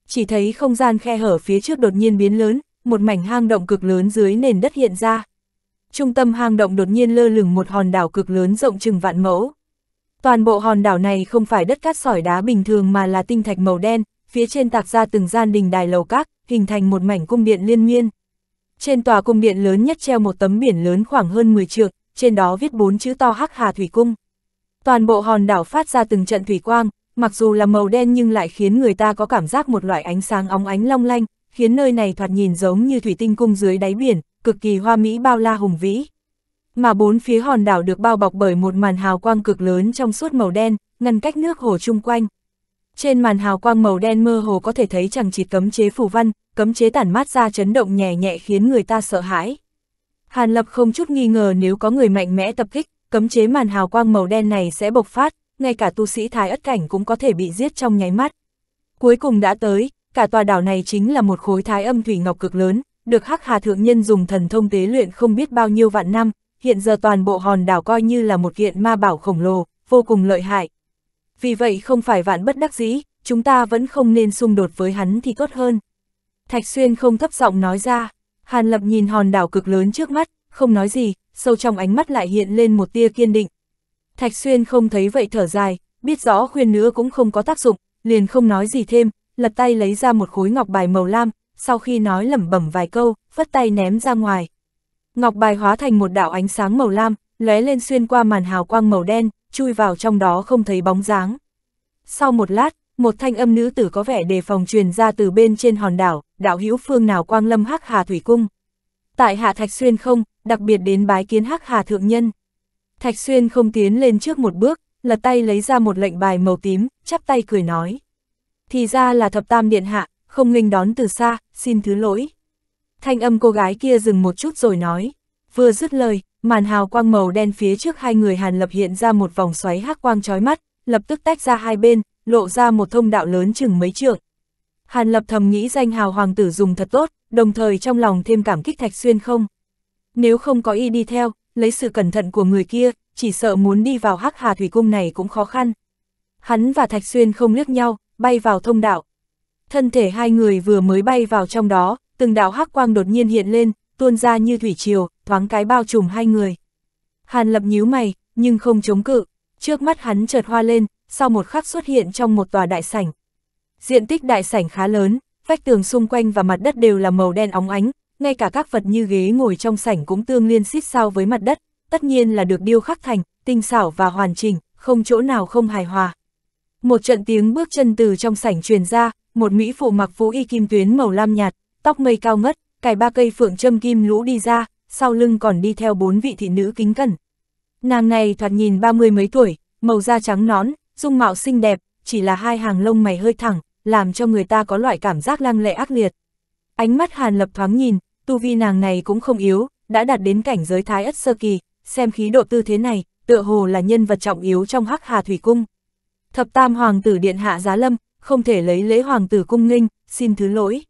Chỉ thấy không gian khe hở phía trước đột nhiên biến lớn, một mảnh hang động cực lớn dưới nền đất hiện ra. Trung tâm hang động đột nhiên lơ lửng một hòn đảo cực lớn rộng chừng vạn mẫu. Toàn bộ hòn đảo này không phải đất cát sỏi đá bình thường mà là tinh thạch màu đen, phía trên tạc ra từng gian đình đài lầu các, hình thành một mảnh cung điện liên miên. Trên tòa cung điện lớn nhất treo một tấm biển lớn khoảng hơn 10 trượng, trên đó viết bốn chữ to Hắc Hà Thủy Cung. Toàn bộ hòn đảo phát ra từng trận thủy quang, mặc dù là màu đen nhưng lại khiến người ta có cảm giác một loại ánh sáng óng ánh long lanh, khiến nơi này thoạt nhìn giống như thủy tinh cung dưới đáy biển, cực kỳ hoa mỹ bao la hùng vĩ. Mà bốn phía hòn đảo được bao bọc bởi một màn hào quang cực lớn trong suốt màu đen, ngăn cách nước hồ chung quanh. Trên màn hào quang màu đen mơ hồ có thể thấy chẳng chịt cấm chế phù văn, cấm chế tản mát ra chấn động nhẹ nhẹ khiến người ta sợ hãi. Hàn Lập không chút nghi ngờ nếu có người mạnh mẽ tập kích, cấm chế màn hào quang màu đen này sẽ bộc phát, ngay cả tu sĩ thái ất cảnh cũng có thể bị giết trong nháy mắt. Cuối cùng đã tới, cả tòa đảo này chính là một khối thái âm thủy ngọc cực lớn, được Hắc Hà Thượng Nhân dùng thần thông tế luyện không biết bao nhiêu vạn năm, hiện giờ toàn bộ hòn đảo coi như là một kiện ma bảo khổng lồ, vô cùng lợi hại. Vì vậy không phải vạn bất đắc dĩ, chúng ta vẫn không nên xung đột với hắn thì tốt hơn. Thạch Xuyên không thấp giọng nói ra, Hàn Lập nhìn hòn đảo cực lớn trước mắt, không nói gì, sâu trong ánh mắt lại hiện lên một tia kiên định. Thạch Xuyên không thấy vậy thở dài, biết rõ khuyên nữa cũng không có tác dụng, liền không nói gì thêm, lật tay lấy ra một khối ngọc bài màu lam, sau khi nói lẩm bẩm vài câu, phất tay ném ra ngoài. Ngọc bài hóa thành một đạo ánh sáng màu lam, lóe lên xuyên qua màn hào quang màu đen, chui vào trong đó không thấy bóng dáng. Sau một lát, một thanh âm nữ tử có vẻ đề phòng truyền ra từ bên trên hòn đảo, đạo hữu phương nào quang lâm hắc hà thủy cung tại hạ Thạch Xuyên không, đặc biệt đến bái kiến hắc hà thượng nhân. Thạch Xuyên không tiến lên trước một bước, lật tay lấy ra một lệnh bài màu tím, chắp tay cười nói. Thì ra là thập tam điện hạ, không nghênh đón từ xa, xin thứ lỗi. Thanh âm cô gái kia dừng một chút rồi nói. Vừa dứt lời, màn hào quang màu đen phía trước hai người Hàn Lập hiện ra một vòng xoáy hắc quang chói mắt, lập tức tách ra hai bên, lộ ra một thông đạo lớn chừng mấy trượng. Hàn Lập thầm nghĩ danh hào hoàng tử dùng thật tốt, đồng thời trong lòng thêm cảm kích Thạch Xuyên không. Nếu không có y đi theo, lấy sự cẩn thận của người kia, chỉ sợ muốn đi vào hắc hà thủy cung này cũng khó khăn. Hắn và Thạch Xuyên không liếc nhau, bay vào thông đạo. Thân thể hai người vừa mới bay vào trong đó, từng đạo hắc quang đột nhiên hiện lên, tuôn ra như thủy triều, thoáng cái bao trùm hai người. Hàn lập nhíu mày, nhưng không chống cự, trước mắt hắn chợt hoa lên, sau một khắc xuất hiện trong một tòa đại sảnh. Diện tích đại sảnh khá lớn, vách tường xung quanh và mặt đất đều là màu đen óng ánh, ngay cả các vật như ghế ngồi trong sảnh cũng tương liên xít sao với mặt đất, tất nhiên là được điêu khắc thành, tinh xảo và hoàn chỉnh, không chỗ nào không hài hòa. Một trận tiếng bước chân từ trong sảnh truyền ra, một mỹ phụ mặc vũ y kim tuyến màu lam nhạt, tóc mây cao ngất, cài ba cây phượng châm kim lũ đi ra, sau lưng còn đi theo bốn vị thị nữ kính cẩn. Nàng này thoạt nhìn ba mươi mấy tuổi, màu da trắng nón, dung mạo xinh đẹp, chỉ là hai hàng lông mày hơi thẳng, làm cho người ta có loại cảm giác lăng lệ ác liệt. Ánh mắt Hàn Lập thoáng nhìn, tu vi nàng này cũng không yếu, đã đạt đến cảnh giới thái ất sơ kỳ, xem khí độ tư thế này, tựa hồ là nhân vật trọng yếu trong Hắc Hà Thủy Cung. Thập tam hoàng tử điện hạ giá lâm, không thể lấy lễ hoàng tử cung nghinh, xin thứ lỗi.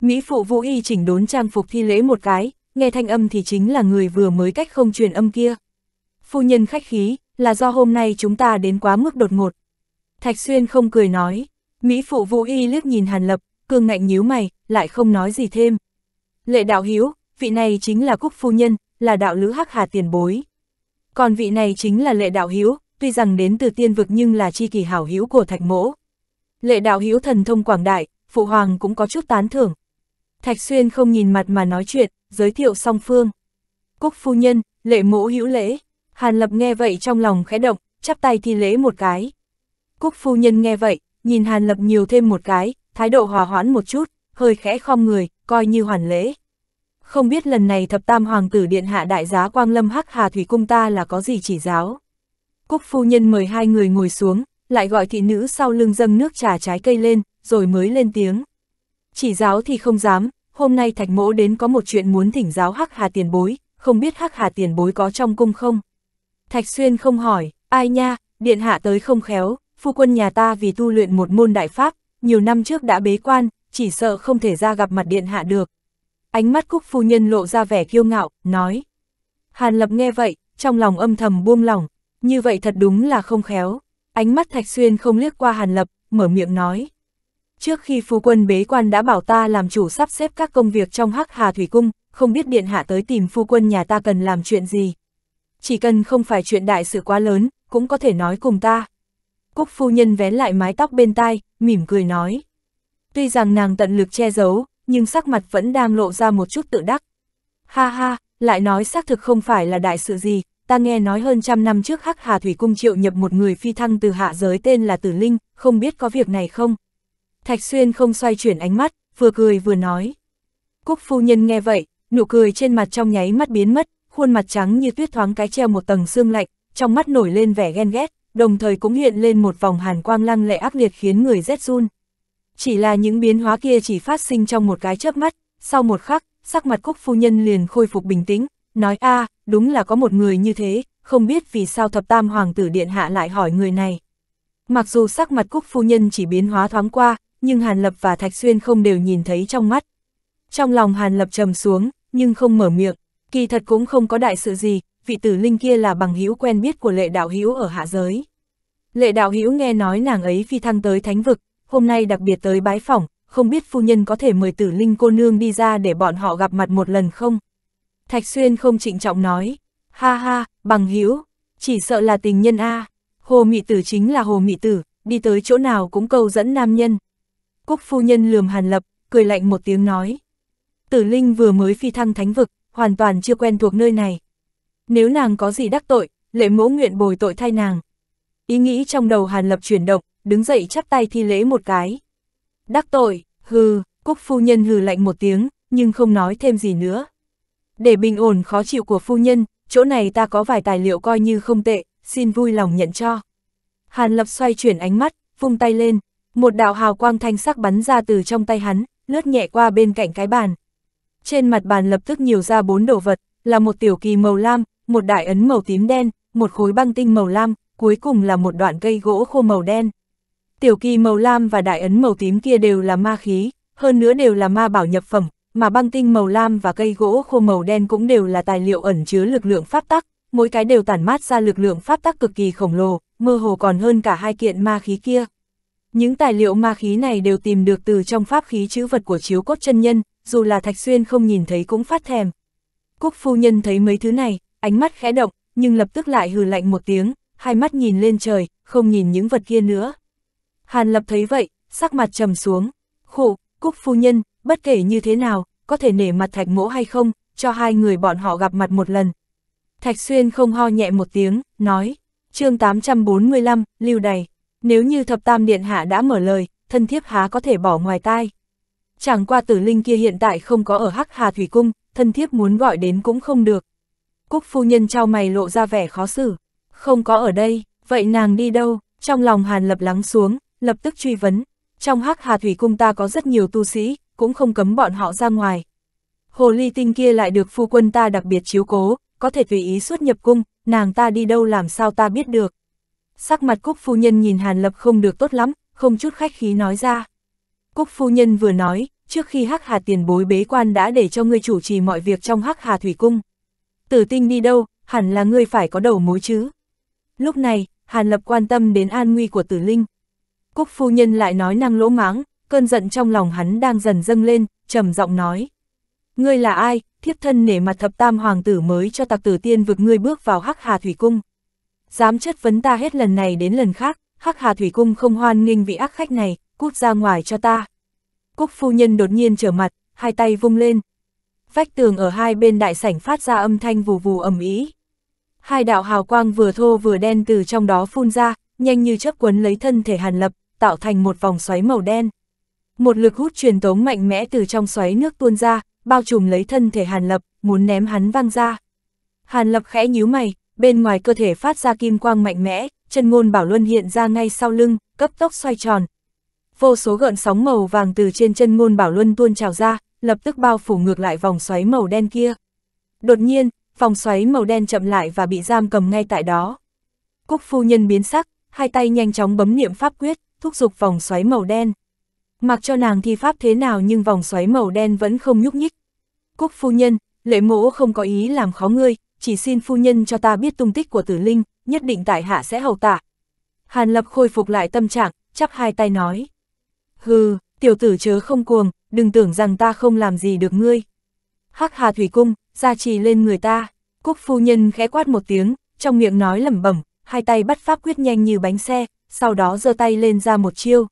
Mỹ phụ vũ y chỉnh đốn trang phục thi lễ một cái, nghe thanh âm thì chính là người vừa mới cách không truyền âm kia. Phu nhân khách khí, là do hôm nay chúng ta đến quá mức đột ngột. Thạch Xuyên không cười nói, Mỹ phụ Vũ Y liếc nhìn Hàn Lập, cường ngạnh nhíu mày, lại không nói gì thêm. Lệ đạo hiếu, vị này chính là Cúc Phu Nhân, là đạo lữ Hắc Hà tiền bối. Còn vị này chính là lệ đạo hiếu, tuy rằng đến từ tiên vực nhưng là chi kỳ hảo hiếu của thạch mỗ. Lệ đạo hiếu thần thông quảng đại, phụ hoàng cũng có chút tán thưởng. Thạch xuyên không nhìn mặt mà nói chuyện, giới thiệu song phương. Cúc phu nhân, lệ mỗ hữu lễ. Hàn lập nghe vậy trong lòng khẽ động, chắp tay thi lễ một cái. Cúc phu nhân nghe vậy, nhìn Hàn Lập nhiều thêm một cái, thái độ hòa hoãn một chút, hơi khẽ khom người, coi như hoàn lễ. Không biết lần này thập tam hoàng tử điện hạ đại giá Quang Lâm Hắc Hà Thủy Cung ta là có gì chỉ giáo. Cúc phu nhân mời hai người ngồi xuống, lại gọi thị nữ sau lưng dâng nước trà trái cây lên, rồi mới lên tiếng. Chỉ giáo thì không dám, hôm nay thạch mỗ đến có một chuyện muốn thỉnh giáo Hắc Hà tiền bối, không biết Hắc Hà tiền bối có trong cung không? Thạch Xuyên không hỏi, ai nha, điện hạ tới không khéo, phu quân nhà ta vì tu luyện một môn đại pháp, nhiều năm trước đã bế quan, chỉ sợ không thể ra gặp mặt điện hạ được. Ánh mắt Cúc phu nhân lộ ra vẻ kiêu ngạo, nói. Hàn Lập nghe vậy, trong lòng âm thầm buông lỏng, như vậy thật đúng là không khéo. Ánh mắt Thạch Xuyên không liếc qua Hàn Lập, mở miệng nói. Trước khi phu quân bế quan đã bảo ta làm chủ sắp xếp các công việc trong Hắc Hà Thủy Cung, không biết điện hạ tới tìm phu quân nhà ta cần làm chuyện gì. Chỉ cần không phải chuyện đại sự quá lớn, cũng có thể nói cùng ta, Cúc phu nhân vén lại mái tóc bên tai, mỉm cười nói. Tuy rằng nàng tận lực che giấu, nhưng sắc mặt vẫn đang lộ ra một chút tự đắc. Ha ha, lại nói xác thực không phải là đại sự gì, ta nghe nói hơn trăm năm trước Hắc Hà Thủy Cung triệu nhập một người phi thăng từ hạ giới tên là Tử Linh, không biết có việc này không? Thạch Xuyên không xoay chuyển ánh mắt, vừa cười vừa nói. Cúc phu nhân nghe vậy, nụ cười trên mặt trong nháy mắt biến mất, khuôn mặt trắng như tuyết thoáng cái treo một tầng xương lạnh, trong mắt nổi lên vẻ ghen ghét đồng thời cũng hiện lên một vòng hàn quang lăng lệ ác liệt khiến người rét run. Chỉ là những biến hóa kia chỉ phát sinh trong một cái chớp mắt, sau một khắc, sắc mặt Cúc Phu Nhân liền khôi phục bình tĩnh, nói a à, đúng là có một người như thế, không biết vì sao thập tam hoàng tử điện hạ lại hỏi người này. Mặc dù sắc mặt Cúc Phu Nhân chỉ biến hóa thoáng qua, nhưng Hàn Lập và Thạch Xuyên không đều nhìn thấy trong mắt. Trong lòng Hàn Lập trầm xuống, nhưng không mở miệng, kỳ thật cũng không có đại sự gì, vị tử linh kia là bằng hữu quen biết của lệ đạo hữu ở hạ giới. Lệ đạo hữu nghe nói nàng ấy phi thăng tới thánh vực, hôm nay đặc biệt tới bái phỏng, không biết phu nhân có thể mời tử linh cô nương đi ra để bọn họ gặp mặt một lần không? Thạch Xuyên không trịnh trọng nói, ha ha, bằng hữu chỉ sợ là tình nhân A, à. hồ mị tử chính là hồ mị tử, đi tới chỗ nào cũng câu dẫn nam nhân. Cúc phu nhân lườm hàn lập, cười lạnh một tiếng nói. Tử Linh vừa mới phi thăng thánh vực, hoàn toàn chưa quen thuộc nơi này, nếu nàng có gì đắc tội, lệ mẫu nguyện bồi tội thay nàng. Ý nghĩ trong đầu Hàn Lập chuyển động, đứng dậy chắp tay thi lễ một cái. Đắc tội, hừ, Cúc phu nhân hừ lạnh một tiếng, nhưng không nói thêm gì nữa. Để bình ổn khó chịu của phu nhân, chỗ này ta có vài tài liệu coi như không tệ, xin vui lòng nhận cho. Hàn Lập xoay chuyển ánh mắt, vung tay lên, một đạo hào quang thanh sắc bắn ra từ trong tay hắn, lướt nhẹ qua bên cạnh cái bàn. Trên mặt bàn lập tức nhiều ra bốn đồ vật, là một tiểu kỳ màu lam, một đại ấn màu tím đen, một khối băng tinh màu lam, cuối cùng là một đoạn cây gỗ khô màu đen. Tiểu kỳ màu lam và đại ấn màu tím kia đều là ma khí, hơn nữa đều là ma bảo nhập phẩm, mà băng tinh màu lam và cây gỗ khô màu đen cũng đều là tài liệu ẩn chứa lực lượng pháp tắc, mỗi cái đều tản mát ra lực lượng pháp tắc cực kỳ khổng lồ, mơ hồ còn hơn cả hai kiện ma khí kia. Những tài liệu ma khí này đều tìm được từ trong pháp khí chữ vật của chiếu cốt chân nhân, dù là Thạch Xuyên không nhìn thấy cũng phát thèm. Cúc phu nhân thấy mấy thứ này, ánh mắt khẽ động, nhưng lập tức lại hừ lạnh một tiếng, hai mắt nhìn lên trời, không nhìn những vật kia nữa. Hàn lập thấy vậy, sắc mặt trầm xuống, khổ, cúc phu nhân, bất kể như thế nào, có thể nể mặt thạch mỗ hay không, cho hai người bọn họ gặp mặt một lần. Thạch xuyên không ho nhẹ một tiếng, nói, chương 845, lưu đầy, nếu như thập tam điện hạ đã mở lời, thân thiếp há có thể bỏ ngoài tai. Chẳng qua tử linh kia hiện tại không có ở hắc hà thủy cung, thân thiếp muốn gọi đến cũng không được. Cúc phu nhân trao mày lộ ra vẻ khó xử. Không có ở đây, vậy nàng đi đâu? Trong lòng Hàn Lập lắng xuống, lập tức truy vấn. Trong hắc hà thủy cung ta có rất nhiều tu sĩ, cũng không cấm bọn họ ra ngoài. Hồ ly tinh kia lại được phu quân ta đặc biệt chiếu cố, có thể tùy ý xuất nhập cung, nàng ta đi đâu làm sao ta biết được. Sắc mặt Cúc phu nhân nhìn Hàn Lập không được tốt lắm, không chút khách khí nói ra. Cúc phu nhân vừa nói, trước khi Hắc Hà tiền bối bế quan đã để cho ngươi chủ trì mọi việc trong Hắc Hà Thủy Cung tử tinh đi đâu, hẳn là ngươi phải có đầu mối chứ. Lúc này, Hàn Lập quan tâm đến an nguy của tử linh. Cúc phu nhân lại nói năng lỗ máng, cơn giận trong lòng hắn đang dần dâng lên, trầm giọng nói. Ngươi là ai, thiếp thân nể mặt thập tam hoàng tử mới cho tặc tử tiên vực ngươi bước vào hắc hà thủy cung. Dám chất vấn ta hết lần này đến lần khác, hắc hà thủy cung không hoan nghênh vị ác khách này, cút ra ngoài cho ta. Cúc phu nhân đột nhiên trở mặt, hai tay vung lên, vách tường ở hai bên đại sảnh phát ra âm thanh vù vù ầm ĩ. Hai đạo hào quang vừa thô vừa đen từ trong đó phun ra, nhanh như chớp quấn lấy thân thể Hàn Lập, tạo thành một vòng xoáy màu đen. Một lực hút truyền tống mạnh mẽ từ trong xoáy nước tuôn ra, bao trùm lấy thân thể Hàn Lập, muốn ném hắn văng ra. Hàn Lập khẽ nhíu mày, bên ngoài cơ thể phát ra kim quang mạnh mẽ, chân ngôn bảo luân hiện ra ngay sau lưng, cấp tốc xoay tròn. Vô số gợn sóng màu vàng từ trên chân ngôn bảo luân tuôn trào ra, lập tức bao phủ ngược lại vòng xoáy màu đen kia. Đột nhiên, vòng xoáy màu đen chậm lại và bị giam cầm ngay tại đó. Cúc phu nhân biến sắc, hai tay nhanh chóng bấm niệm pháp quyết, thúc giục vòng xoáy màu đen. Mặc cho nàng thi pháp thế nào nhưng vòng xoáy màu đen vẫn không nhúc nhích. Cúc phu nhân, lễ mỗ không có ý làm khó ngươi, chỉ xin phu nhân cho ta biết tung tích của tử linh, nhất định tại hạ sẽ hầu tạ. Hàn lập khôi phục lại tâm trạng, chắp hai tay nói. Hừ, tiểu tử chớ không cuồng, đừng tưởng rằng ta không làm gì được ngươi. Hắc hà thủy cung, ra trì lên người ta, quốc phu nhân khẽ quát một tiếng, trong miệng nói lẩm bẩm, hai tay bắt pháp quyết nhanh như bánh xe, sau đó giơ tay lên ra một chiêu.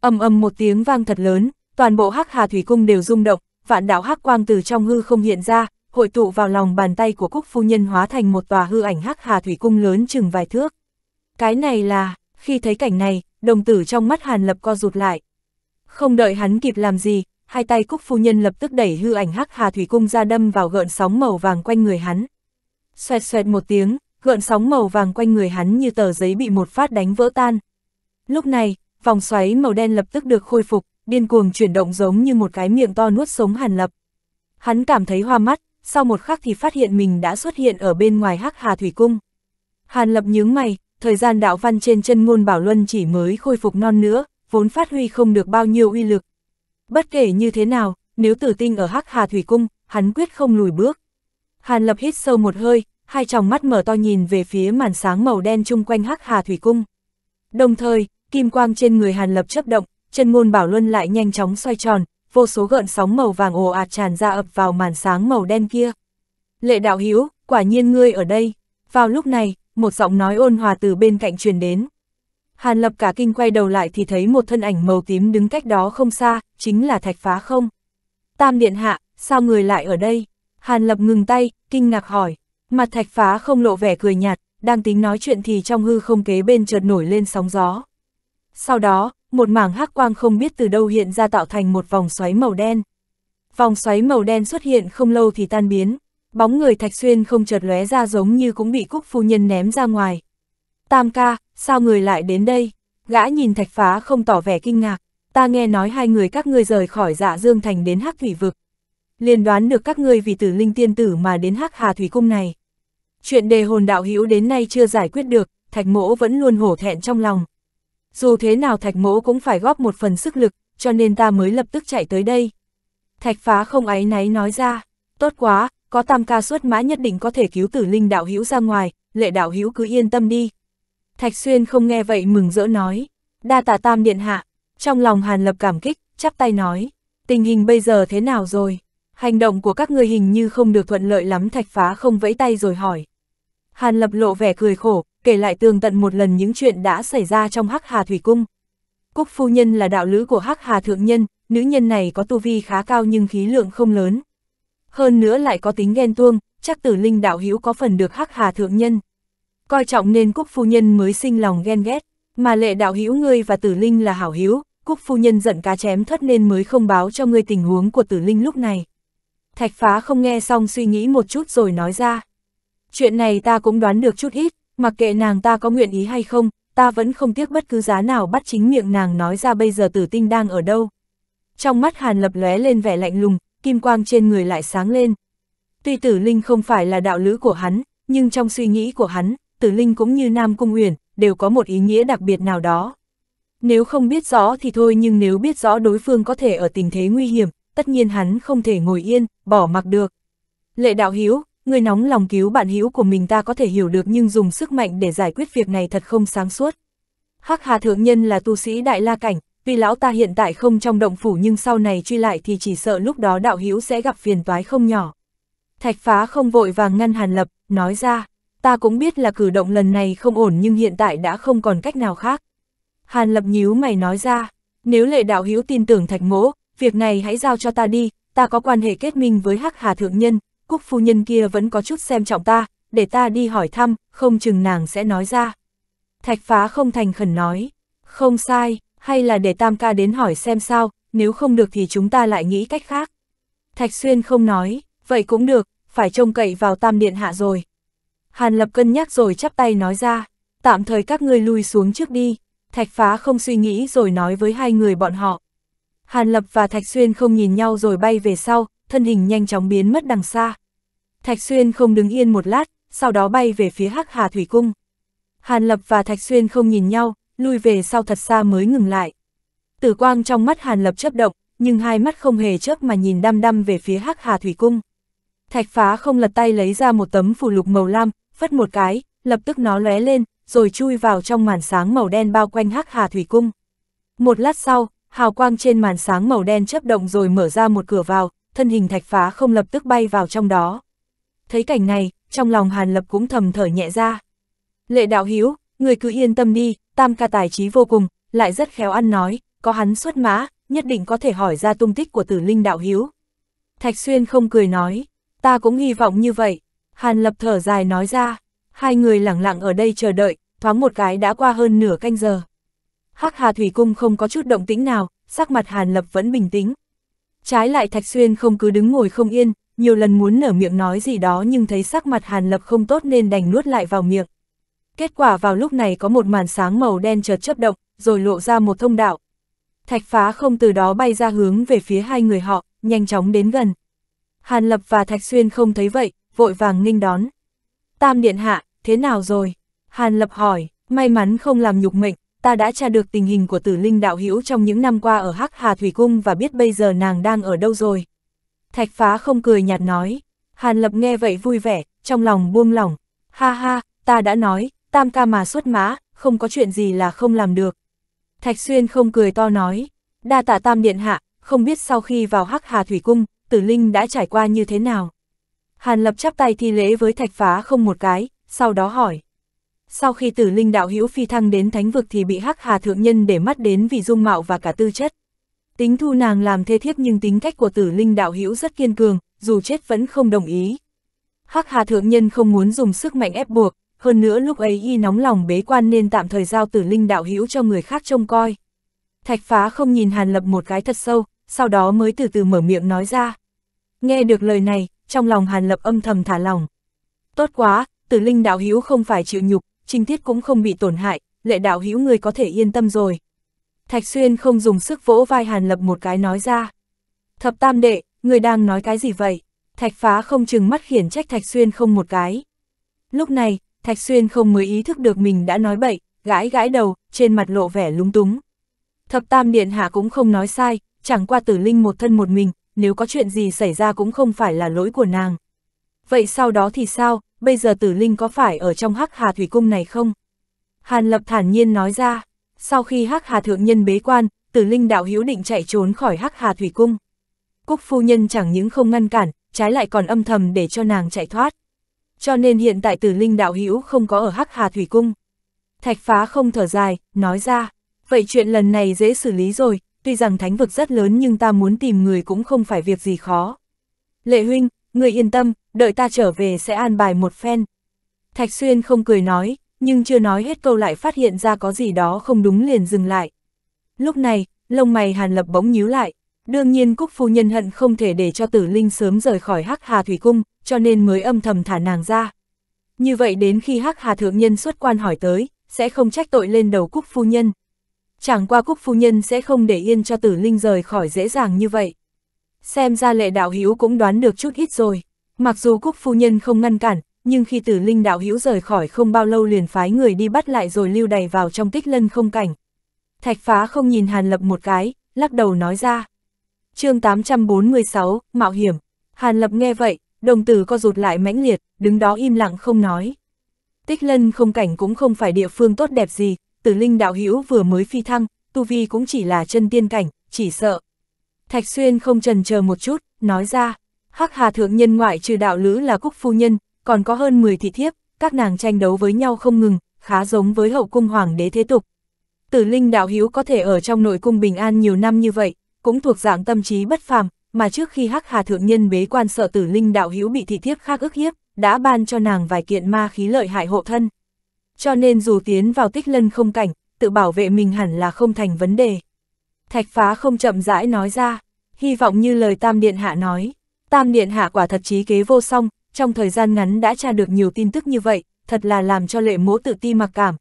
ầm ầm một tiếng vang thật lớn, toàn bộ hắc hà thủy cung đều rung động, vạn đạo hắc quang từ trong hư không hiện ra, hội tụ vào lòng bàn tay của quốc Phu Nhân hóa thành một tòa hư ảnh hắc hà thủy cung lớn chừng vài thước. Cái này là, khi thấy cảnh này, đồng tử trong mắt Hàn Lập co rụt lại, không đợi hắn kịp làm gì, hai tay Cúc Phu Nhân lập tức đẩy hư ảnh hắc hà thủy cung ra đâm vào gợn sóng màu vàng quanh người hắn. Xoẹt xoẹt một tiếng, gợn sóng màu vàng quanh người hắn như tờ giấy bị một phát đánh vỡ tan. Lúc này, vòng xoáy màu đen lập tức được khôi phục, điên cuồng chuyển động giống như một cái miệng to nuốt sống hàn lập. Hắn cảm thấy hoa mắt, sau một khắc thì phát hiện mình đã xuất hiện ở bên ngoài hắc hà thủy cung. Hàn lập nhướng mày, thời gian đạo văn trên chân ngôn bảo luân chỉ mới khôi phục non nữa, vốn phát huy không được bao nhiêu uy lực. Bất kể như thế nào, nếu tử tinh ở Hắc Hà Thủy Cung, hắn quyết không lùi bước. Hàn Lập hít sâu một hơi, hai tròng mắt mở to nhìn về phía màn sáng màu đen chung quanh Hắc Hà Thủy Cung. Đồng thời, kim quang trên người Hàn Lập chấp động, chân ngôn bảo luân lại nhanh chóng xoay tròn, vô số gợn sóng màu vàng ồ ạt tràn ra ập vào màn sáng màu đen kia. Lệ đạo hiếu, quả nhiên ngươi ở đây. Vào lúc này, một giọng nói ôn hòa từ bên cạnh truyền đến. Hàn Lập cả kinh quay đầu lại thì thấy một thân ảnh màu tím đứng cách đó không xa, chính là thạch phá không. Tam điện hạ, sao người lại ở đây? Hàn Lập ngừng tay, kinh ngạc hỏi. Mặt thạch phá không lộ vẻ cười nhạt, đang tính nói chuyện thì trong hư không kế bên chợt nổi lên sóng gió. Sau đó, một mảng hắc quang không biết từ đâu hiện ra tạo thành một vòng xoáy màu đen. Vòng xoáy màu đen xuất hiện không lâu thì tan biến, bóng người thạch xuyên không chợt lóe ra giống như cũng bị cúc phu nhân ném ra ngoài, Tam ca, sao người lại đến đây? Gã nhìn thạch phá không tỏ vẻ kinh ngạc, ta nghe nói hai người các ngươi rời khỏi dạ dương thành đến hắc thủy vực. liền đoán được các ngươi vì tử linh tiên tử mà đến hắc hà thủy cung này. Chuyện đề hồn đạo hữu đến nay chưa giải quyết được, thạch mỗ vẫn luôn hổ thẹn trong lòng. Dù thế nào thạch mỗ cũng phải góp một phần sức lực, cho nên ta mới lập tức chạy tới đây. Thạch phá không áy náy nói ra, tốt quá, có tam ca xuất mã nhất định có thể cứu tử linh đạo hữu ra ngoài, lệ đạo hữu cứ yên tâm đi. Thạch Xuyên không nghe vậy mừng rỡ nói, đa tạ tam điện hạ, trong lòng Hàn Lập cảm kích, chắp tay nói, tình hình bây giờ thế nào rồi? Hành động của các người hình như không được thuận lợi lắm thạch phá không vẫy tay rồi hỏi. Hàn Lập lộ vẻ cười khổ, kể lại tường tận một lần những chuyện đã xảy ra trong Hắc Hà Thủy Cung. Cúc phu nhân là đạo lữ của Hắc Hà Thượng Nhân, nữ nhân này có tu vi khá cao nhưng khí lượng không lớn. Hơn nữa lại có tính ghen tuông, chắc tử linh đạo hữu có phần được Hắc Hà Thượng Nhân coi trọng nên Cúc Phu Nhân mới sinh lòng ghen ghét, mà lệ đạo hữu ngươi và tử linh là hảo hiếu Cúc Phu Nhân giận cá chém thất nên mới không báo cho ngươi tình huống của tử linh lúc này. Thạch phá không nghe xong suy nghĩ một chút rồi nói ra. Chuyện này ta cũng đoán được chút ít, mặc kệ nàng ta có nguyện ý hay không, ta vẫn không tiếc bất cứ giá nào bắt chính miệng nàng nói ra bây giờ tử tinh đang ở đâu. Trong mắt Hàn Lập lóe lên vẻ lạnh lùng, kim quang trên người lại sáng lên. Tuy tử linh không phải là đạo lữ của hắn, nhưng trong suy nghĩ của hắn, Tử Linh cũng như Nam Cung Uyển, đều có một ý nghĩa đặc biệt nào đó. Nếu không biết rõ thì thôi nhưng nếu biết rõ đối phương có thể ở tình thế nguy hiểm, tất nhiên hắn không thể ngồi yên, bỏ mặc được. Lệ đạo hiếu, người nóng lòng cứu bạn hiếu của mình ta có thể hiểu được nhưng dùng sức mạnh để giải quyết việc này thật không sáng suốt. Hắc Hà Thượng Nhân là tu sĩ Đại La Cảnh, tuy lão ta hiện tại không trong động phủ nhưng sau này truy lại thì chỉ sợ lúc đó đạo hiếu sẽ gặp phiền toái không nhỏ. Thạch phá không vội vàng ngăn Hàn Lập, nói ra ta cũng biết là cử động lần này không ổn nhưng hiện tại đã không còn cách nào khác. Hàn lập nhíu mày nói ra, nếu lệ đạo hữu tin tưởng thạch mỗ, việc này hãy giao cho ta đi, ta có quan hệ kết minh với hắc hà thượng nhân, quốc phu nhân kia vẫn có chút xem trọng ta, để ta đi hỏi thăm, không chừng nàng sẽ nói ra. Thạch phá không thành khẩn nói, không sai, hay là để tam ca đến hỏi xem sao, nếu không được thì chúng ta lại nghĩ cách khác. Thạch xuyên không nói, vậy cũng được, phải trông cậy vào tam điện hạ rồi. Hàn Lập cân nhắc rồi chắp tay nói ra, tạm thời các ngươi lui xuống trước đi, Thạch Phá không suy nghĩ rồi nói với hai người bọn họ. Hàn Lập và Thạch Xuyên không nhìn nhau rồi bay về sau, thân hình nhanh chóng biến mất đằng xa. Thạch Xuyên không đứng yên một lát, sau đó bay về phía Hắc Hà Thủy Cung. Hàn Lập và Thạch Xuyên không nhìn nhau, lui về sau thật xa mới ngừng lại. Tử quang trong mắt Hàn Lập chớp động, nhưng hai mắt không hề chớp mà nhìn đăm đăm về phía Hắc Hà Thủy Cung. Thạch phá không lật tay lấy ra một tấm phủ lục màu lam, phất một cái, lập tức nó lóe lên, rồi chui vào trong màn sáng màu đen bao quanh hắc hà thủy cung. Một lát sau, hào quang trên màn sáng màu đen chấp động rồi mở ra một cửa vào, thân hình thạch phá không lập tức bay vào trong đó. Thấy cảnh này, trong lòng Hàn Lập cũng thầm thở nhẹ ra. Lệ đạo hiếu, người cứ yên tâm đi, tam ca tài trí vô cùng, lại rất khéo ăn nói, có hắn xuất mã, nhất định có thể hỏi ra tung tích của tử linh đạo hiếu. Thạch Xuyên không cười nói ta cũng hy vọng như vậy. Hàn Lập thở dài nói ra, hai người lặng lặng ở đây chờ đợi, thoáng một cái đã qua hơn nửa canh giờ. Hắc Hà Thủy Cung không có chút động tĩnh nào, sắc mặt Hàn Lập vẫn bình tĩnh. Trái lại Thạch Xuyên không cứ đứng ngồi không yên, nhiều lần muốn nở miệng nói gì đó nhưng thấy sắc mặt Hàn Lập không tốt nên đành nuốt lại vào miệng. Kết quả vào lúc này có một màn sáng màu đen chợt chớp động, rồi lộ ra một thông đạo. Thạch phá không từ đó bay ra hướng về phía hai người họ, nhanh chóng đến gần. Hàn Lập và Thạch Xuyên không thấy vậy, vội vàng nghinh đón. Tam Điện Hạ, thế nào rồi? Hàn Lập hỏi, may mắn không làm nhục mệnh, ta đã tra được tình hình của tử linh đạo hữu trong những năm qua ở Hắc Hà Thủy Cung và biết bây giờ nàng đang ở đâu rồi. Thạch phá không cười nhạt nói, Hàn Lập nghe vậy vui vẻ, trong lòng buông lỏng, ha ha, ta đã nói, tam ca mà xuất mã, không có chuyện gì là không làm được. Thạch Xuyên không cười to nói, đa tạ tam điện hạ, không biết sau khi vào Hắc Hà Thủy Cung, tử linh đã trải qua như thế nào. Hàn lập chắp tay thi lễ với thạch phá không một cái, sau đó hỏi. Sau khi tử linh đạo hữu phi thăng đến thánh vực thì bị hắc hà thượng nhân để mắt đến vì dung mạo và cả tư chất. Tính thu nàng làm thê thiếp nhưng tính cách của tử linh đạo hữu rất kiên cường, dù chết vẫn không đồng ý. Hắc hà thượng nhân không muốn dùng sức mạnh ép buộc, hơn nữa lúc ấy y nóng lòng bế quan nên tạm thời giao tử linh đạo hữu cho người khác trông coi. Thạch phá không nhìn hàn lập một cái thật sâu, sau đó mới từ từ mở miệng nói ra. Nghe được lời này, trong lòng Hàn Lập âm thầm thả lòng. Tốt quá, tử linh đạo hữu không phải chịu nhục, trinh tiết cũng không bị tổn hại, lệ đạo hữu người có thể yên tâm rồi. Thạch Xuyên không dùng sức vỗ vai Hàn Lập một cái nói ra. Thập tam đệ, người đang nói cái gì vậy? Thạch phá không chừng mắt khiển trách Thạch Xuyên không một cái. Lúc này, Thạch Xuyên không mới ý thức được mình đã nói bậy, gãi gãi đầu, trên mặt lộ vẻ lúng túng. Thập tam điện hạ cũng không nói sai, chẳng qua tử linh một thân một mình, nếu có chuyện gì xảy ra cũng không phải là lỗi của nàng. Vậy sau đó thì sao, bây giờ tử linh có phải ở trong hắc hà thủy cung này không? Hàn lập thản nhiên nói ra, sau khi hắc hà thượng nhân bế quan, tử linh đạo hữu định chạy trốn khỏi hắc hà thủy cung. Cúc phu nhân chẳng những không ngăn cản, trái lại còn âm thầm để cho nàng chạy thoát. Cho nên hiện tại tử linh đạo hữu không có ở hắc hà thủy cung. Thạch phá không thở dài, nói ra, vậy chuyện lần này dễ xử lý rồi, tuy rằng thánh vực rất lớn nhưng ta muốn tìm người cũng không phải việc gì khó. Lệ huynh, người yên tâm, đợi ta trở về sẽ an bài một phen. Thạch Xuyên không cười nói, nhưng chưa nói hết câu lại phát hiện ra có gì đó không đúng liền dừng lại. Lúc này, lông mày Hàn Lập bỗng nhíu lại, đương nhiên Cúc Phu Nhân hận không thể để cho tử linh sớm rời khỏi Hắc Hà Thủy Cung, cho nên mới âm thầm thả nàng ra. Như vậy đến khi Hắc Hà Thượng Nhân xuất quan hỏi tới, sẽ không trách tội lên đầu Cúc Phu Nhân chẳng qua Cúc Phu Nhân sẽ không để yên cho tử linh rời khỏi dễ dàng như vậy. Xem ra lệ đạo hiếu cũng đoán được chút ít rồi, mặc dù Cúc Phu Nhân không ngăn cản, nhưng khi tử linh đạo hiếu rời khỏi không bao lâu liền phái người đi bắt lại rồi lưu đầy vào trong tích lân không cảnh. Thạch phá không nhìn Hàn Lập một cái, lắc đầu nói ra. chương 846, Mạo hiểm. Hàn Lập nghe vậy, đồng tử co rụt lại mãnh liệt, đứng đó im lặng không nói. Tích lân không cảnh cũng không phải địa phương tốt đẹp gì, tử linh đạo hữu vừa mới phi thăng, tu vi cũng chỉ là chân tiên cảnh, chỉ sợ. Thạch Xuyên không trần chờ một chút, nói ra, hắc hà thượng nhân ngoại trừ đạo lữ là cúc phu nhân, còn có hơn 10 thị thiếp, các nàng tranh đấu với nhau không ngừng, khá giống với hậu cung hoàng đế thế tục. Tử linh đạo hữu có thể ở trong nội cung bình an nhiều năm như vậy, cũng thuộc dạng tâm trí bất phàm, mà trước khi hắc hà thượng nhân bế quan sợ tử linh đạo hữu bị thị thiếp khác ức hiếp, đã ban cho nàng vài kiện ma khí lợi hại hộ thân cho nên dù tiến vào tích lân không cảnh, tự bảo vệ mình hẳn là không thành vấn đề. Thạch phá không chậm rãi nói ra, hy vọng như lời Tam Điện Hạ nói. Tam Điện Hạ quả thật trí kế vô song, trong thời gian ngắn đã tra được nhiều tin tức như vậy, thật là làm cho lệ mỗ tự ti mặc cảm.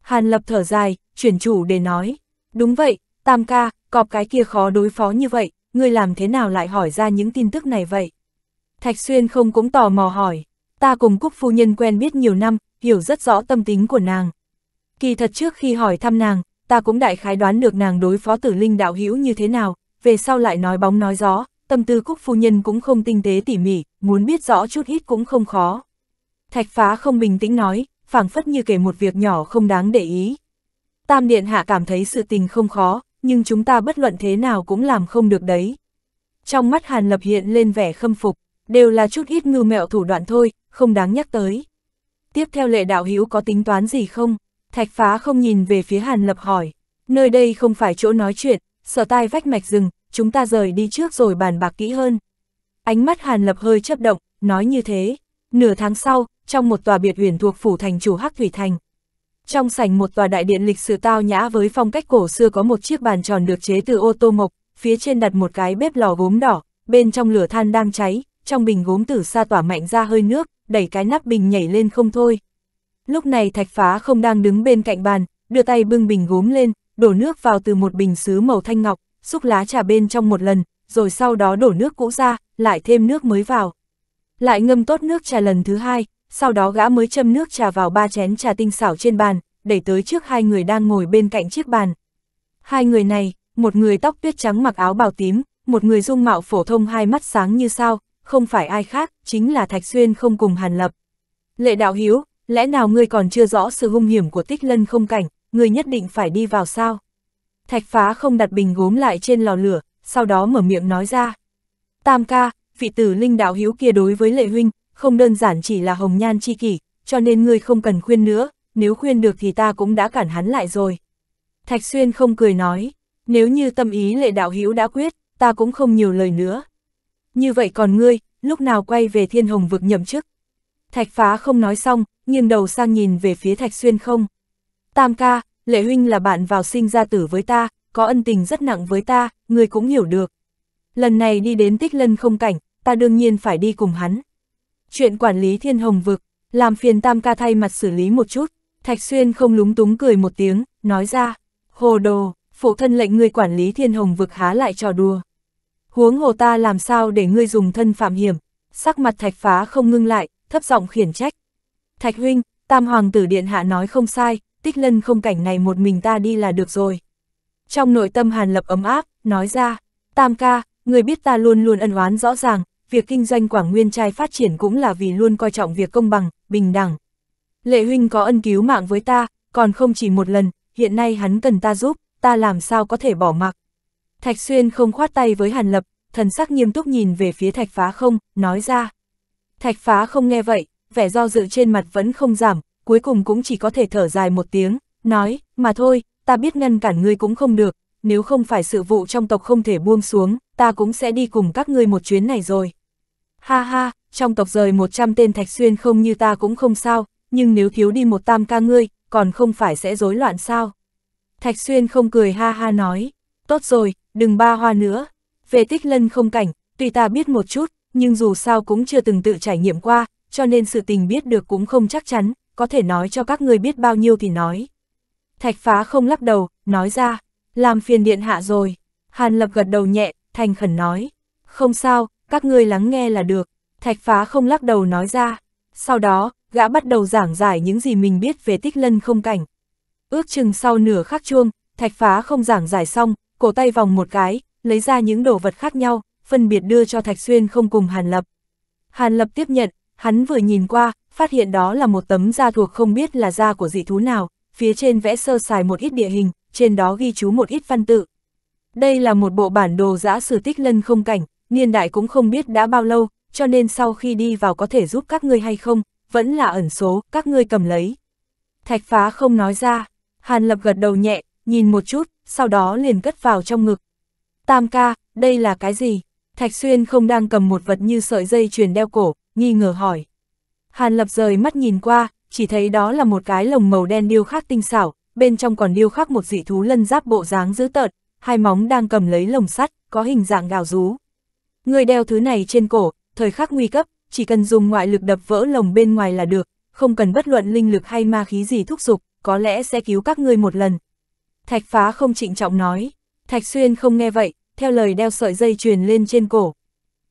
Hàn lập thở dài, chuyển chủ để nói, đúng vậy, Tam ca, cọp cái kia khó đối phó như vậy, ngươi làm thế nào lại hỏi ra những tin tức này vậy? Thạch Xuyên không cũng tò mò hỏi, ta cùng Cúc Phu Nhân quen biết nhiều năm, hiểu rất rõ tâm tính của nàng. Kỳ thật trước khi hỏi thăm nàng, ta cũng đại khái đoán được nàng đối phó tử linh đạo hữu như thế nào, về sau lại nói bóng nói gió, tâm tư Cúc Phu Nhân cũng không tinh tế tỉ mỉ, muốn biết rõ chút ít cũng không khó. Thạch phá không bình tĩnh nói, phảng phất như kể một việc nhỏ không đáng để ý. Tam Điện Hạ cảm thấy sự tình không khó, nhưng chúng ta bất luận thế nào cũng làm không được đấy. Trong mắt Hàn Lập hiện lên vẻ khâm phục, đều là chút ít ngư mẹo thủ đoạn thôi, không đáng nhắc tới tiếp theo lệ đạo hữu có tính toán gì không? Thạch phá không nhìn về phía Hàn Lập hỏi, nơi đây không phải chỗ nói chuyện, sở tai vách mạch rừng, chúng ta rời đi trước rồi bàn bạc kỹ hơn. Ánh mắt Hàn Lập hơi chấp động, nói như thế. Nửa tháng sau, trong một tòa biệt huyền thuộc phủ thành chủ Hắc Thủy Thành. Trong sảnh một tòa đại điện lịch sử tao nhã với phong cách cổ xưa có một chiếc bàn tròn được chế từ ô tô mộc, phía trên đặt một cái bếp lò gốm đỏ, bên trong lửa than đang cháy, trong bình gốm tử sa tỏa mạnh ra hơi nước, đẩy cái nắp bình nhảy lên không thôi. Lúc này thạch phá không đang đứng bên cạnh bàn, đưa tay bưng bình gốm lên, đổ nước vào từ một bình sứ màu thanh ngọc, xúc lá trà bên trong một lần, rồi sau đó đổ nước cũ ra, lại thêm nước mới vào. Lại ngâm tốt nước trà lần thứ hai, sau đó gã mới châm nước trà vào ba chén trà tinh xảo trên bàn, đẩy tới trước hai người đang ngồi bên cạnh chiếc bàn. Hai người này, một người tóc tuyết trắng mặc áo bào tím, một người dung mạo phổ thông hai mắt sáng như sao, không phải ai khác, chính là Thạch Xuyên không cùng Hàn Lập. Lệ đạo hiếu, lẽ nào ngươi còn chưa rõ sự hung hiểm của tích lân không cảnh, ngươi nhất định phải đi vào sao? Thạch phá không đặt bình gốm lại trên lò lửa, sau đó mở miệng nói ra. Tam ca, vị tử linh đạo hiếu kia đối với lệ huynh, không đơn giản chỉ là hồng nhan chi kỷ, cho nên ngươi không cần khuyên nữa, nếu khuyên được thì ta cũng đã cản hắn lại rồi. Thạch Xuyên không cười nói, nếu như tâm ý lệ đạo Hiếu đã quyết, ta cũng không nhiều lời nữa như vậy còn ngươi, lúc nào quay về thiên hồng vực nhậm chức? Thạch phá không nói xong, nghiêng đầu sang nhìn về phía thạch xuyên không. Tam ca, lệ huynh là bạn vào sinh ra tử với ta, có ân tình rất nặng với ta, ngươi cũng hiểu được. Lần này đi đến tích lân không cảnh, ta đương nhiên phải đi cùng hắn. Chuyện quản lý thiên hồng vực, làm phiền tam ca thay mặt xử lý một chút, thạch xuyên không lúng túng cười một tiếng, nói ra, hồ đồ, phụ thân lệnh người quản lý thiên hồng vực há lại trò đùa huống hồ ta làm sao để ngươi dùng thân phạm hiểm, sắc mặt thạch phá không ngưng lại, thấp giọng khiển trách. Thạch huynh, tam hoàng tử điện hạ nói không sai, tích lân không cảnh này một mình ta đi là được rồi. Trong nội tâm hàn lập ấm áp, nói ra, tam ca, người biết ta luôn luôn ân oán rõ ràng, việc kinh doanh quảng nguyên trai phát triển cũng là vì luôn coi trọng việc công bằng, bình đẳng. Lệ huynh có ân cứu mạng với ta, còn không chỉ một lần, hiện nay hắn cần ta giúp, ta làm sao có thể bỏ mặc. Thạch Xuyên không khoát tay với Hàn Lập, thần sắc nghiêm túc nhìn về phía thạch phá không, nói ra. Thạch phá không nghe vậy, vẻ do dự trên mặt vẫn không giảm, cuối cùng cũng chỉ có thể thở dài một tiếng, nói, mà thôi, ta biết ngăn cản ngươi cũng không được, nếu không phải sự vụ trong tộc không thể buông xuống, ta cũng sẽ đi cùng các ngươi một chuyến này rồi. Ha ha, trong tộc rời 100 tên thạch xuyên không như ta cũng không sao, nhưng nếu thiếu đi một tam ca ngươi, còn không phải sẽ rối loạn sao? Thạch xuyên không cười ha ha nói, tốt rồi, đừng ba hoa nữa. Về tích lân không cảnh, tuy ta biết một chút, nhưng dù sao cũng chưa từng tự trải nghiệm qua, cho nên sự tình biết được cũng không chắc chắn, có thể nói cho các người biết bao nhiêu thì nói. Thạch phá không lắc đầu, nói ra, làm phiền điện hạ rồi. Hàn lập gật đầu nhẹ, thành khẩn nói, không sao, các ngươi lắng nghe là được. Thạch phá không lắc đầu nói ra, sau đó, gã bắt đầu giảng giải những gì mình biết về tích lân không cảnh. Ước chừng sau nửa khắc chuông, thạch phá không giảng giải xong, cổ tay vòng một cái, lấy ra những đồ vật khác nhau, phân biệt đưa cho Thạch Xuyên không cùng Hàn Lập. Hàn Lập tiếp nhận, hắn vừa nhìn qua, phát hiện đó là một tấm da thuộc không biết là da của dị thú nào, phía trên vẽ sơ sài một ít địa hình, trên đó ghi chú một ít văn tự. Đây là một bộ bản đồ giã sử tích lân không cảnh, niên đại cũng không biết đã bao lâu, cho nên sau khi đi vào có thể giúp các ngươi hay không, vẫn là ẩn số, các ngươi cầm lấy. Thạch phá không nói ra, Hàn Lập gật đầu nhẹ, nhìn một chút, sau đó liền cất vào trong ngực. Tam ca, đây là cái gì? Thạch Xuyên không đang cầm một vật như sợi dây chuyền đeo cổ, nghi ngờ hỏi. Hàn lập rời mắt nhìn qua, chỉ thấy đó là một cái lồng màu đen điêu khắc tinh xảo, bên trong còn điêu khắc một dị thú lân giáp bộ dáng dữ tợn, hai móng đang cầm lấy lồng sắt, có hình dạng gào rú. Người đeo thứ này trên cổ, thời khắc nguy cấp, chỉ cần dùng ngoại lực đập vỡ lồng bên ngoài là được, không cần bất luận linh lực hay ma khí gì thúc giục, có lẽ sẽ cứu các ngươi một lần, Thạch phá không trịnh trọng nói, Thạch xuyên không nghe vậy, theo lời đeo sợi dây truyền lên trên cổ.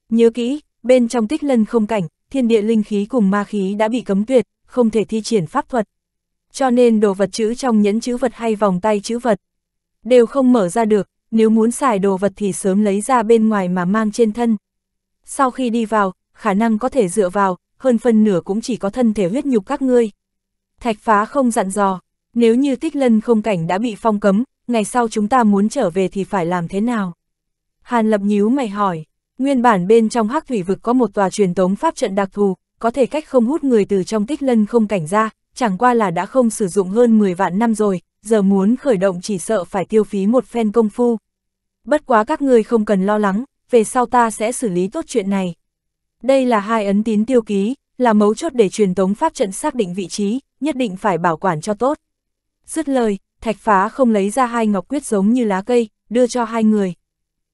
Nhớ kỹ, bên trong tích lân không cảnh, thiên địa linh khí cùng ma khí đã bị cấm tuyệt, không thể thi triển pháp thuật. Cho nên đồ vật chữ trong nhẫn chữ vật hay vòng tay chữ vật, đều không mở ra được, nếu muốn xài đồ vật thì sớm lấy ra bên ngoài mà mang trên thân. Sau khi đi vào, khả năng có thể dựa vào, hơn phân nửa cũng chỉ có thân thể huyết nhục các ngươi. Thạch phá không dặn dò, nếu như tích lân không cảnh đã bị phong cấm, ngày sau chúng ta muốn trở về thì phải làm thế nào? Hàn lập nhíu mày hỏi, nguyên bản bên trong hắc thủy vực có một tòa truyền tống pháp trận đặc thù, có thể cách không hút người từ trong tích lân không cảnh ra, chẳng qua là đã không sử dụng hơn 10 vạn năm rồi, giờ muốn khởi động chỉ sợ phải tiêu phí một phen công phu. Bất quá các ngươi không cần lo lắng, về sau ta sẽ xử lý tốt chuyện này. Đây là hai ấn tín tiêu ký, là mấu chốt để truyền tống pháp trận xác định vị trí, nhất định phải bảo quản cho tốt. Dứt lời, thạch phá không lấy ra hai ngọc quyết giống như lá cây, đưa cho hai người.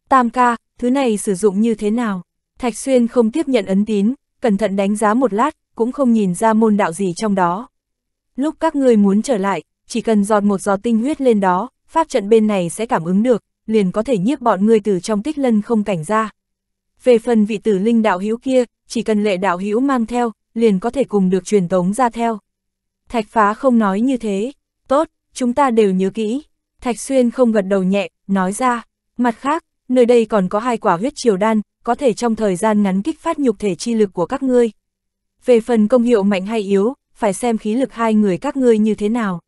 Tam ca, thứ này sử dụng như thế nào? Thạch xuyên không tiếp nhận ấn tín, cẩn thận đánh giá một lát, cũng không nhìn ra môn đạo gì trong đó. Lúc các ngươi muốn trở lại, chỉ cần giọt một giọt tinh huyết lên đó, pháp trận bên này sẽ cảm ứng được, liền có thể nhiếp bọn ngươi từ trong tích lân không cảnh ra. Về phần vị tử linh đạo hữu kia, chỉ cần lệ đạo hữu mang theo, liền có thể cùng được truyền tống ra theo. Thạch phá không nói như thế, Tốt, chúng ta đều nhớ kỹ. Thạch Xuyên không gật đầu nhẹ, nói ra. Mặt khác, nơi đây còn có hai quả huyết triều đan, có thể trong thời gian ngắn kích phát nhục thể chi lực của các ngươi. Về phần công hiệu mạnh hay yếu, phải xem khí lực hai người các ngươi như thế nào.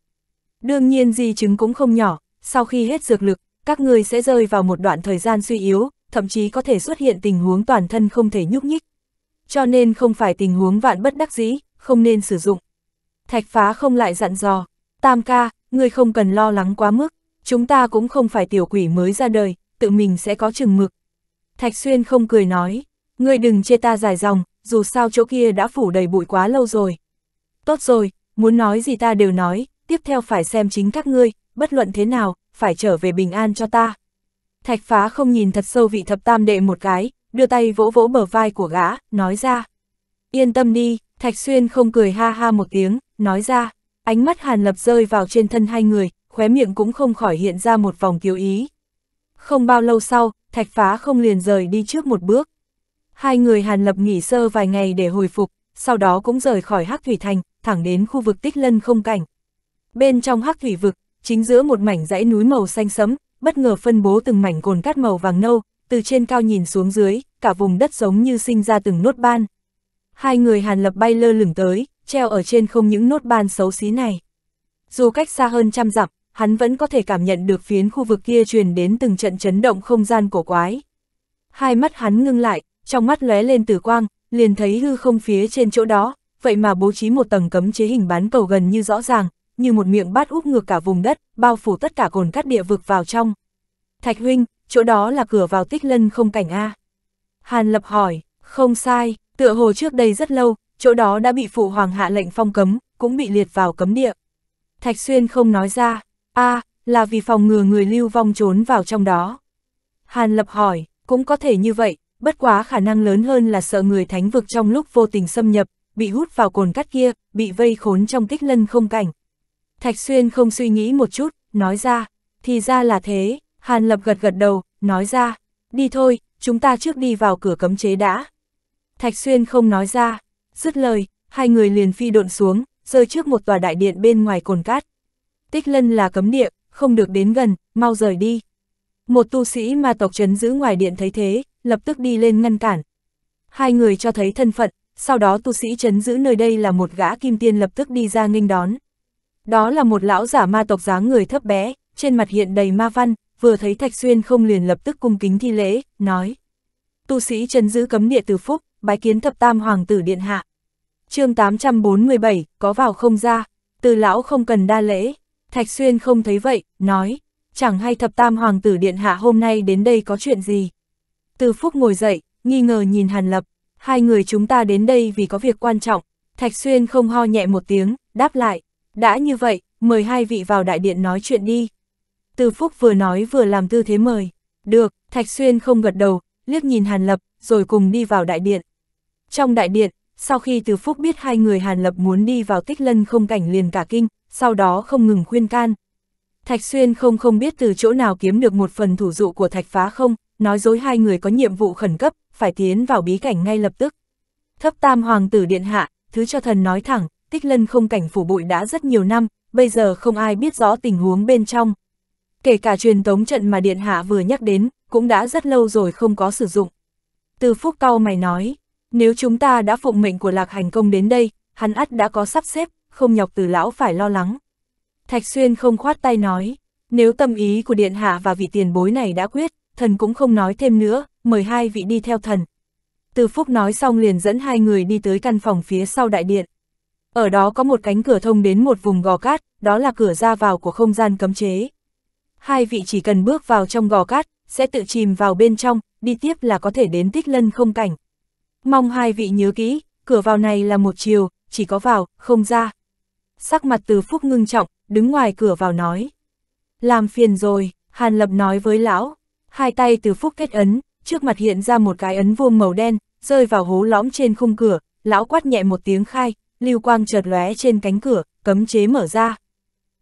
Đương nhiên di chứng cũng không nhỏ, sau khi hết dược lực, các ngươi sẽ rơi vào một đoạn thời gian suy yếu, thậm chí có thể xuất hiện tình huống toàn thân không thể nhúc nhích. Cho nên không phải tình huống vạn bất đắc dĩ, không nên sử dụng. Thạch phá không lại dặn dò, Tam ca, ngươi không cần lo lắng quá mức, chúng ta cũng không phải tiểu quỷ mới ra đời, tự mình sẽ có chừng mực. Thạch Xuyên không cười nói, ngươi đừng chê ta dài dòng, dù sao chỗ kia đã phủ đầy bụi quá lâu rồi. Tốt rồi, muốn nói gì ta đều nói, tiếp theo phải xem chính các ngươi, bất luận thế nào, phải trở về bình an cho ta. Thạch phá không nhìn thật sâu vị thập tam đệ một cái, đưa tay vỗ vỗ bờ vai của gã, nói ra. Yên tâm đi, Thạch Xuyên không cười ha ha một tiếng, nói ra. Ánh mắt Hàn Lập rơi vào trên thân hai người, khóe miệng cũng không khỏi hiện ra một vòng kiêu ý. Không bao lâu sau, thạch phá không liền rời đi trước một bước. Hai người Hàn Lập nghỉ sơ vài ngày để hồi phục, sau đó cũng rời khỏi Hắc Thủy Thành, thẳng đến khu vực tích lân không cảnh. Bên trong Hắc Thủy Vực, chính giữa một mảnh dãy núi màu xanh sẫm, bất ngờ phân bố từng mảnh cồn cát màu vàng nâu, từ trên cao nhìn xuống dưới, cả vùng đất giống như sinh ra từng nốt ban. Hai người Hàn Lập bay lơ lửng tới, treo ở trên không những nốt ban xấu xí này. Dù cách xa hơn trăm dặm, hắn vẫn có thể cảm nhận được phiến khu vực kia truyền đến từng trận chấn động không gian cổ quái. Hai mắt hắn ngưng lại, trong mắt lóe lên tử quang, liền thấy hư không phía trên chỗ đó, vậy mà bố trí một tầng cấm chế hình bán cầu gần như rõ ràng, như một miệng bát úp ngược cả vùng đất, bao phủ tất cả cồn cát địa vực vào trong. Thạch huynh, chỗ đó là cửa vào tích lân không cảnh A. Hàn lập hỏi, không sai, tựa hồ trước đây rất lâu, chỗ đó đã bị phụ hoàng hạ lệnh phong cấm, cũng bị liệt vào cấm địa. Thạch Xuyên không nói ra, a à, là vì phòng ngừa người lưu vong trốn vào trong đó. Hàn Lập hỏi, cũng có thể như vậy, bất quá khả năng lớn hơn là sợ người thánh vực trong lúc vô tình xâm nhập, bị hút vào cồn cắt kia, bị vây khốn trong tích lân không cảnh. Thạch Xuyên không suy nghĩ một chút, nói ra, thì ra là thế, Hàn Lập gật gật đầu, nói ra, đi thôi, chúng ta trước đi vào cửa cấm chế đã. Thạch Xuyên không nói ra, Dứt lời, hai người liền phi độn xuống, rơi trước một tòa đại điện bên ngoài cồn cát. Tích lân là cấm địa, không được đến gần, mau rời đi. Một tu sĩ ma tộc trấn giữ ngoài điện thấy thế, lập tức đi lên ngăn cản. Hai người cho thấy thân phận, sau đó tu sĩ trấn giữ nơi đây là một gã kim tiên lập tức đi ra nghênh đón. Đó là một lão giả ma tộc dáng người thấp bé, trên mặt hiện đầy ma văn, vừa thấy Thạch Xuyên không liền lập tức cung kính thi lễ, nói. Tu sĩ trấn giữ cấm địa từ phúc, bái kiến thập tam hoàng tử điện hạ. chương 847, có vào không ra, từ lão không cần đa lễ, Thạch Xuyên không thấy vậy, nói, chẳng hay thập tam hoàng tử điện hạ hôm nay đến đây có chuyện gì. Từ phúc ngồi dậy, nghi ngờ nhìn Hàn Lập, hai người chúng ta đến đây vì có việc quan trọng, Thạch Xuyên không ho nhẹ một tiếng, đáp lại, đã như vậy, mời hai vị vào đại điện nói chuyện đi. Từ phúc vừa nói vừa làm tư thế mời, được, Thạch Xuyên không gật đầu, liếc nhìn Hàn Lập, rồi cùng đi vào đại điện. Trong đại điện, sau khi Từ Phúc biết hai người Hàn Lập muốn đi vào tích lân không cảnh liền cả kinh, sau đó không ngừng khuyên can. Thạch Xuyên không không biết từ chỗ nào kiếm được một phần thủ dụ của Thạch Phá không, nói dối hai người có nhiệm vụ khẩn cấp, phải tiến vào bí cảnh ngay lập tức. Thấp tam hoàng tử điện hạ, thứ cho thần nói thẳng, tích lân không cảnh phủ bụi đã rất nhiều năm, bây giờ không ai biết rõ tình huống bên trong. Kể cả truyền tống trận mà điện hạ vừa nhắc đến, cũng đã rất lâu rồi không có sử dụng. Từ phúc cao mày nói, nếu chúng ta đã phụng mệnh của lạc hành công đến đây, hắn ắt đã có sắp xếp, không nhọc từ lão phải lo lắng. Thạch Xuyên không khoát tay nói, nếu tâm ý của Điện Hạ và vị tiền bối này đã quyết, thần cũng không nói thêm nữa, mời hai vị đi theo thần. Từ Phúc nói xong liền dẫn hai người đi tới căn phòng phía sau đại điện. Ở đó có một cánh cửa thông đến một vùng gò cát, đó là cửa ra vào của không gian cấm chế. Hai vị chỉ cần bước vào trong gò cát, sẽ tự chìm vào bên trong, đi tiếp là có thể đến tích lân không cảnh. Mong hai vị nhớ kỹ, cửa vào này là một chiều, chỉ có vào, không ra. Sắc mặt từ phúc ngưng trọng, đứng ngoài cửa vào nói. Làm phiền rồi, Hàn Lập nói với lão. Hai tay từ phúc kết ấn, trước mặt hiện ra một cái ấn vuông màu đen, rơi vào hố lõm trên khung cửa, lão quát nhẹ một tiếng khai, lưu quang chợt lóe trên cánh cửa, cấm chế mở ra.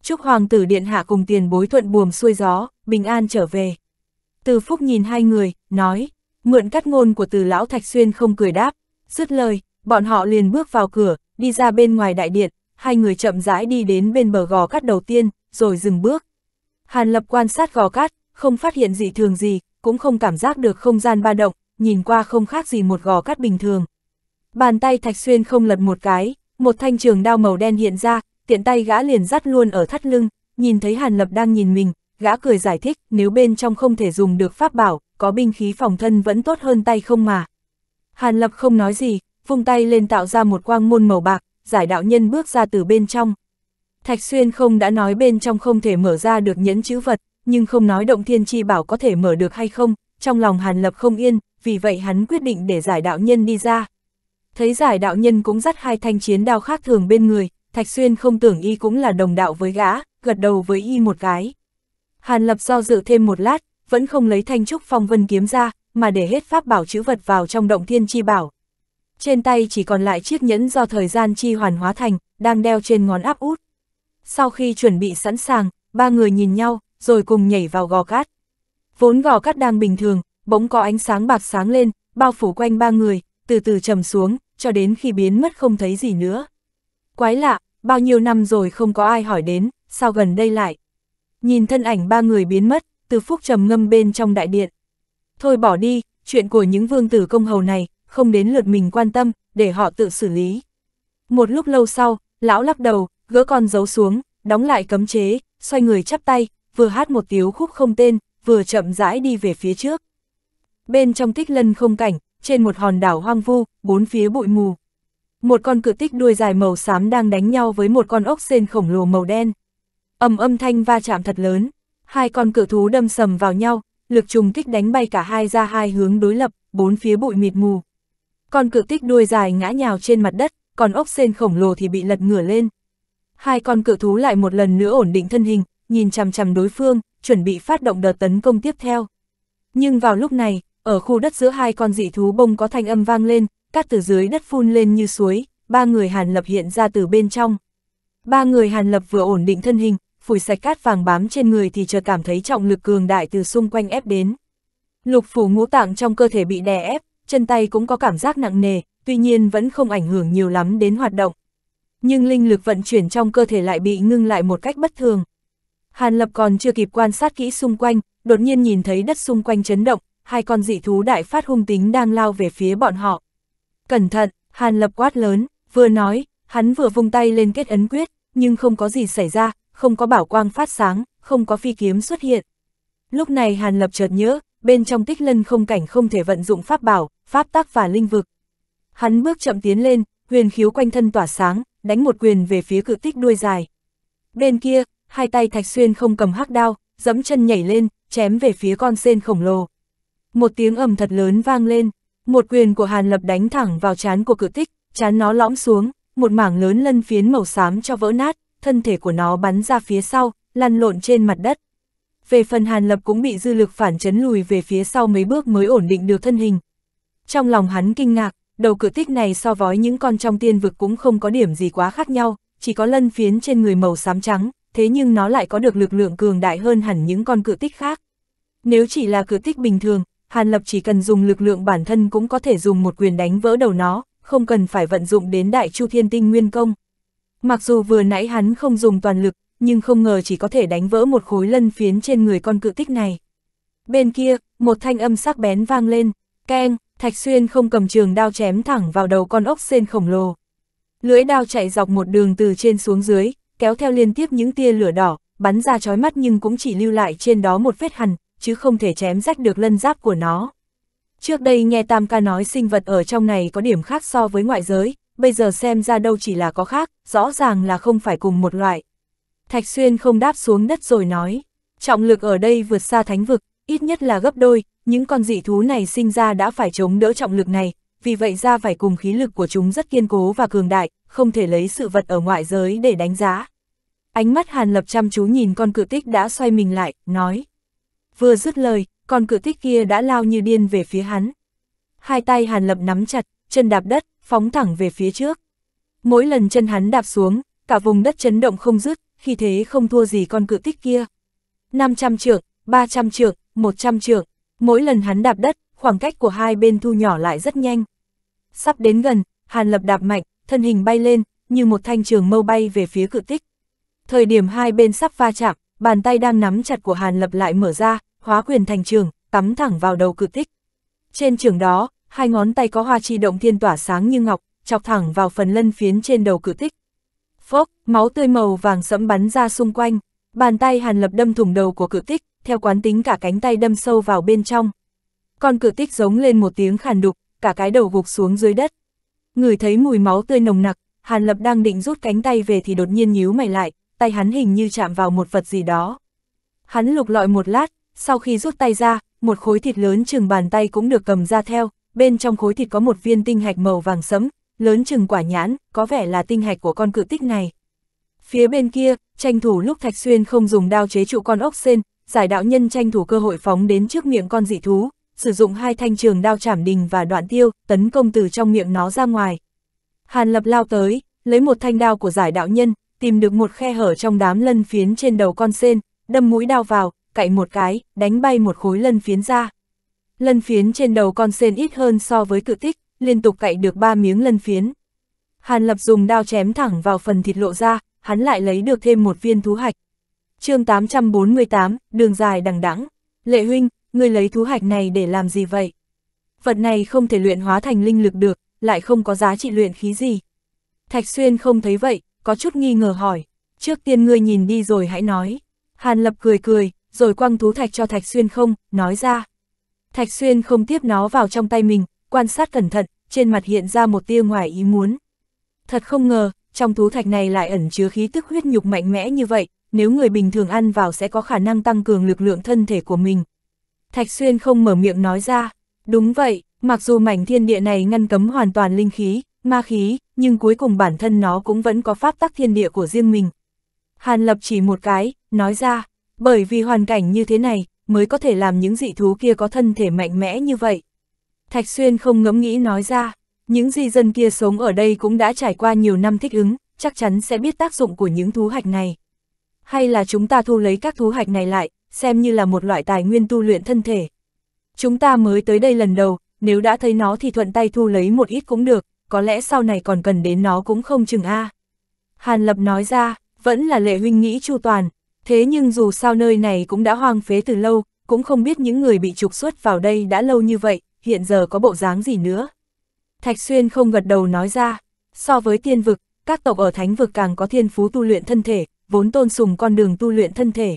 Chúc hoàng tử điện hạ cùng tiền bối thuận buồm xuôi gió, bình an trở về. Từ phúc nhìn hai người, nói, Mượn cắt ngôn của từ lão Thạch Xuyên không cười đáp, dứt lời, bọn họ liền bước vào cửa, đi ra bên ngoài đại điện, hai người chậm rãi đi đến bên bờ gò cát đầu tiên, rồi dừng bước. Hàn Lập quan sát gò cát, không phát hiện dị thường gì, cũng không cảm giác được không gian ba động, nhìn qua không khác gì một gò cát bình thường. Bàn tay Thạch Xuyên không lật một cái, một thanh trường đao màu đen hiện ra, tiện tay gã liền dắt luôn ở thắt lưng, nhìn thấy Hàn Lập đang nhìn mình, gã cười giải thích, nếu bên trong không thể dùng được pháp bảo, có binh khí phòng thân vẫn tốt hơn tay không mà. Hàn Lập không nói gì, vung tay lên tạo ra một quang môn màu bạc, giải đạo nhân bước ra từ bên trong. Thạch Xuyên không đã nói bên trong không thể mở ra được nhẫn chữ vật, nhưng không nói động thiên chi bảo có thể mở được hay không, trong lòng Hàn Lập không yên, vì vậy hắn quyết định để giải đạo nhân đi ra. Thấy giải đạo nhân cũng dắt hai thanh chiến đao khác thường bên người, Thạch Xuyên không tưởng y cũng là đồng đạo với gã, gật đầu với y một cái. Hàn Lập do dự thêm một lát, vẫn không lấy thanh trúc phong vân kiếm ra, mà để hết pháp bảo chữ vật vào trong động thiên chi bảo. Trên tay chỉ còn lại chiếc nhẫn do thời gian chi hoàn hóa thành, đang đeo trên ngón áp út. Sau khi chuẩn bị sẵn sàng, ba người nhìn nhau, rồi cùng nhảy vào gò cát. Vốn gò cát đang bình thường, bỗng có ánh sáng bạc sáng lên, bao phủ quanh ba người, từ từ trầm xuống, cho đến khi biến mất không thấy gì nữa. Quái lạ, bao nhiêu năm rồi không có ai hỏi đến, sao gần đây lại. Nhìn thân ảnh ba người biến mất, từ phúc trầm ngâm bên trong đại điện. Thôi bỏ đi, chuyện của những vương tử công hầu này, không đến lượt mình quan tâm, để họ tự xử lý. Một lúc lâu sau, lão lắc đầu, gỡ con dấu xuống, đóng lại cấm chế, xoay người chắp tay, vừa hát một tiếu khúc không tên, vừa chậm rãi đi về phía trước. Bên trong tích lân không cảnh, trên một hòn đảo hoang vu, bốn phía bụi mù. Một con cự tích đuôi dài màu xám đang đánh nhau với một con ốc sên khổng lồ màu đen ầm âm thanh va chạm thật lớn, hai con cự thú đâm sầm vào nhau, lực trùng kích đánh bay cả hai ra hai hướng đối lập, bốn phía bụi mịt mù. Con cự tích đuôi dài ngã nhào trên mặt đất, còn ốc sen khổng lồ thì bị lật ngửa lên. Hai con cự thú lại một lần nữa ổn định thân hình, nhìn chằm chằm đối phương, chuẩn bị phát động đợt tấn công tiếp theo. Nhưng vào lúc này, ở khu đất giữa hai con dị thú bông có thanh âm vang lên, cát từ dưới đất phun lên như suối, ba người Hàn Lập hiện ra từ bên trong. Ba người Hàn Lập vừa ổn định thân hình, phủi sạch cát vàng bám trên người thì chợt cảm thấy trọng lực cường đại từ xung quanh ép đến. Lục phủ ngũ tạng trong cơ thể bị đè ép, chân tay cũng có cảm giác nặng nề, tuy nhiên vẫn không ảnh hưởng nhiều lắm đến hoạt động. Nhưng linh lực vận chuyển trong cơ thể lại bị ngưng lại một cách bất thường. Hàn Lập còn chưa kịp quan sát kỹ xung quanh, đột nhiên nhìn thấy đất xung quanh chấn động, hai con dị thú đại phát hung tính đang lao về phía bọn họ. Cẩn thận, Hàn Lập quát lớn, vừa nói, hắn vừa vung tay lên kết ấn quyết, nhưng không có gì xảy ra, không có bảo quang phát sáng, không có phi kiếm xuất hiện. Lúc này Hàn Lập chợt nhớ, bên trong tích lân không cảnh không thể vận dụng pháp bảo, pháp tác và linh vực. Hắn bước chậm tiến lên, huyền khiếu quanh thân tỏa sáng, đánh một quyền về phía cự tích đuôi dài. Bên kia, hai tay Thạch Xuyên không cầm hắc đao, dẫm chân nhảy lên, chém về phía con sen khổng lồ. Một tiếng ầm thật lớn vang lên, một quyền của Hàn Lập đánh thẳng vào chán của cự tích, chán nó lõm xuống, một mảng lớn lân phiến màu xám cho vỡ nát thân thể của nó bắn ra phía sau, lăn lộn trên mặt đất. Về phần Hàn Lập cũng bị dư lực phản chấn lùi về phía sau mấy bước mới ổn định được thân hình. Trong lòng hắn kinh ngạc, đầu cự tích này so với những con trong tiên vực cũng không có điểm gì quá khác nhau, chỉ có lân phiến trên người màu xám trắng, thế nhưng nó lại có được lực lượng cường đại hơn hẳn những con cự tích khác. Nếu chỉ là cự tích bình thường, Hàn Lập chỉ cần dùng lực lượng bản thân cũng có thể dùng một quyền đánh vỡ đầu nó, không cần phải vận dụng đến đại chu thiên tinh nguyên công. Mặc dù vừa nãy hắn không dùng toàn lực, nhưng không ngờ chỉ có thể đánh vỡ một khối lân phiến trên người con cự tích này. Bên kia, một thanh âm sắc bén vang lên, keng, Thạch Xuyên không cầm trường đao chém thẳng vào đầu con ốc sên khổng lồ. Lưỡi đao chạy dọc một đường từ trên xuống dưới, kéo theo liên tiếp những tia lửa đỏ, bắn ra chói mắt nhưng cũng chỉ lưu lại trên đó một vết hằn, chứ không thể chém rách được lân giáp của nó. Trước đây nghe Tam ca nói sinh vật ở trong này có điểm khác so với ngoại giới, bây giờ xem ra đâu chỉ là có khác, rõ ràng là không phải cùng một loại. Thạch Xuyên không đáp xuống đất rồi nói, trọng lực ở đây vượt xa thánh vực, ít nhất là gấp đôi, những con dị thú này sinh ra đã phải chống đỡ trọng lực này, vì vậy ra phải cùng khí lực của chúng rất kiên cố và cường đại, không thể lấy sự vật ở ngoại giới để đánh giá. Ánh mắt Hàn Lập chăm chú nhìn con cự tích đã xoay mình lại, nói. Vừa dứt lời, con cự tích kia đã lao như điên về phía hắn. Hai tay Hàn Lập nắm chặt, chân đạp đất, phóng thẳng về phía trước. Mỗi lần chân hắn đạp xuống, cả vùng đất chấn động không dứt, khi thế không thua gì con cự tích kia. 500 trượng, 300 trượng, 100 trượng, mỗi lần hắn đạp đất, khoảng cách của hai bên thu nhỏ lại rất nhanh. Sắp đến gần, Hàn Lập đạp mạnh, thân hình bay lên, như một thanh trường mâu bay về phía cự tích. Thời điểm hai bên sắp va chạm, bàn tay đang nắm chặt của Hàn Lập lại mở ra, hóa quyền thành trường, cắm thẳng vào đầu cự tích. Trên trường đó, hai ngón tay có hoa chi động thiên tỏa sáng như ngọc, chọc thẳng vào phần lân phiến trên đầu cử thích. Phốc, máu tươi màu vàng sẫm bắn ra xung quanh, bàn tay Hàn Lập đâm thủng đầu của cử tích, theo quán tính cả cánh tay đâm sâu vào bên trong. còn cử tích giống lên một tiếng khàn đục, cả cái đầu gục xuống dưới đất. Người thấy mùi máu tươi nồng nặc, Hàn Lập đang định rút cánh tay về thì đột nhiên nhíu mày lại, tay hắn hình như chạm vào một vật gì đó. Hắn lục lọi một lát, sau khi rút tay ra, một khối thịt lớn chừng bàn tay cũng được cầm ra theo, bên trong khối thịt có một viên tinh hạch màu vàng sẫm, lớn chừng quả nhãn, có vẻ là tinh hạch của con cự tích này. Phía bên kia, tranh thủ lúc Thạch Xuyên không dùng đao chế trụ con ốc sen, giải đạo nhân tranh thủ cơ hội phóng đến trước miệng con dị thú, sử dụng hai thanh trường đao chảm đình và đoạn tiêu, tấn công từ trong miệng nó ra ngoài. Hàn Lập lao tới, lấy một thanh đao của giải đạo nhân, tìm được một khe hở trong đám lân phiến trên đầu con sen, đâm mũi đao vào, cạy một cái, đánh bay một khối lân phiến ra. Lân phiến trên đầu con sen ít hơn so với cự tích, liên tục cạy được ba miếng lân phiến. Hàn Lập dùng đao chém thẳng vào phần thịt lộ ra, hắn lại lấy được thêm một viên thú hạch. chương 848, đường dài đằng đẵng Lệ huynh, người lấy thú hạch này để làm gì vậy? Vật này không thể luyện hóa thành linh lực được, lại không có giá trị luyện khí gì. Thạch Xuyên không thấy vậy, có chút nghi ngờ hỏi. Trước tiên ngươi nhìn đi rồi hãy nói. Hàn Lập cười cười, rồi quăng thú thạch cho Thạch Xuyên không, nói ra. Thạch Xuyên không tiếp nó vào trong tay mình, quan sát cẩn thận, trên mặt hiện ra một tia ngoài ý muốn. Thật không ngờ, trong thú thạch này lại ẩn chứa khí tức huyết nhục mạnh mẽ như vậy, nếu người bình thường ăn vào sẽ có khả năng tăng cường lực lượng thân thể của mình. Thạch Xuyên không mở miệng nói ra, đúng vậy, mặc dù mảnh thiên địa này ngăn cấm hoàn toàn linh khí, ma khí, nhưng cuối cùng bản thân nó cũng vẫn có pháp tắc thiên địa của riêng mình. Hàn Lập chỉ một cái, nói ra, bởi vì hoàn cảnh như thế này, mới có thể làm những dị thú kia có thân thể mạnh mẽ như vậy. Thạch Xuyên không ngẫm nghĩ nói ra, những di dân kia sống ở đây cũng đã trải qua nhiều năm thích ứng, chắc chắn sẽ biết tác dụng của những thú hạch này. Hay là chúng ta thu lấy các thú hạch này lại, xem như là một loại tài nguyên tu luyện thân thể. Chúng ta mới tới đây lần đầu, nếu đã thấy nó thì thuận tay thu lấy một ít cũng được, có lẽ sau này còn cần đến nó cũng không chừng a. À. Hàn Lập nói ra, vẫn là lệ huynh nghĩ chu toàn, Thế nhưng dù sao nơi này cũng đã hoang phế từ lâu, cũng không biết những người bị trục xuất vào đây đã lâu như vậy, hiện giờ có bộ dáng gì nữa. Thạch Xuyên không gật đầu nói ra, so với tiên vực, các tộc ở thánh vực càng có thiên phú tu luyện thân thể, vốn tôn sùng con đường tu luyện thân thể.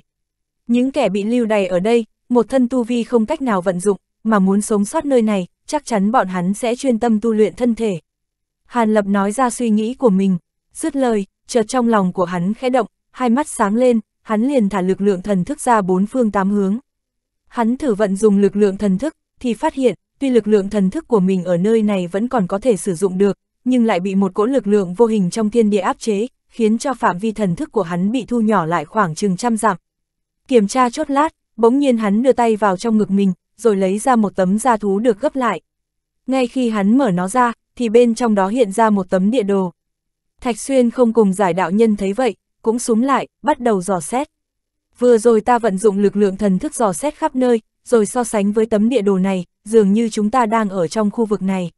Những kẻ bị lưu đày ở đây, một thân tu vi không cách nào vận dụng, mà muốn sống sót nơi này, chắc chắn bọn hắn sẽ chuyên tâm tu luyện thân thể. Hàn Lập nói ra suy nghĩ của mình, dứt lời, chợt trong lòng của hắn khẽ động, hai mắt sáng lên, hắn liền thả lực lượng thần thức ra bốn phương tám hướng. Hắn thử vận dùng lực lượng thần thức, thì phát hiện, tuy lực lượng thần thức của mình ở nơi này vẫn còn có thể sử dụng được, nhưng lại bị một cỗ lực lượng vô hình trong thiên địa áp chế, khiến cho phạm vi thần thức của hắn bị thu nhỏ lại khoảng chừng trăm dặm. Kiểm tra chốt lát, bỗng nhiên hắn đưa tay vào trong ngực mình, rồi lấy ra một tấm da thú được gấp lại. Ngay khi hắn mở nó ra, thì bên trong đó hiện ra một tấm địa đồ. Thạch Xuyên không cùng giải đạo nhân thấy vậy, cũng súng lại, bắt đầu dò xét. Vừa rồi ta vận dụng lực lượng thần thức dò xét khắp nơi, rồi so sánh với tấm địa đồ này, dường như chúng ta đang ở trong khu vực này.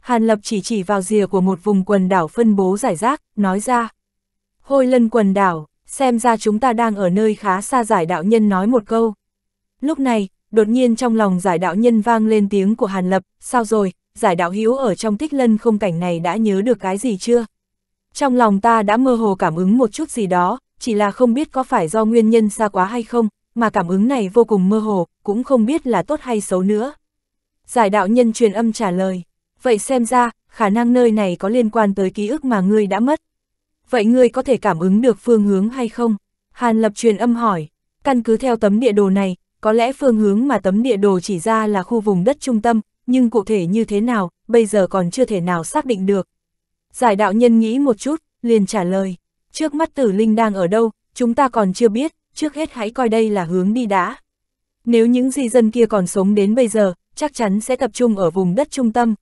Hàn Lập chỉ chỉ vào rìa của một vùng quần đảo phân bố giải rác, nói ra. Hôi lân quần đảo, xem ra chúng ta đang ở nơi khá xa giải đạo nhân nói một câu. Lúc này, đột nhiên trong lòng giải đạo nhân vang lên tiếng của Hàn Lập, sao rồi, giải đạo hữu ở trong tích lân không cảnh này đã nhớ được cái gì chưa? Trong lòng ta đã mơ hồ cảm ứng một chút gì đó, chỉ là không biết có phải do nguyên nhân xa quá hay không, mà cảm ứng này vô cùng mơ hồ, cũng không biết là tốt hay xấu nữa. Giải đạo nhân truyền âm trả lời, vậy xem ra, khả năng nơi này có liên quan tới ký ức mà ngươi đã mất. Vậy ngươi có thể cảm ứng được phương hướng hay không? Hàn Lập truyền âm hỏi, căn cứ theo tấm địa đồ này, có lẽ phương hướng mà tấm địa đồ chỉ ra là khu vùng đất trung tâm, nhưng cụ thể như thế nào, bây giờ còn chưa thể nào xác định được. Giải đạo nhân nghĩ một chút, liền trả lời. Trước mắt tử linh đang ở đâu, chúng ta còn chưa biết, trước hết hãy coi đây là hướng đi đã. Nếu những di dân kia còn sống đến bây giờ, chắc chắn sẽ tập trung ở vùng đất trung tâm.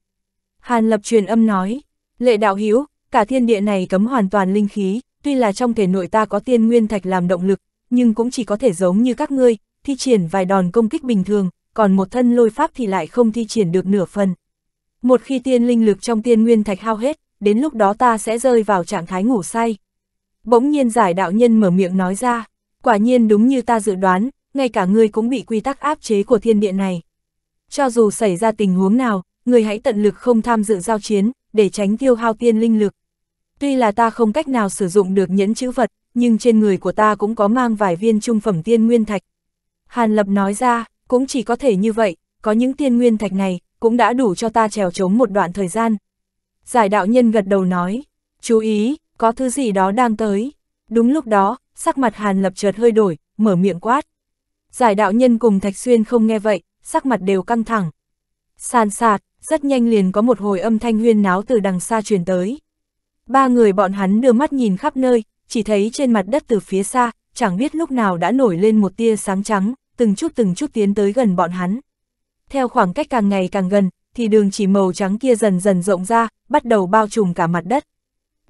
Hàn lập truyền âm nói, lệ đạo hiếu, cả thiên địa này cấm hoàn toàn linh khí, tuy là trong thể nội ta có tiên nguyên thạch làm động lực, nhưng cũng chỉ có thể giống như các ngươi, thi triển vài đòn công kích bình thường, còn một thân lôi pháp thì lại không thi triển được nửa phần. Một khi tiên linh lực trong tiên nguyên thạch hao hết, đến lúc đó ta sẽ rơi vào trạng thái ngủ say. Bỗng nhiên giải đạo nhân mở miệng nói ra, quả nhiên đúng như ta dự đoán, ngay cả ngươi cũng bị quy tắc áp chế của thiên địa này. Cho dù xảy ra tình huống nào, ngươi hãy tận lực không tham dự giao chiến, để tránh tiêu hao tiên linh lực. Tuy là ta không cách nào sử dụng được nhẫn chữ vật, nhưng trên người của ta cũng có mang vài viên trung phẩm tiên nguyên thạch. Hàn Lập nói ra, cũng chỉ có thể như vậy, có những tiên nguyên thạch này, cũng đã đủ cho ta trèo chống một đoạn thời gian, Giải đạo nhân gật đầu nói, chú ý, có thứ gì đó đang tới. Đúng lúc đó, sắc mặt Hàn Lập chợt hơi đổi, mở miệng quát. Giải đạo nhân cùng Thạch Xuyên không nghe vậy, sắc mặt đều căng thẳng. Sàn sạt, rất nhanh liền có một hồi âm thanh huyên náo từ đằng xa truyền tới. Ba người bọn hắn đưa mắt nhìn khắp nơi, chỉ thấy trên mặt đất từ phía xa, chẳng biết lúc nào đã nổi lên một tia sáng trắng, từng chút từng chút tiến tới gần bọn hắn. Theo khoảng cách càng ngày càng gần, thì đường chỉ màu trắng kia dần dần rộng ra, bắt đầu bao trùm cả mặt đất.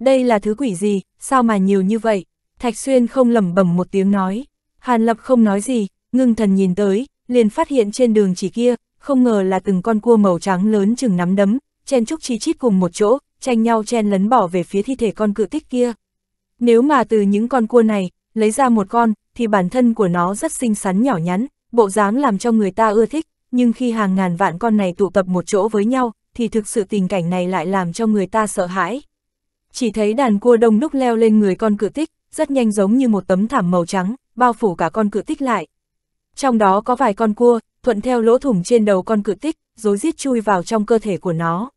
Đây là thứ quỷ gì, sao mà nhiều như vậy? Thạch Xuyên không lẩm bẩm một tiếng nói. Hàn Lập không nói gì, ngưng thần nhìn tới, liền phát hiện trên đường chỉ kia, không ngờ là từng con cua màu trắng lớn chừng nắm đấm, chen chúc chi chít cùng một chỗ, tranh nhau chen lấn bỏ về phía thi thể con cự tích kia. Nếu mà từ những con cua này, lấy ra một con, thì bản thân của nó rất xinh xắn nhỏ nhắn, bộ dáng làm cho người ta ưa thích, nhưng khi hàng ngàn vạn con này tụ tập một chỗ với nhau, thì thực sự tình cảnh này lại làm cho người ta sợ hãi. Chỉ thấy đàn cua đông lúc leo lên người con cự tích, rất nhanh giống như một tấm thảm màu trắng, bao phủ cả con cự tích lại. Trong đó có vài con cua, thuận theo lỗ thủng trên đầu con cự tích, rồi giết chui vào trong cơ thể của nó.